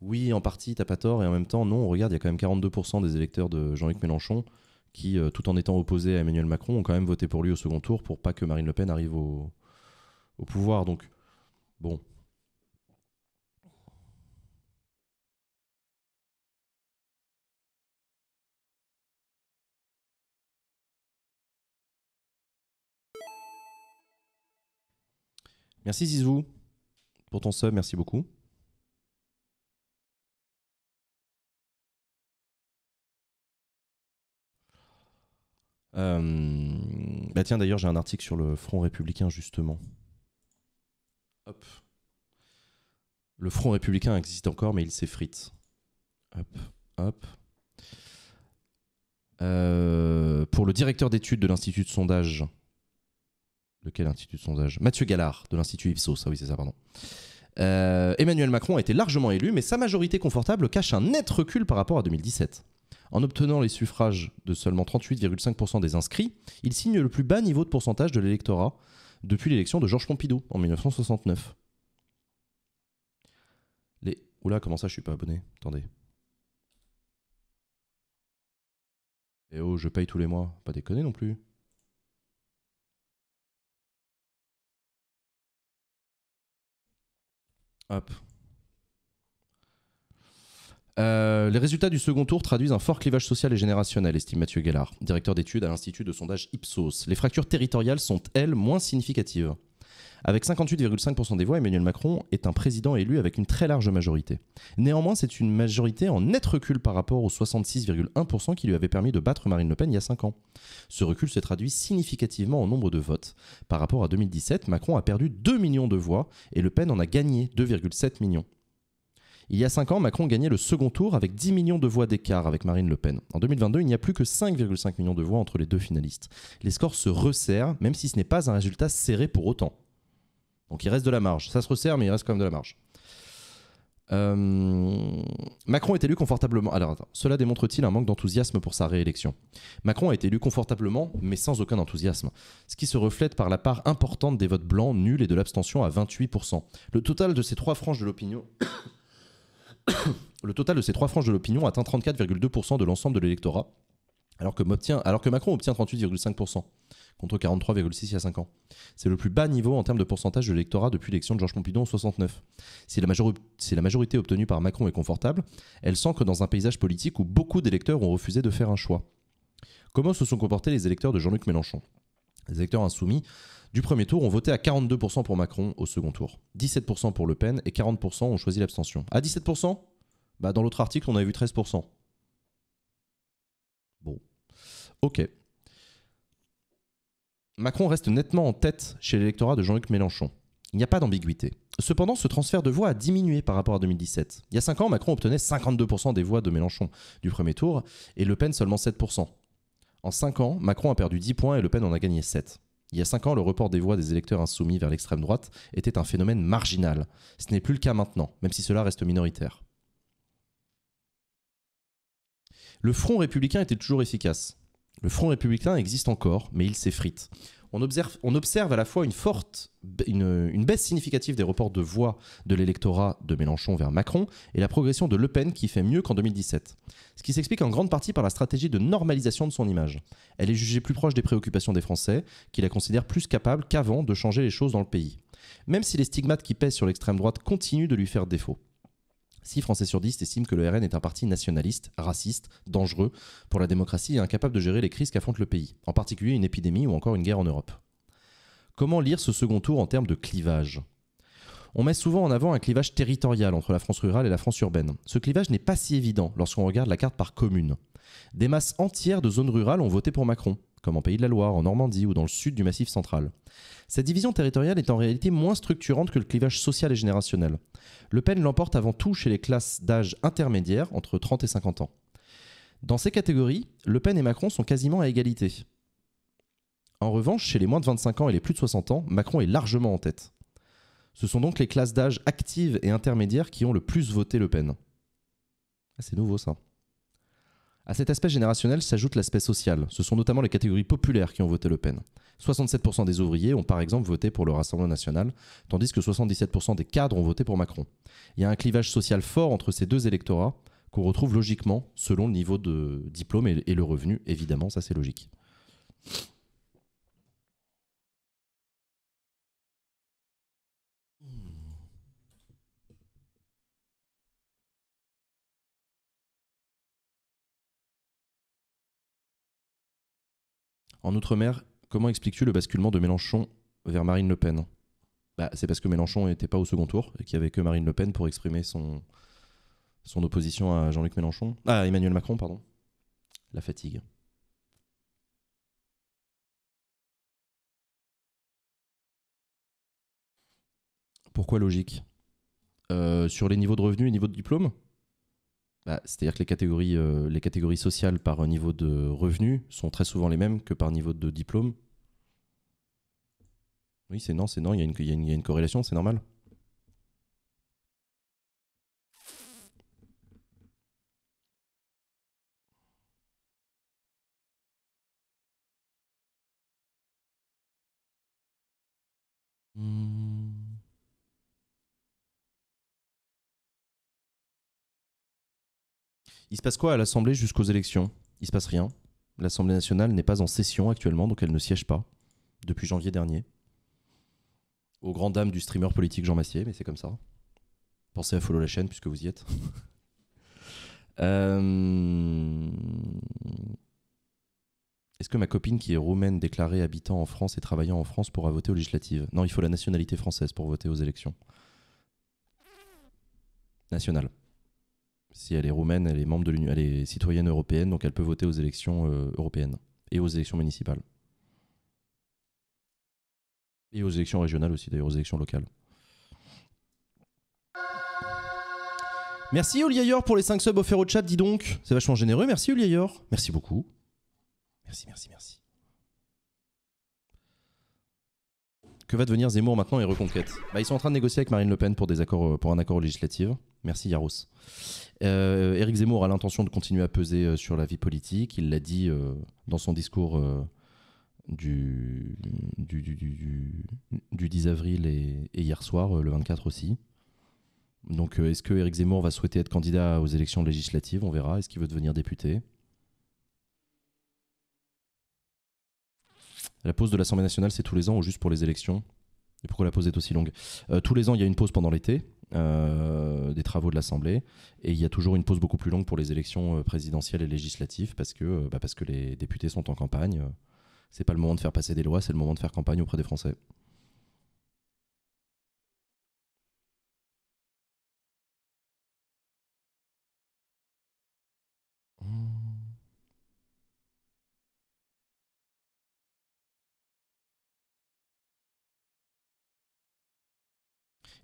Oui, en partie, t'as pas tort. Et en même temps, non, regarde, il y a quand même 42% des électeurs de Jean-Luc Mélenchon qui, euh, tout en étant opposés à Emmanuel Macron, ont quand même voté pour lui au second tour pour pas que Marine Le Pen arrive au, au pouvoir. Donc, bon, Merci Zizou pour ton sub, merci beaucoup. Euh, bah tiens, d'ailleurs, j'ai un article sur le Front républicain, justement. Hop. Le Front républicain existe encore, mais il s'effrite. Hop, hop. Euh, pour le directeur d'études de l'Institut de sondage quel institut de sondage Mathieu Gallard, de l'Institut Ipsos. Ah oui, c'est ça, pardon. Euh, Emmanuel Macron a été largement élu, mais sa majorité confortable cache un net recul par rapport à 2017. En obtenant les suffrages de seulement 38,5% des inscrits, il signe le plus bas niveau de pourcentage de l'électorat depuis l'élection de Georges Pompidou en 1969. Les... Oula, comment ça, je suis pas abonné Attendez. Eh oh, je paye tous les mois. Pas déconner non plus. Euh, les résultats du second tour traduisent un fort clivage social et générationnel, estime Mathieu Gallard, directeur d'études à l'Institut de sondage Ipsos. Les fractures territoriales sont, elles, moins significatives. Avec 58,5% des voix, Emmanuel Macron est un président élu avec une très large majorité. Néanmoins, c'est une majorité en net recul par rapport aux 66,1% qui lui avaient permis de battre Marine Le Pen il y a 5 ans. Ce recul s'est traduit significativement en nombre de votes. Par rapport à 2017, Macron a perdu 2 millions de voix et Le Pen en a gagné 2,7 millions. Il y a 5 ans, Macron gagnait le second tour avec 10 millions de voix d'écart avec Marine Le Pen. En 2022, il n'y a plus que 5,5 millions de voix entre les deux finalistes. Les scores se resserrent, même si ce n'est pas un résultat serré pour autant. Donc il reste de la marge. Ça se resserre, mais il reste quand même de la marge. Euh, Macron est élu confortablement. Alors, cela démontre-t-il un manque d'enthousiasme pour sa réélection Macron a été élu confortablement, mais sans aucun enthousiasme, ce qui se reflète par la part importante des votes blancs, nuls et de l'abstention à 28%. Le total de ces trois franges de l'opinion. Le total de ces trois franges de l'opinion atteint 34,2% de l'ensemble de l'électorat, alors que, Macron obtient 38,5% contre 43,6 il y a 5 ans. C'est le plus bas niveau en termes de pourcentage de l'électorat depuis l'élection de Georges Pompidou en 69. Si la, la, majorité obtenue par Macron est confortable, elle s'ancre dans un paysage politique où beaucoup d'électeurs ont refusé de faire un choix. Comment se sont comportés les électeurs de Jean-Luc Mélenchon Les électeurs insoumis du premier tour ont voté à 42% pour Macron au second tour, 17% pour Le Pen et 40% ont choisi l'abstention. À 17% bah, Dans l'autre article, on avait vu 13%. Ok. Macron reste nettement en tête chez l'électorat de Jean-Luc Mélenchon. Il n'y a pas d'ambiguïté. Cependant, ce transfert de voix a diminué par rapport à 2017. Il y a 5 ans, Macron obtenait 52% des voix de Mélenchon du premier tour et Le Pen seulement 7%. En 5 ans, Macron a perdu 10 points et Le Pen en a gagné 7. Il y a 5 ans, le report des voix des électeurs insoumis vers l'extrême droite était un phénomène marginal. Ce n'est plus le cas maintenant, même si cela reste minoritaire. Le Front républicain était toujours efficace. Le Front républicain existe encore, mais il s'effrite. On observe, à la fois une forte, une, une, baisse significative des reports de voix de l'électorat de Mélenchon vers Macron et la progression de Le Pen qui fait mieux qu'en 2017. Ce qui s'explique en grande partie par la stratégie de normalisation de son image. Elle est jugée plus proche des préoccupations des Français, qui la considèrent plus capable qu'avant de changer les choses dans le pays. Même si les stigmates qui pèsent sur l'extrême droite continuent de lui faire défaut. Si Français sur 10 estiment que le RN est un parti nationaliste, raciste, dangereux pour la démocratie et incapable de gérer les crises qu'affronte le pays, en particulier une épidémie ou encore une guerre en Europe. Comment lire ce second tour en termes de clivage on met souvent en avant un clivage territorial entre la France rurale et la France urbaine. Ce clivage n'est pas si évident lorsqu'on regarde la carte par commune. Des masses entières de zones rurales ont voté pour Macron comme en Pays de la Loire, en Normandie ou dans le sud du Massif central. Cette division territoriale est en réalité moins structurante que le clivage social et générationnel. Le Pen l'emporte avant tout chez les classes d'âge intermédiaire, entre 30 et 50 ans. Dans ces catégories, Le Pen et Macron sont quasiment à égalité. En revanche, chez les moins de 25 ans et les plus de 60 ans, Macron est largement en tête. Ce sont donc les classes d'âge actives et intermédiaires qui ont le plus voté Le Pen. Ah, c'est nouveau ça. À cet aspect générationnel s'ajoute l'aspect social. Ce sont notamment les catégories populaires qui ont voté Le Pen. 67% des ouvriers ont par exemple voté pour le Rassemblement national, tandis que 77% des cadres ont voté pour Macron. Il y a un clivage social fort entre ces deux électorats qu'on retrouve logiquement selon le niveau de diplôme et, le revenu, évidemment, ça c'est logique. En Outre-mer, comment expliques-tu le basculement de Mélenchon vers Marine Le Pen bah, C'est parce que Mélenchon n'était pas au second tour et qu'il n'y avait que Marine Le Pen pour exprimer son, opposition à Jean-Luc Mélenchon. Ah, Emmanuel Macron, pardon. La fatigue. Pourquoi logique euh, Sur les niveaux de revenus et niveaux de diplôme bah, c'est-à-dire que les catégories, euh, les catégories sociales par niveau de revenus sont très souvent les mêmes que par niveau de diplôme. Oui, c'est non, c'est non, il y, a une corrélation, c'est normal. Il se passe quoi à l'Assemblée jusqu'aux élections Il se passe rien. L'Assemblée nationale n'est pas en session actuellement, donc elle ne siège pas depuis janvier dernier. Au grand dames du streamer politique Jean Massier, mais c'est comme ça. Pensez à follow la chaîne puisque vous y êtes. Euh, est-ce que ma copine qui est roumaine, déclarée habitant en France et travaillant en France pourra voter aux législatives Non, il faut la nationalité française pour voter aux élections. Nationale. Si elle est roumaine, elle est membre de l'Union, elle est citoyenne européenne, donc elle peut voter aux élections euh, européennes et aux élections municipales. Et aux élections régionales aussi, d'ailleurs, aux élections locales. Merci Ayor, pour les 5 subs offerts au chat, dis donc. C'est vachement généreux. Merci Oliayor. Merci beaucoup. Merci, merci, merci. que va devenir Zemmour maintenant et Reconquête bah, Ils sont en train de négocier avec Marine Le Pen pour, des accords, euh, pour un accord législatif. Merci Yaros. Euh, Zemmour a l'intention de continuer à peser euh, sur la vie politique. Il l'a dit euh, dans son discours du, du, 10 avril et, hier soir, le 24 aussi. Donc est-ce que Eric Zemmour va souhaiter être candidat aux élections législatives On verra. Est-ce qu'il veut devenir député La pause de l'Assemblée nationale, c'est tous les ans ou juste pour les élections et pourquoi la pause est aussi longue euh, Tous les ans, il y a une pause pendant l'été euh, des travaux de l'Assemblée, et il y a toujours une pause beaucoup plus longue pour les élections euh, présidentielles et législatives parce que, bah, parce que les députés sont en campagne. C'est pas le moment de faire passer des lois, c'est le moment de faire campagne auprès des Français.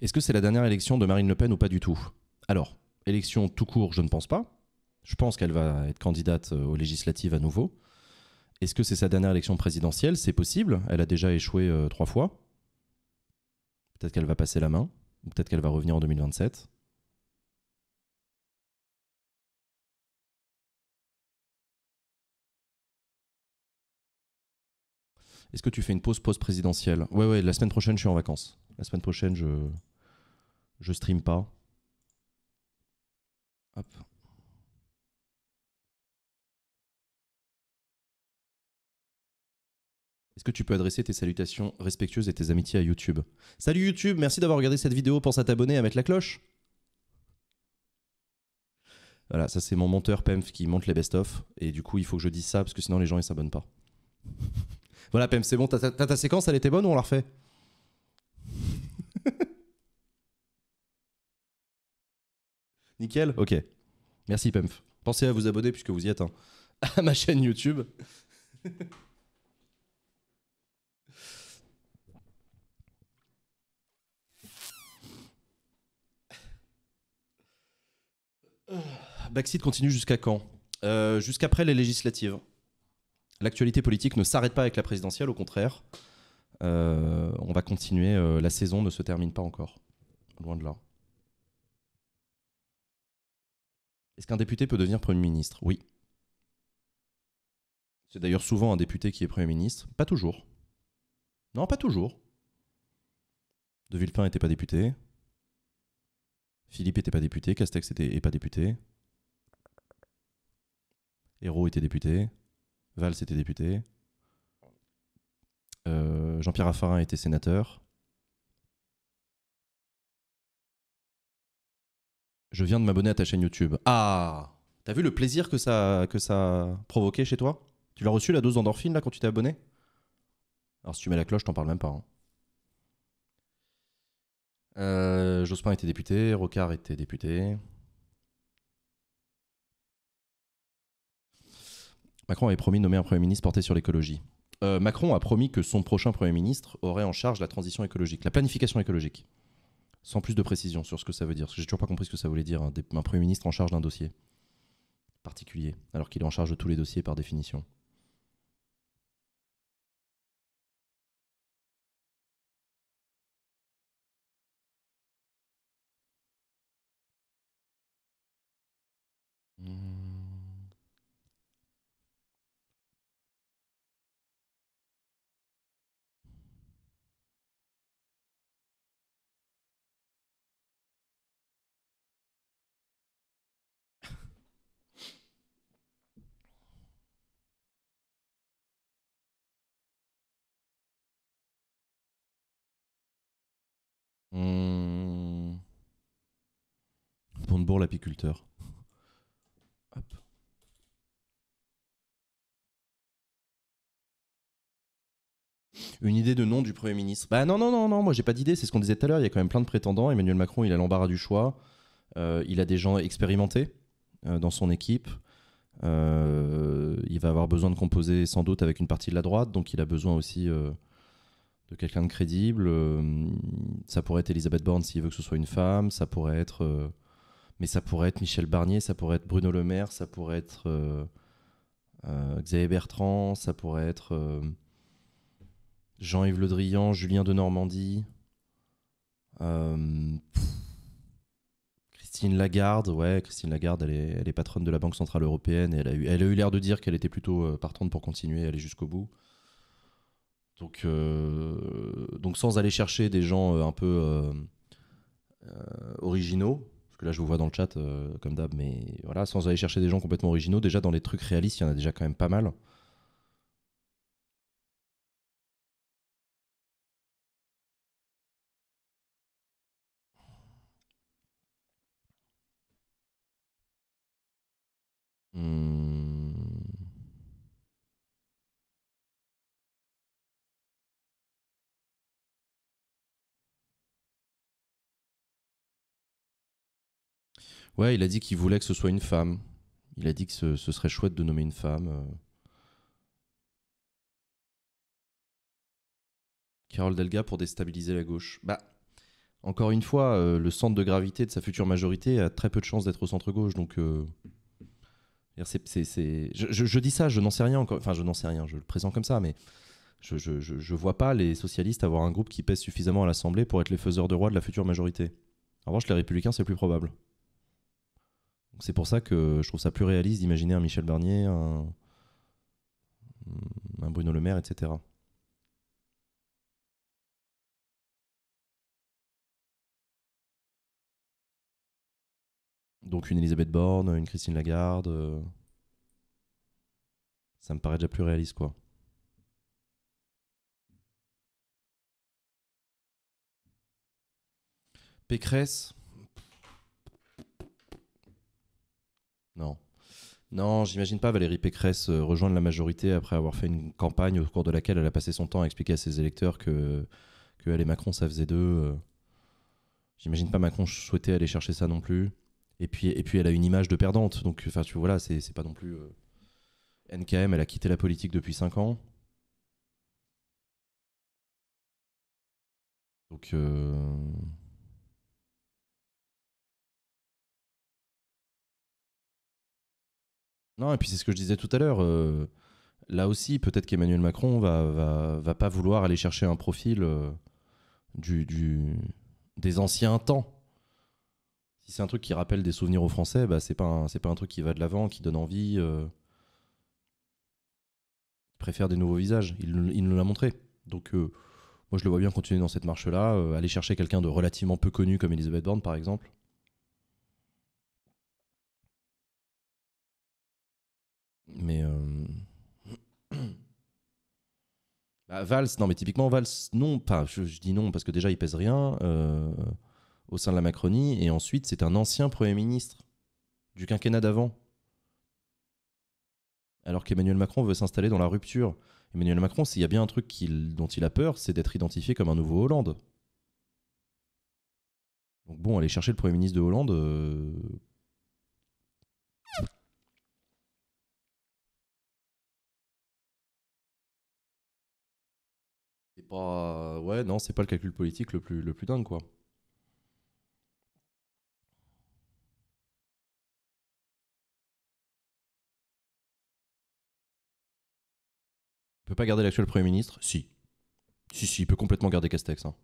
Est-ce que c'est la dernière élection de Marine Le Pen ou pas du tout Alors, élection tout court, je ne pense pas. Je pense qu'elle va être candidate euh, aux législatives à nouveau. Est-ce que c'est sa dernière élection présidentielle C'est possible. Elle a déjà échoué euh, trois fois. Peut-être qu'elle va passer la main. Peut-être qu'elle va revenir en 2027. Est-ce que tu fais une pause post-présidentielle Ouais, ouais, la semaine prochaine, je suis en vacances. La semaine prochaine, je, je stream pas. Hop. Est-ce que tu peux adresser tes salutations respectueuses et tes amitiés à YouTube Salut YouTube, merci d'avoir regardé cette vidéo. Pense à t'abonner et à mettre la cloche. Voilà, ça c'est mon monteur PEMF qui monte les best-of. Et du coup, il faut que je dise ça parce que sinon les gens ils s'abonnent pas. voilà, PEMF, c'est bon. T'as ta séquence, elle était bonne ou on la refait Nickel Ok. Merci PEMF. Pensez à vous abonner puisque vous y êtes. Hein, à ma chaîne YouTube. Backseat continue jusqu'à quand euh, Jusqu'après les législatives. L'actualité politique ne s'arrête pas avec la présidentielle, au contraire. Euh, on va continuer. Euh, la saison ne se termine pas encore. Loin de là. Est-ce qu'un député peut devenir Premier ministre Oui. C'est d'ailleurs souvent un député qui est Premier ministre. Pas toujours. Non, pas toujours. De Villepin n'était pas député. Philippe n'était pas député. Castex n'était pas député. Hérault était député. Valls était député. Euh, Jean-Pierre Raffarin était sénateur. Je viens de m'abonner à ta chaîne YouTube. Ah T'as vu le plaisir que ça, que ça provoquait chez toi Tu l'as reçu la dose d'endorphine là quand tu t'es abonné Alors si tu mets la cloche, t'en parle même pas. Hein. Euh, Jospin était député, Rocard était député. Macron avait promis de nommer un Premier ministre porté sur l'écologie. Euh, Macron a promis que son prochain Premier ministre aurait en charge la transition écologique, la planification écologique sans plus de précision sur ce que ça veut dire. Parce que j'ai toujours pas compris ce que ça voulait dire, un, un Premier ministre en charge d'un dossier particulier, alors qu'il est en charge de tous les dossiers par définition. Hmm. bonne l'apiculteur. Une idée de nom du Premier ministre Bah non, non, non, non, moi j'ai pas d'idée, c'est ce qu'on disait tout à l'heure, il y a quand même plein de prétendants. Emmanuel Macron, il a l'embarras du choix, euh, il a des gens expérimentés euh, dans son équipe, euh, il va avoir besoin de composer sans doute avec une partie de la droite, donc il a besoin aussi quelqu'un de crédible. Euh, ça pourrait être Elisabeth Borne s'il veut que ce soit une femme, ça pourrait être. Euh, mais ça pourrait être Michel Barnier, ça pourrait être Bruno Le Maire, ça pourrait être euh, Xavier Bertrand, ça pourrait être Jean-Yves Le Drian, Julien de Normandie. Christine Lagarde, ouais, Christine Lagarde, elle est, patronne de la Banque Centrale Européenne et elle a eu l'air de dire qu'elle était plutôt partante pour continuer à aller jusqu'au bout. Donc, euh, donc sans aller chercher des gens euh, un peu euh, originaux, parce que là je vous vois dans le chat comme d'hab, mais voilà, sans aller chercher des gens complètement originaux, déjà dans les trucs réalistes, il y en a déjà quand même pas mal. Hmm. Ouais, il a dit qu'il voulait que ce soit une femme. Il a dit que ce, serait chouette de nommer une femme. Euh. Carole Delga pour déstabiliser la gauche. Bah, encore une fois, euh, le centre de gravité de sa future majorité a très peu de chances d'être au centre-gauche. Donc, euh, Je, dis ça, je n'en sais rien encore. Enfin, je n'en sais rien, je le présente comme ça, mais je ne vois pas les socialistes avoir un groupe qui pèse suffisamment à l'Assemblée pour être les faiseurs de roi de la future majorité. En revanche, les républicains, c'est plus probable. C'est pour ça que je trouve ça plus réaliste d'imaginer un Michel Barnier, un, Bruno Le Maire, etc. Donc une Elisabeth Borne, une Christine Lagarde. Euh, ça me paraît déjà plus réaliste, quoi. Pécresse. Non. Non, j'imagine pas Valérie Pécresse euh, rejoindre la majorité après avoir fait une campagne au cours de laquelle elle a passé son temps à expliquer à ses électeurs que, que et Macron, ça faisait deux. Euh, j'imagine pas Macron souhaiter aller chercher ça non plus. Et puis, et puis elle a une image de perdante. Donc, enfin, tu vois, là, c'est pas non plus. Euh, NKM, elle a quitté la politique depuis 5 ans. Donc. Euh... Non, et puis c'est ce que je disais tout à l'heure. Euh, là aussi, peut-être qu'Emmanuel Macron va, va, pas vouloir aller chercher un profil euh, du, des anciens temps. Si c'est un truc qui rappelle des souvenirs aux Français, bah, c'est pas, pas un truc qui va de l'avant, qui donne envie. Euh, il préfère des nouveaux visages. Il, il nous l'a montré. Donc, moi, je le vois bien continuer dans cette marche-là, aller chercher quelqu'un de relativement peu connu comme Elisabeth Borne, par exemple. Mais. Euh, bah, Valls, non, mais typiquement, Valls, non, pas. Je, dis non parce que déjà, il pèse rien euh, au sein de la Macronie. Et ensuite, c'est un ancien Premier ministre du quinquennat d'avant. Alors qu'Emmanuel Macron veut s'installer dans la rupture. Emmanuel Macron, s'il y a bien un truc dont il a peur, c'est d'être identifié comme un nouveau Hollande. Donc bon, aller chercher le Premier ministre de Hollande. Euh, c'est pas. Euh, ouais, non, c'est pas le calcul politique le plus, le plus dingue, quoi. Il peut pas garder l'actuel Premier ministre Si. Si, si, il peut complètement garder Castex. Hein.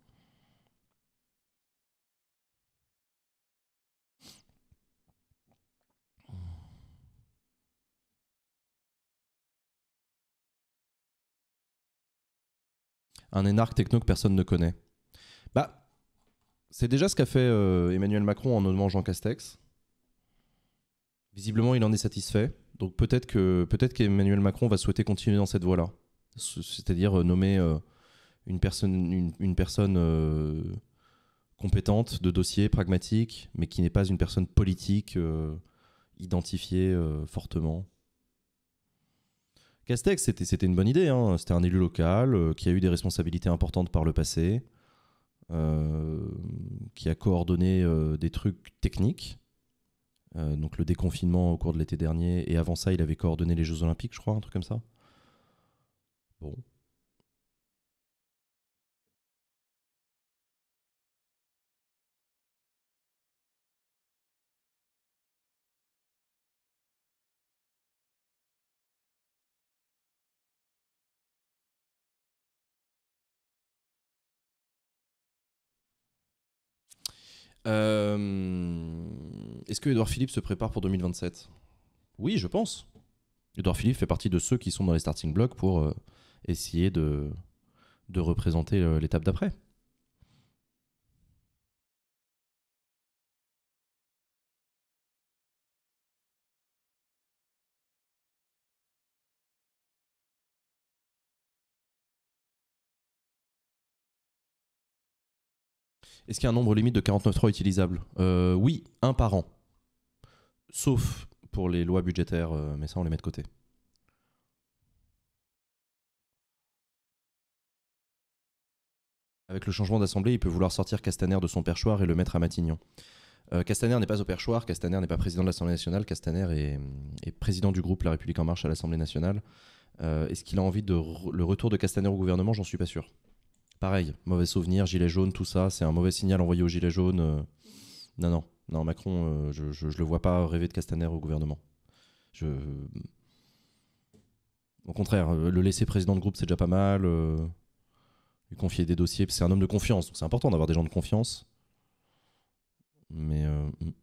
un énarque techno que personne ne connaît Bah, c'est déjà ce qu'a fait euh, Emmanuel Macron en nommant Jean Castex. Visiblement, il en est satisfait. Donc peut-être que peut-être qu'Emmanuel Macron va souhaiter continuer dans cette voie-là, c'est-à-dire euh, nommer euh, une personne une, personne compétente de dossier, pragmatique, mais qui n'est pas une personne politique identifiée fortement c'était une bonne idée. Hein. C'était un élu local euh, qui a eu des responsabilités importantes par le passé, euh, qui a coordonné euh, des trucs techniques. donc le déconfinement au cours de l'été dernier, et avant ça, il avait coordonné les Jeux Olympiques, je crois, un truc comme ça. Bon, Euh, est-ce que Edouard Philippe se prépare pour 2027 Oui, je pense. Edouard Philippe fait partie de ceux qui sont dans les starting blocks pour euh, essayer de, de représenter euh, l'étape d'après. Est-ce qu'il y a un nombre limite de 49.3 utilisables euh, Oui, un par an. Sauf pour les lois budgétaires, euh, mais ça on les met de côté. Avec le changement d'assemblée, il peut vouloir sortir Castaner de son perchoir et le mettre à Matignon. Euh, Castaner n'est pas au perchoir, Castaner n'est pas président de l'Assemblée nationale, Castaner est, mm, président du groupe La République en marche à l'Assemblée nationale. Est-ce qu'il a envie de le retour de Castaner au gouvernement J'en suis pas sûr. Pareil, mauvais souvenir, gilet jaune, tout ça, c'est un mauvais signal envoyé au gilet jaune. Euh. Non, non, non, Macron, euh, je, je, le vois pas rêver de Castaner au gouvernement. Euh, au contraire, le laisser président de groupe, c'est déjà pas mal. lui confier des dossiers, c'est un homme de confiance, donc c'est important d'avoir des gens de confiance. Mais mm.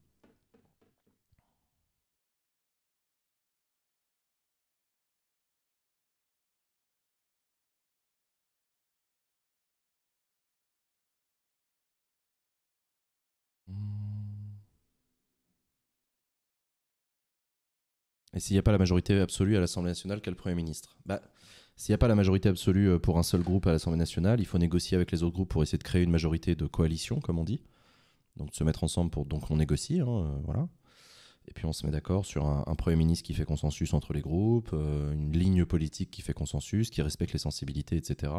Et s'il n'y a pas la majorité absolue à l'Assemblée nationale, quel Premier ministre bah, S'il n'y a pas la majorité absolue euh, pour un seul groupe à l'Assemblée nationale, il faut négocier avec les autres groupes pour essayer de créer une majorité de coalition, comme on dit. Donc se mettre ensemble pour. Donc on négocie, hein, euh, voilà. Et puis on se met d'accord sur un, Premier ministre qui fait consensus entre les groupes, euh, une ligne politique qui fait consensus, qui respecte les sensibilités, etc.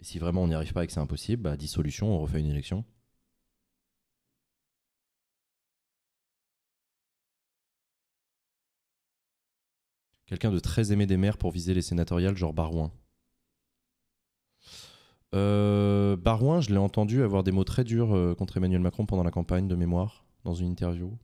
Et si vraiment on n'y arrive pas et que c'est impossible, bah, dissolution, on refait une élection. Quelqu'un de très aimé des maires pour viser les sénatoriales, genre Barouin. Euh, Barouin, je l'ai entendu avoir des mots très durs euh, contre Emmanuel Macron pendant la campagne de mémoire, dans une interview.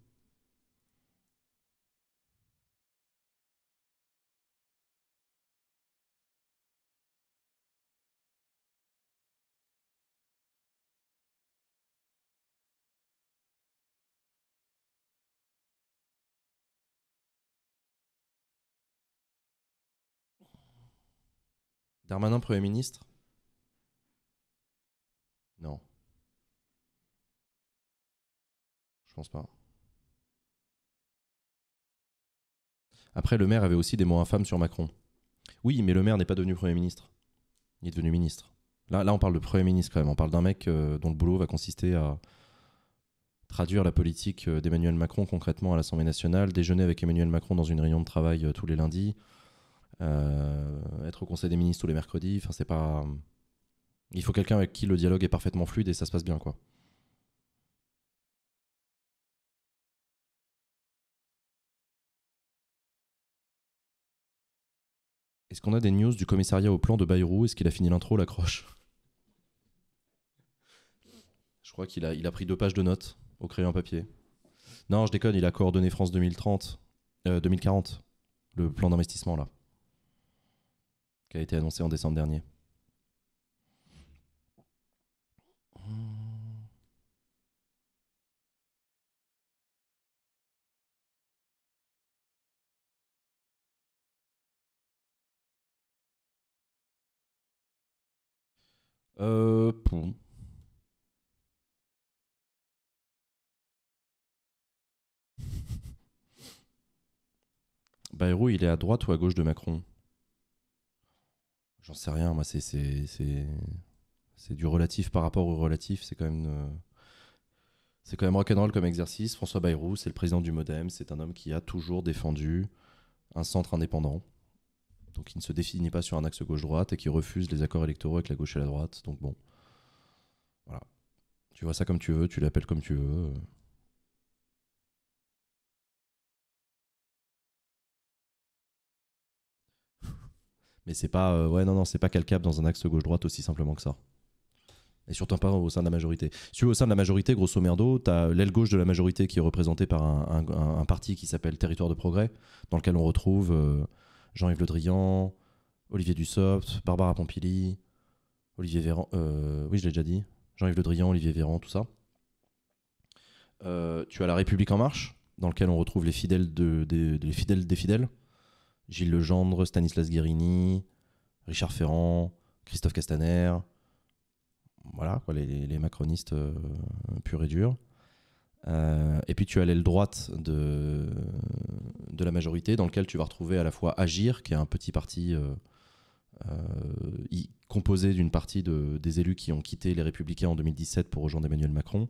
Armanin Premier ministre Non. Je pense pas. Après, le maire avait aussi des mots infâmes sur Macron. Oui, mais le maire n'est pas devenu Premier ministre. Il est devenu ministre. Là, là on parle de Premier ministre quand même. On parle d'un mec euh, dont le boulot va consister à traduire la politique euh, d'Emmanuel Macron concrètement à l'Assemblée nationale, déjeuner avec Emmanuel Macron dans une réunion de travail euh, tous les lundis, euh, être au Conseil des ministres tous les mercredis, enfin c'est pas. Euh, il faut quelqu'un avec qui le dialogue est parfaitement fluide et ça se passe bien quoi. Est-ce qu'on a des news du commissariat au plan de Bayrou Est-ce qu'il a fini l'intro, l'accroche Je crois qu'il a, il a pris deux pages de notes au crayon papier. Non, je déconne, il a coordonné France 2030, 2040, euh, le plan d'investissement là qui a été annoncé en décembre dernier. Euh, Bayrou, il est à droite ou à gauche de Macron J'en sais rien, moi, c'est, c'est, du relatif par rapport au relatif. C'est quand même. Euh, c'est quand même rock'n'roll comme exercice. François Bayrou, c'est le président du Modem. C'est un homme qui a toujours défendu un centre indépendant. Donc il ne se définit pas sur un axe gauche-droite et qui refuse les accords électoraux avec la gauche et la droite. Donc bon. Voilà. Tu vois ça comme tu veux, tu l'appelles comme tu veux. Euh. Mais c'est pas, euh, ouais, non, c'est pas calcable dans un axe gauche-droite aussi simplement que ça. Et surtout pas au sein de la majorité. Si au sein de la majorité, grosso merdo, tu as l'aile gauche de la majorité qui est représentée par un, parti qui s'appelle Territoire de Progrès, dans lequel on retrouve euh, Jean-Yves Le Drian, Olivier Dussopt, Barbara Pompili, Olivier Véran, euh, oui, je l'ai déjà dit, Jean-Yves Le Drian, Olivier Véran, tout ça. tu as La République En Marche, dans lequel on retrouve les fidèles, fidèles des fidèles, Gilles Legendre, Stanislas Guérini, Richard Ferrand, Christophe Castaner, voilà, les, macronistes euh, purs et durs. Euh, et puis tu as l'aile droite de, de la majorité, dans lequel tu vas retrouver à la fois Agir, qui est un petit parti euh, composé d'une partie de, des élus qui ont quitté les Républicains en 2017 pour rejoindre Emmanuel Macron.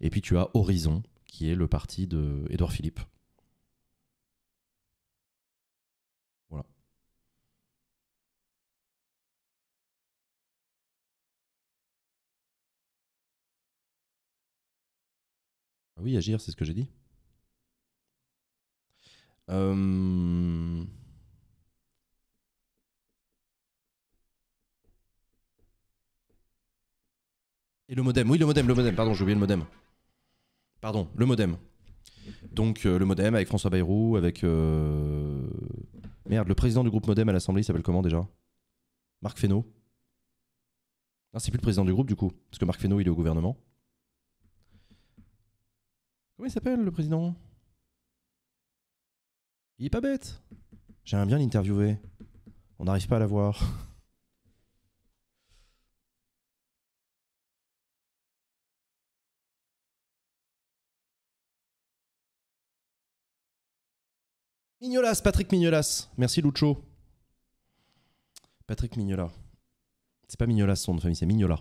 Et puis tu as Horizon, qui est le parti d'Edouard Philippe, Ah oui, agir, c'est ce que j'ai dit. Euh. Et le modem, oui, le modem, le modem, pardon, j'ai oublié le modem. Pardon, le modem. Donc euh, le modem avec François Bayrou, avec... Euh, merde, le président du groupe modem à l'Assemblée, il s'appelle comment déjà Marc Fesneau Non, c'est plus le président du groupe du coup, parce que Marc Fesneau, il est au gouvernement. Oui, il s'appelle le président Il est pas bête. J'aimerais bien l'interviewer. On n'arrive pas à la voir. Mignolas, Patrick Mignolas. Merci Lucho. Patrick Mignola. C'est pas Mignolas son de famille, c'est Mignola.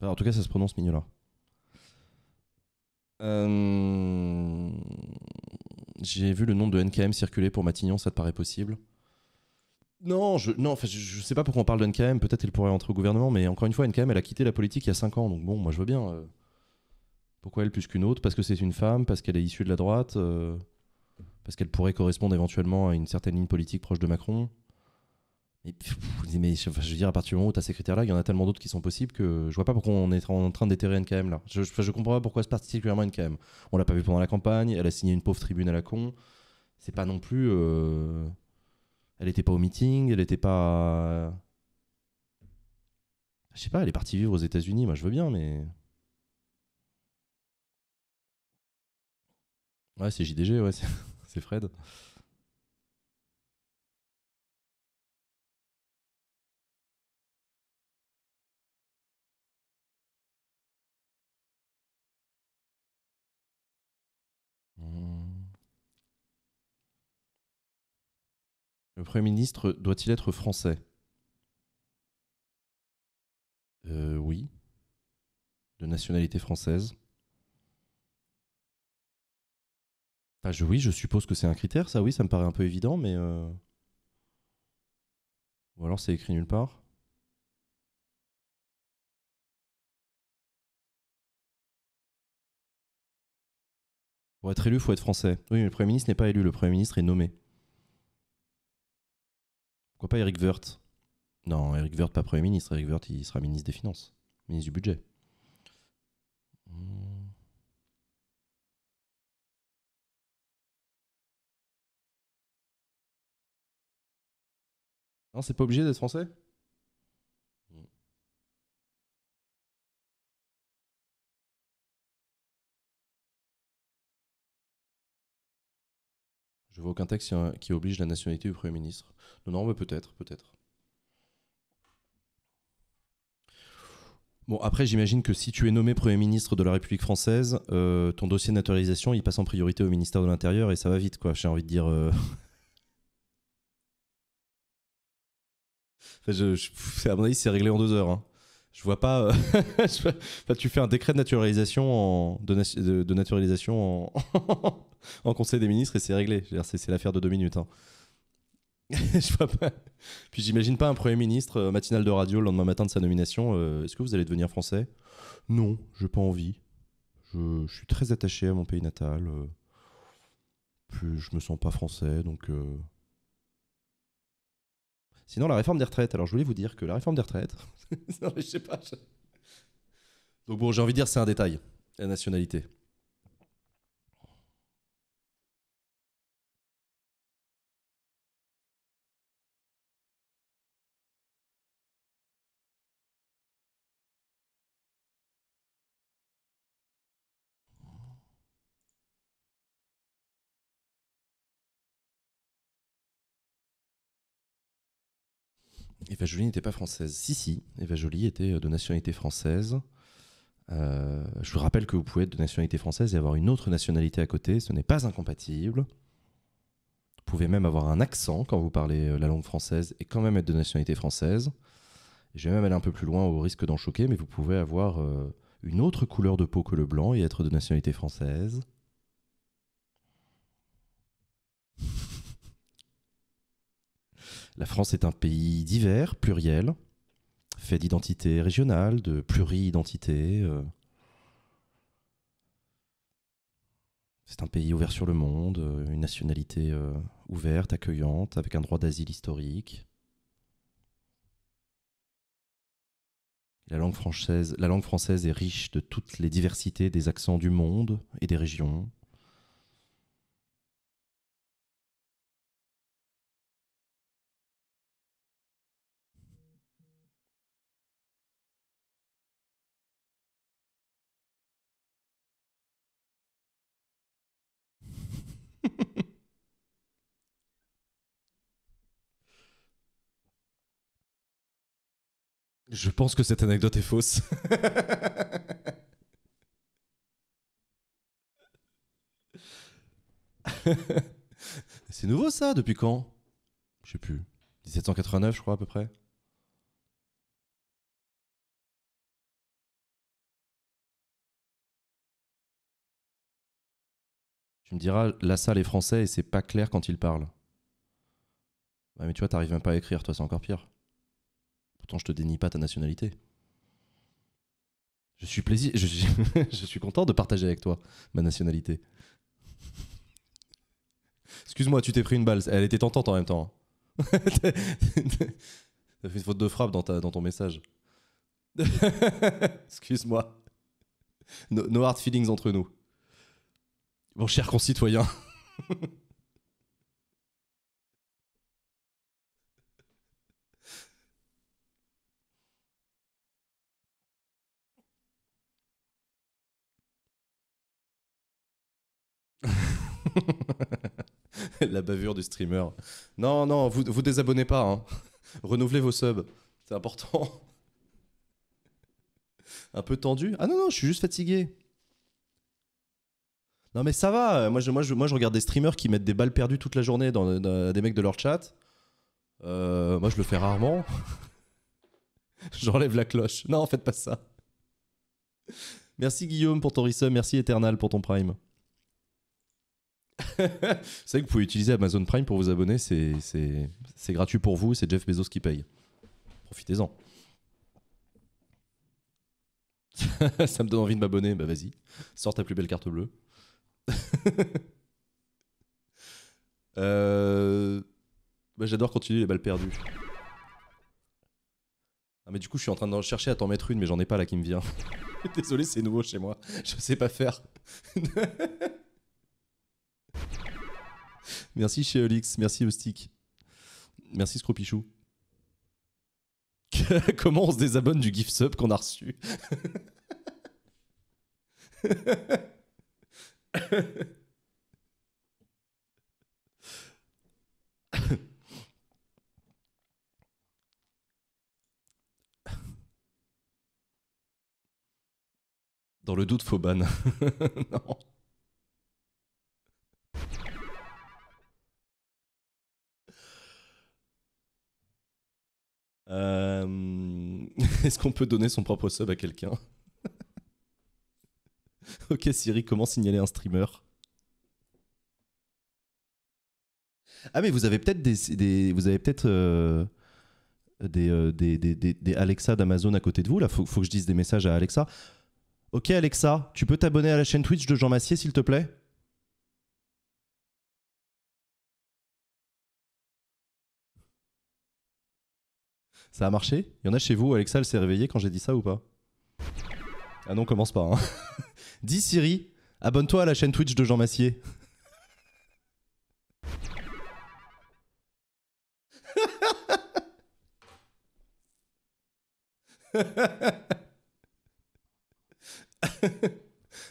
en tout cas, ça se prononce Mignola. Euh, j'ai vu le nom de NKM circuler pour Matignon, ça te paraît possible non, je non, je, sais pas pourquoi on parle de NKM. Peut-être elle pourrait entrer au gouvernement, mais encore une fois, NKM, elle a quitté la politique il y a 5 ans. Donc bon, moi je veux bien. Euh. Pourquoi elle plus qu'une autre Parce que c'est une femme, parce qu'elle est issue de la droite, euh, parce qu'elle pourrait correspondre éventuellement à une certaine ligne politique proche de Macron. Mais, je, veux dire, à partir du moment où tu as ces critères-là, il y en a tellement d'autres qui sont possibles que je vois pas pourquoi on est en train d'éterrer NKM là. Je, comprends pas pourquoi c'est particulièrement NKM. On l'a pas vu pendant la campagne, elle a signé une pauvre tribune à la con. C'est pas non plus. Euh, elle était pas au meeting, elle était pas. Je sais pas, elle est partie vivre aux États-Unis, moi je veux bien, mais. Ouais, c'est JDG, ouais, c'est Fred. Le Premier ministre doit-il être français euh, Oui. De nationalité française. oui, je suppose que c'est un critère, ça oui, ça me paraît un peu évident, mais... Euh, ou alors c'est écrit nulle part. Pour être élu, il faut être français. Oui, mais le Premier ministre n'est pas élu, le Premier ministre est nommé. Pourquoi pas Eric Wirth. Non, Eric Wirth, pas Premier ministre. Eric Wirth, il sera ministre des Finances, ministre du Budget. Hmm. Non, c'est pas obligé d'être français Je vois aucun texte euh, qui oblige la nationalité du Premier ministre. Non, non, peut-être, peut-être. Bon, après, j'imagine que si tu es nommé Premier ministre de la République française, euh, ton dossier de naturalisation, il passe en priorité au ministère de l'Intérieur et ça va vite, quoi. J'ai envie de dire. Euh. à mon avis, c'est réglé en deux heures. Hein. Je vois pas. tu fais un décret de naturalisation en... de, naturalisation en. en Conseil des ministres et c'est réglé. C'est l'affaire de deux minutes. Hein. je vois pas. Puis j'imagine pas un Premier ministre euh, matinal de radio le lendemain matin de sa nomination. Euh, est-ce que vous allez devenir français Non, j'ai pas envie. Je, suis très attaché à mon pays natal. Euh. puis je me sens pas français, donc. Sinon, la réforme des retraites. Alors, je voulais vous dire que la réforme des retraites. non, je sais pas. Donc, bon, j'ai envie de dire, c'est un détail, la nationalité. Eva Jolie n'était pas française. Si, si, Eva Jolie était euh, de nationalité française. Euh, je vous rappelle que vous pouvez être de nationalité française et avoir une autre nationalité à côté, ce n'est pas incompatible. Vous pouvez même avoir un accent quand vous parlez euh, la langue française et quand même être de nationalité française. je vais même aller un peu plus loin au risque d'en choquer, mais vous pouvez avoir une autre couleur de peau que le blanc et être de nationalité française. La France est un pays divers, pluriel, fait d'identité régionale, de pluri euh. C'est un pays ouvert sur le monde, euh, une nationalité euh, ouverte, accueillante, avec un droit d'asile historique. La langue, française, la langue française est riche de toutes les diversités des accents du monde et des régions. Je pense que cette anecdote est fausse. C'est nouveau ça, depuis quand Je sais plus. 1789, je crois, à peu près. me dira, la salle est français et c'est pas clair quand il parle. mais tu vois, t'arrives même pas à écrire, toi, c'est encore pire. Pourtant, je te dénie pas ta nationalité. Je suis plaisir, je suis, content de partager avec toi ma nationalité. Excuse-moi, tu t'es pris une balle. Elle était tentante en même temps. Hein. T'as fait une faute de frappe dans, dans ton message. Excuse-moi. no hard feelings entre nous. Mon cher concitoyen. La bavure du streamer. Non, non, vous, vous désabonnez pas. Hein. Renouvelez vos subs. C'est important. Un peu tendu. Ah non, non, je suis juste fatigué. Non, mais ça va. Euh, moi je, moi, moi, je regarde des streamers qui mettent des balles perdues toute la journée dans, des mecs de leur chat. Euh, moi, je le fais rarement. J'enlève la cloche. Non, faites pas ça. Merci Guillaume pour ton resub. Merci Eternal pour ton Prime. c'est vrai que vous pouvez utiliser Amazon Prime pour vous abonner. C'est gratuit pour vous. C'est Jeff Bezos qui paye. Profitez-en. ça me donne envie de m'abonner. Bah vas-y. Sors ta plus belle carte bleue. euh... Bah, j'adore continuer les balles perdues. Ah, mais du coup, je suis en train de chercher à t'en mettre une, mais j'en ai pas là qui me vient. Désolé, c'est nouveau chez moi. Je sais pas faire. merci chez Olix, merci Ostic. Merci Scropichou. Comment on se désabonne du gift sub qu'on a reçu dans le doute, faut ban. Euh, est-ce qu'on peut donner son propre sub à quelqu'un ok Siri, comment signaler un streamer Ah mais vous avez peut-être des, vous avez peut-être euh, euh, des, des, Alexa d'Amazon à côté de vous. Là, faut, faut que je dise des messages à Alexa. Ok Alexa, tu peux t'abonner à la chaîne Twitch de Jean Massier s'il te plaît Ça a marché Il y en a chez vous, Alexa, elle s'est réveillée quand j'ai dit ça ou pas Ah non, commence pas. Hein. Dis Siri, abonne-toi à la chaîne Twitch de Jean Massier.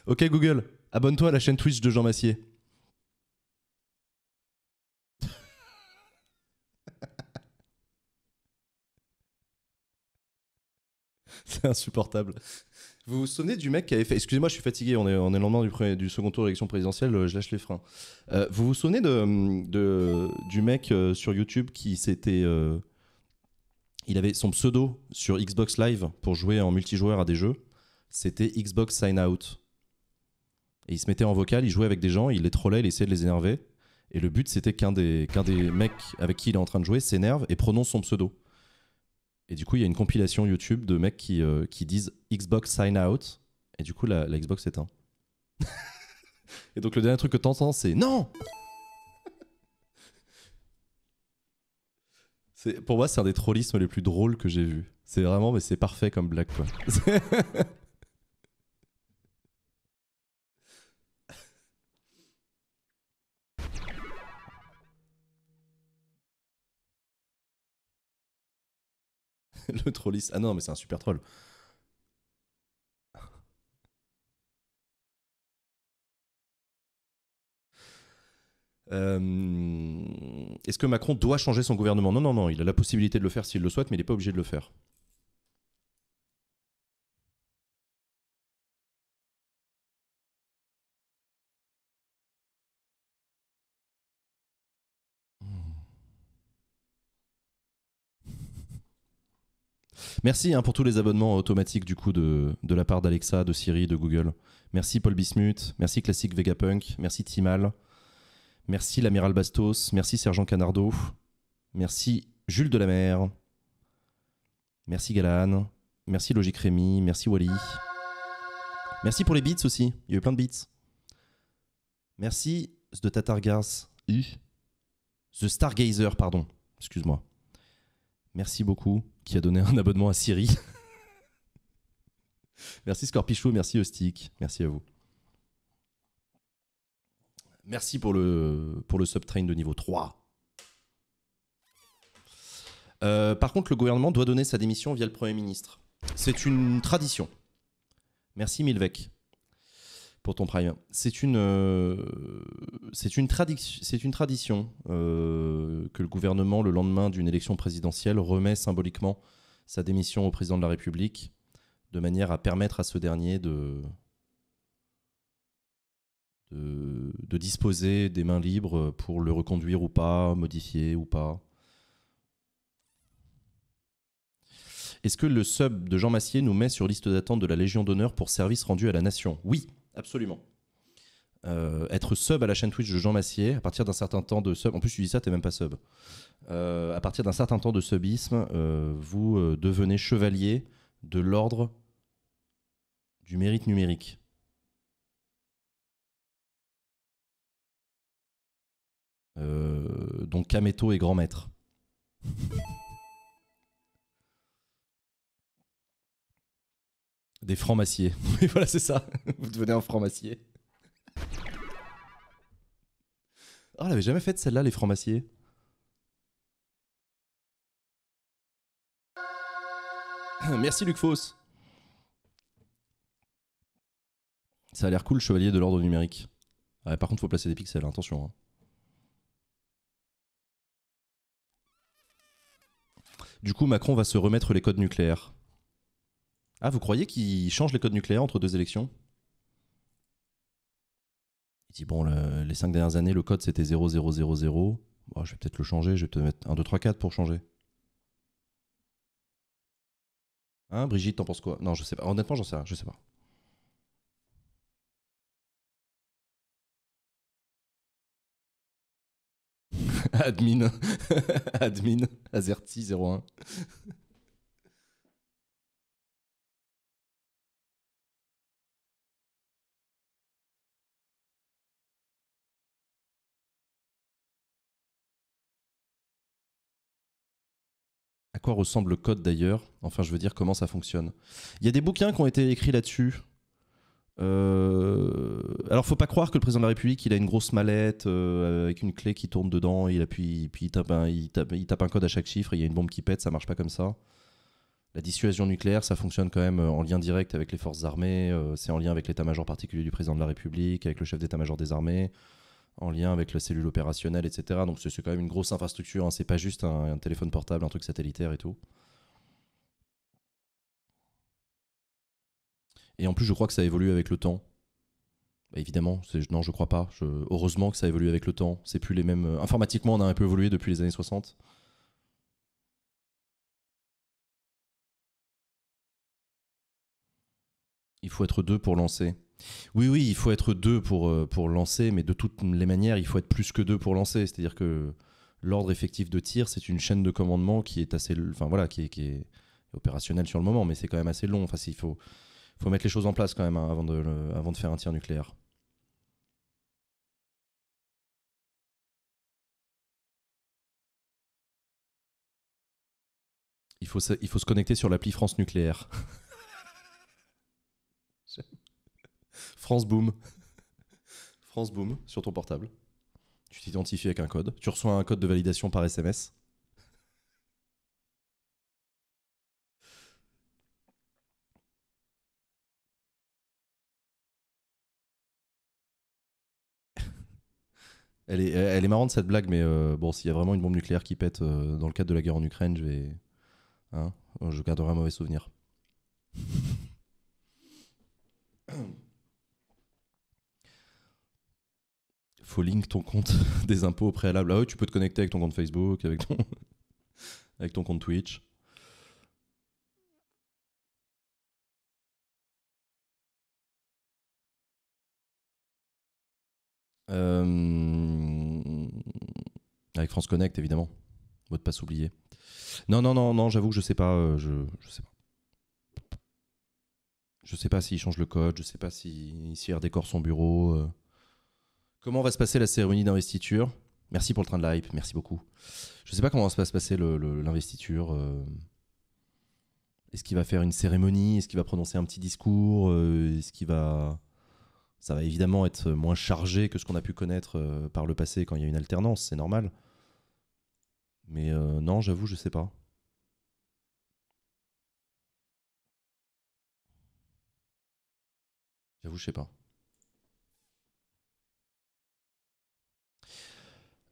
ok Google, abonne-toi à la chaîne Twitch de Jean Massier. C'est insupportable. Vous vous souvenez du mec qui avait fait. Excusez-moi, je suis fatigué, on est, le lendemain du, second tour d'élection présidentielle, euh, je lâche les freins. Euh, vous vous souvenez de, du mec euh, sur YouTube qui s'était. il avait son pseudo sur Xbox Live pour jouer en multijoueur à des jeux, c'était Xbox Sign Out. Et il se mettait en vocal, il jouait avec des gens, il les trollait, il essayait de les énerver. Et le but, c'était qu'un des, qu'un des mecs avec qui il est en train de jouer s'énerve et prononce son pseudo. Et du coup, il y a une compilation YouTube de mecs qui, euh, disent Xbox sign out. Et du coup, la, Xbox s'éteint. et donc, le dernier truc que t'entends, c'est Non Pour moi, c'est un des trollismes les plus drôles que j'ai vu. C'est vraiment, mais c'est parfait comme blague, quoi. le trolliste. Ah non, mais c'est un super troll. Euh, est-ce que Macron doit changer son gouvernement Non, non, non, il a la possibilité de le faire s'il le souhaite, mais il n'est pas obligé de le faire. Merci hein, pour tous les abonnements automatiques du coup de, la part d'Alexa, de Siri, de Google. Merci Paul Bismuth, merci Classic Vegapunk, merci Timal, merci l'amiral Bastos, merci Sergent Canardo, merci Jules Mer. merci Galane. merci Logique Rémi, merci Wally. Merci pour les beats aussi, il y a eu plein de beats. Merci de Tatargas. The Stargazer, pardon, excuse-moi. Merci beaucoup qui a donné un abonnement à Siri. merci Scorpichou, merci Hostic, merci à vous. Merci pour le, pour le subtrain de niveau 3. Euh, par contre, le gouvernement doit donner sa démission via le Premier ministre. C'est une tradition. Merci Milvec pour ton Prime. C'est une, euh, une, une, tradition euh, que le gouvernement, le lendemain d'une élection présidentielle, remet symboliquement sa démission au président de la République, de manière à permettre à ce dernier de, de, de disposer des mains libres pour le reconduire ou pas, modifier ou pas. Est-ce que le sub de Jean Massier nous met sur liste d'attente de la Légion d'honneur pour service rendu à la nation Oui. Absolument. Euh, être sub à la chaîne Twitch de Jean Massier, à partir d'un certain temps de sub, en plus tu dis ça, t'es même pas sub, euh, à partir d'un certain temps de subisme, euh, vous devenez chevalier de l'ordre du mérite numérique. donc Kameto est grand maître. Des francs-maciers. Oui, voilà, c'est ça. Vous devenez un franc-macier. Oh, ah, elle avait jamais fait celle-là, les francs-maciers. Ah, merci Luc Fauss. Ça a l'air cool, chevalier de l'ordre numérique. Ah, par contre, faut placer des pixels, hein, attention. Hein. Du coup, Macron va se remettre les codes nucléaires. Ah, vous croyez qu'il change les codes nucléaires entre deux élections Il dit bon, les cinq dernières années, le code c'était 0000. Bon, je vais peut-être le changer, je vais peut-être mettre 1, 2, 3, 4 pour changer. Hein, Brigitte, t'en penses quoi Non, je sais pas. Honnêtement, j'en sais rien, je sais pas. Admin. Admin. Azerty 01. quoi ressemble le code d'ailleurs Enfin, je veux dire comment ça fonctionne. Il y a des bouquins qui ont été écrits là-dessus. Euh, alors, faut pas croire que le président de la République, il a une grosse mallette euh, avec une clé qui tourne dedans, il appuie, puis il tape, un, code à chaque chiffre, et il y a une bombe qui pète, ça marche pas comme ça. La dissuasion nucléaire, ça fonctionne quand même euh, en lien direct avec les forces armées, c'est en lien avec l'état-major particulier du président de la République, avec le chef d'état-major des armées en lien avec la cellule opérationnelle, etc. Donc c'est quand même une grosse infrastructure, hein. c'est pas juste un, téléphone portable, un truc satellitaire et tout. Et en plus, je crois que ça évolue avec le temps. Bah, évidemment, non, je crois pas. heureusement que ça évolue avec le temps. C'est plus les mêmes. Euh, informatiquement, on a un peu évolué depuis les années 60. Il faut être deux pour lancer. Oui, oui, il faut être deux pour, euh, pour lancer, mais de toutes les manières, il faut être plus que deux pour lancer. C'est-à-dire que l'ordre effectif de tir, c'est une chaîne de commandement qui est assez, enfin voilà, qui est, qui opérationnelle sur le moment, mais c'est quand même assez long. Enfin, il faut, mettre les choses en place quand même hein, avant, de, faire un tir nucléaire. Il faut, il faut se connecter sur l'appli France Nucléaire. France Boom. France Boom sur ton portable. Tu t'identifies avec un code. Tu reçois un code de validation par SMS. Elle est, elle est marrante cette blague, mais euh, bon, s'il y a vraiment une bombe nucléaire qui pète euh, dans le cadre de la guerre en Ukraine, je vais. Hein, je garderai un mauvais souvenir. faut link ton compte des impôts au préalable. Ah oui, tu peux te connecter avec ton compte Facebook, avec ton, avec ton compte Twitch. Euh, avec France Connect, évidemment. Mot de passe oublié. Non, non, non, non, j'avoue que je sais pas. Euh, je, sais pas. Je sais pas s'il change le code, je sais pas s'il si, redécore son bureau. Euh. Comment va se passer la cérémonie d'investiture Merci pour le train de la hype, merci beaucoup. Je ne sais pas comment va se passer l'investiture. Euh. Est-ce qu'il va faire une cérémonie Est-ce qu'il va prononcer un petit discours euh, Est-ce qu'il va... Ça va évidemment être moins chargé que ce qu'on a pu connaître euh, par le passé quand il y a une alternance, c'est normal. Mais non, j'avoue, je ne sais pas. J'avoue, je sais pas.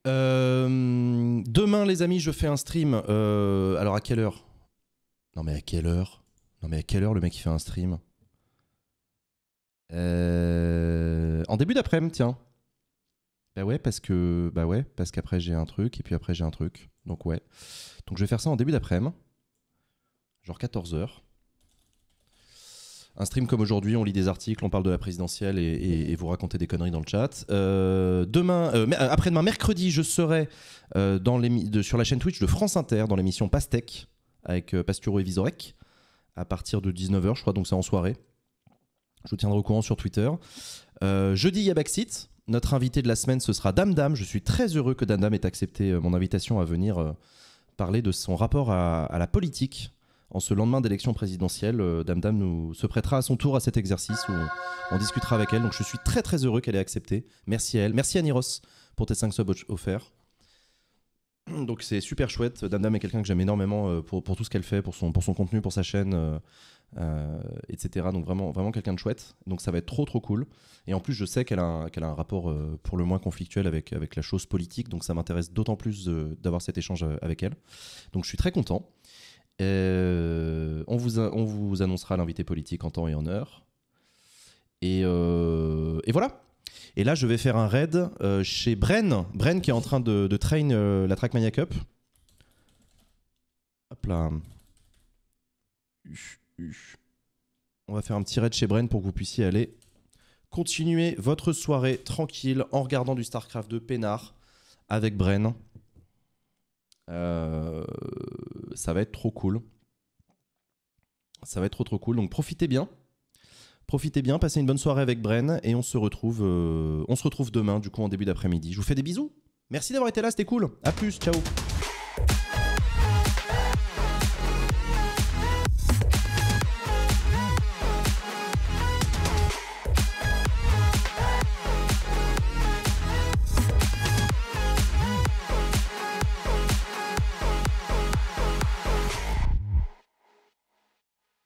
Euh, demain, les amis, je fais un stream. Euh, alors, à quelle heure Non, mais à quelle heure Non, mais à quelle heure le mec il fait un stream euh, En début d'après-midi, tiens. Bah ouais, parce que bah ouais, parce qu'après j'ai un truc et puis après j'ai un truc. Donc ouais. Donc je vais faire ça en début d'après-midi, genre 14 h un stream comme aujourd'hui, on lit des articles, on parle de la présidentielle et, vous racontez des conneries dans le chat. Euh, demain, euh, après-demain, mercredi, je serai euh, dans de, sur la chaîne Twitch de France Inter dans l'émission Pastèque avec Pasturo et Visorek à partir de 19h, je crois, donc c'est en soirée. Je vous tiendrai au courant sur Twitter. jeudi, il y a Backseat. Notre invité de la semaine, ce sera Dame Dame. Je suis très heureux que Dame Dame ait accepté mon invitation à venir parler de son rapport à, à la politique en ce lendemain d'élection présidentielle. Euh, Dame Dame nous, se prêtera à son tour à cet exercice où on, discutera avec elle. Donc je suis très très heureux qu'elle ait accepté. Merci à elle. Merci à Niros pour tes 5 subs offerts. Donc c'est super chouette. Dame Dame est quelqu'un que j'aime énormément euh, pour, tout ce qu'elle fait, pour son, pour son contenu, pour sa chaîne, euh, etc. Donc vraiment, vraiment quelqu'un de chouette. Donc ça va être trop trop cool. Et en plus je sais qu'elle a, qu'elle a un rapport pour le moins conflictuel avec, avec la chose politique, donc ça m'intéresse d'autant plus d'avoir cet échange avec elle. Donc je suis très content. Euh, on, vous on vous annoncera l'invité politique en temps et en heure. Et, euh, voilà. Et là, je vais faire un raid euh, chez Bren. Bren qui est en train de, train la Trackmania Cup. Hop là. On va faire un petit raid chez Bren pour que vous puissiez aller continuer votre soirée tranquille en regardant du StarCraft de peinard avec Bren. Euh, ça va être trop cool. Ça va être trop trop cool. Donc profitez bien. Profitez bien, passez une bonne soirée avec Bren et on se retrouve, euh, on se retrouve demain du coup en début d'après-midi. Je vous fais des bisous. Merci d'avoir été là, c'était cool. À plus, ciao.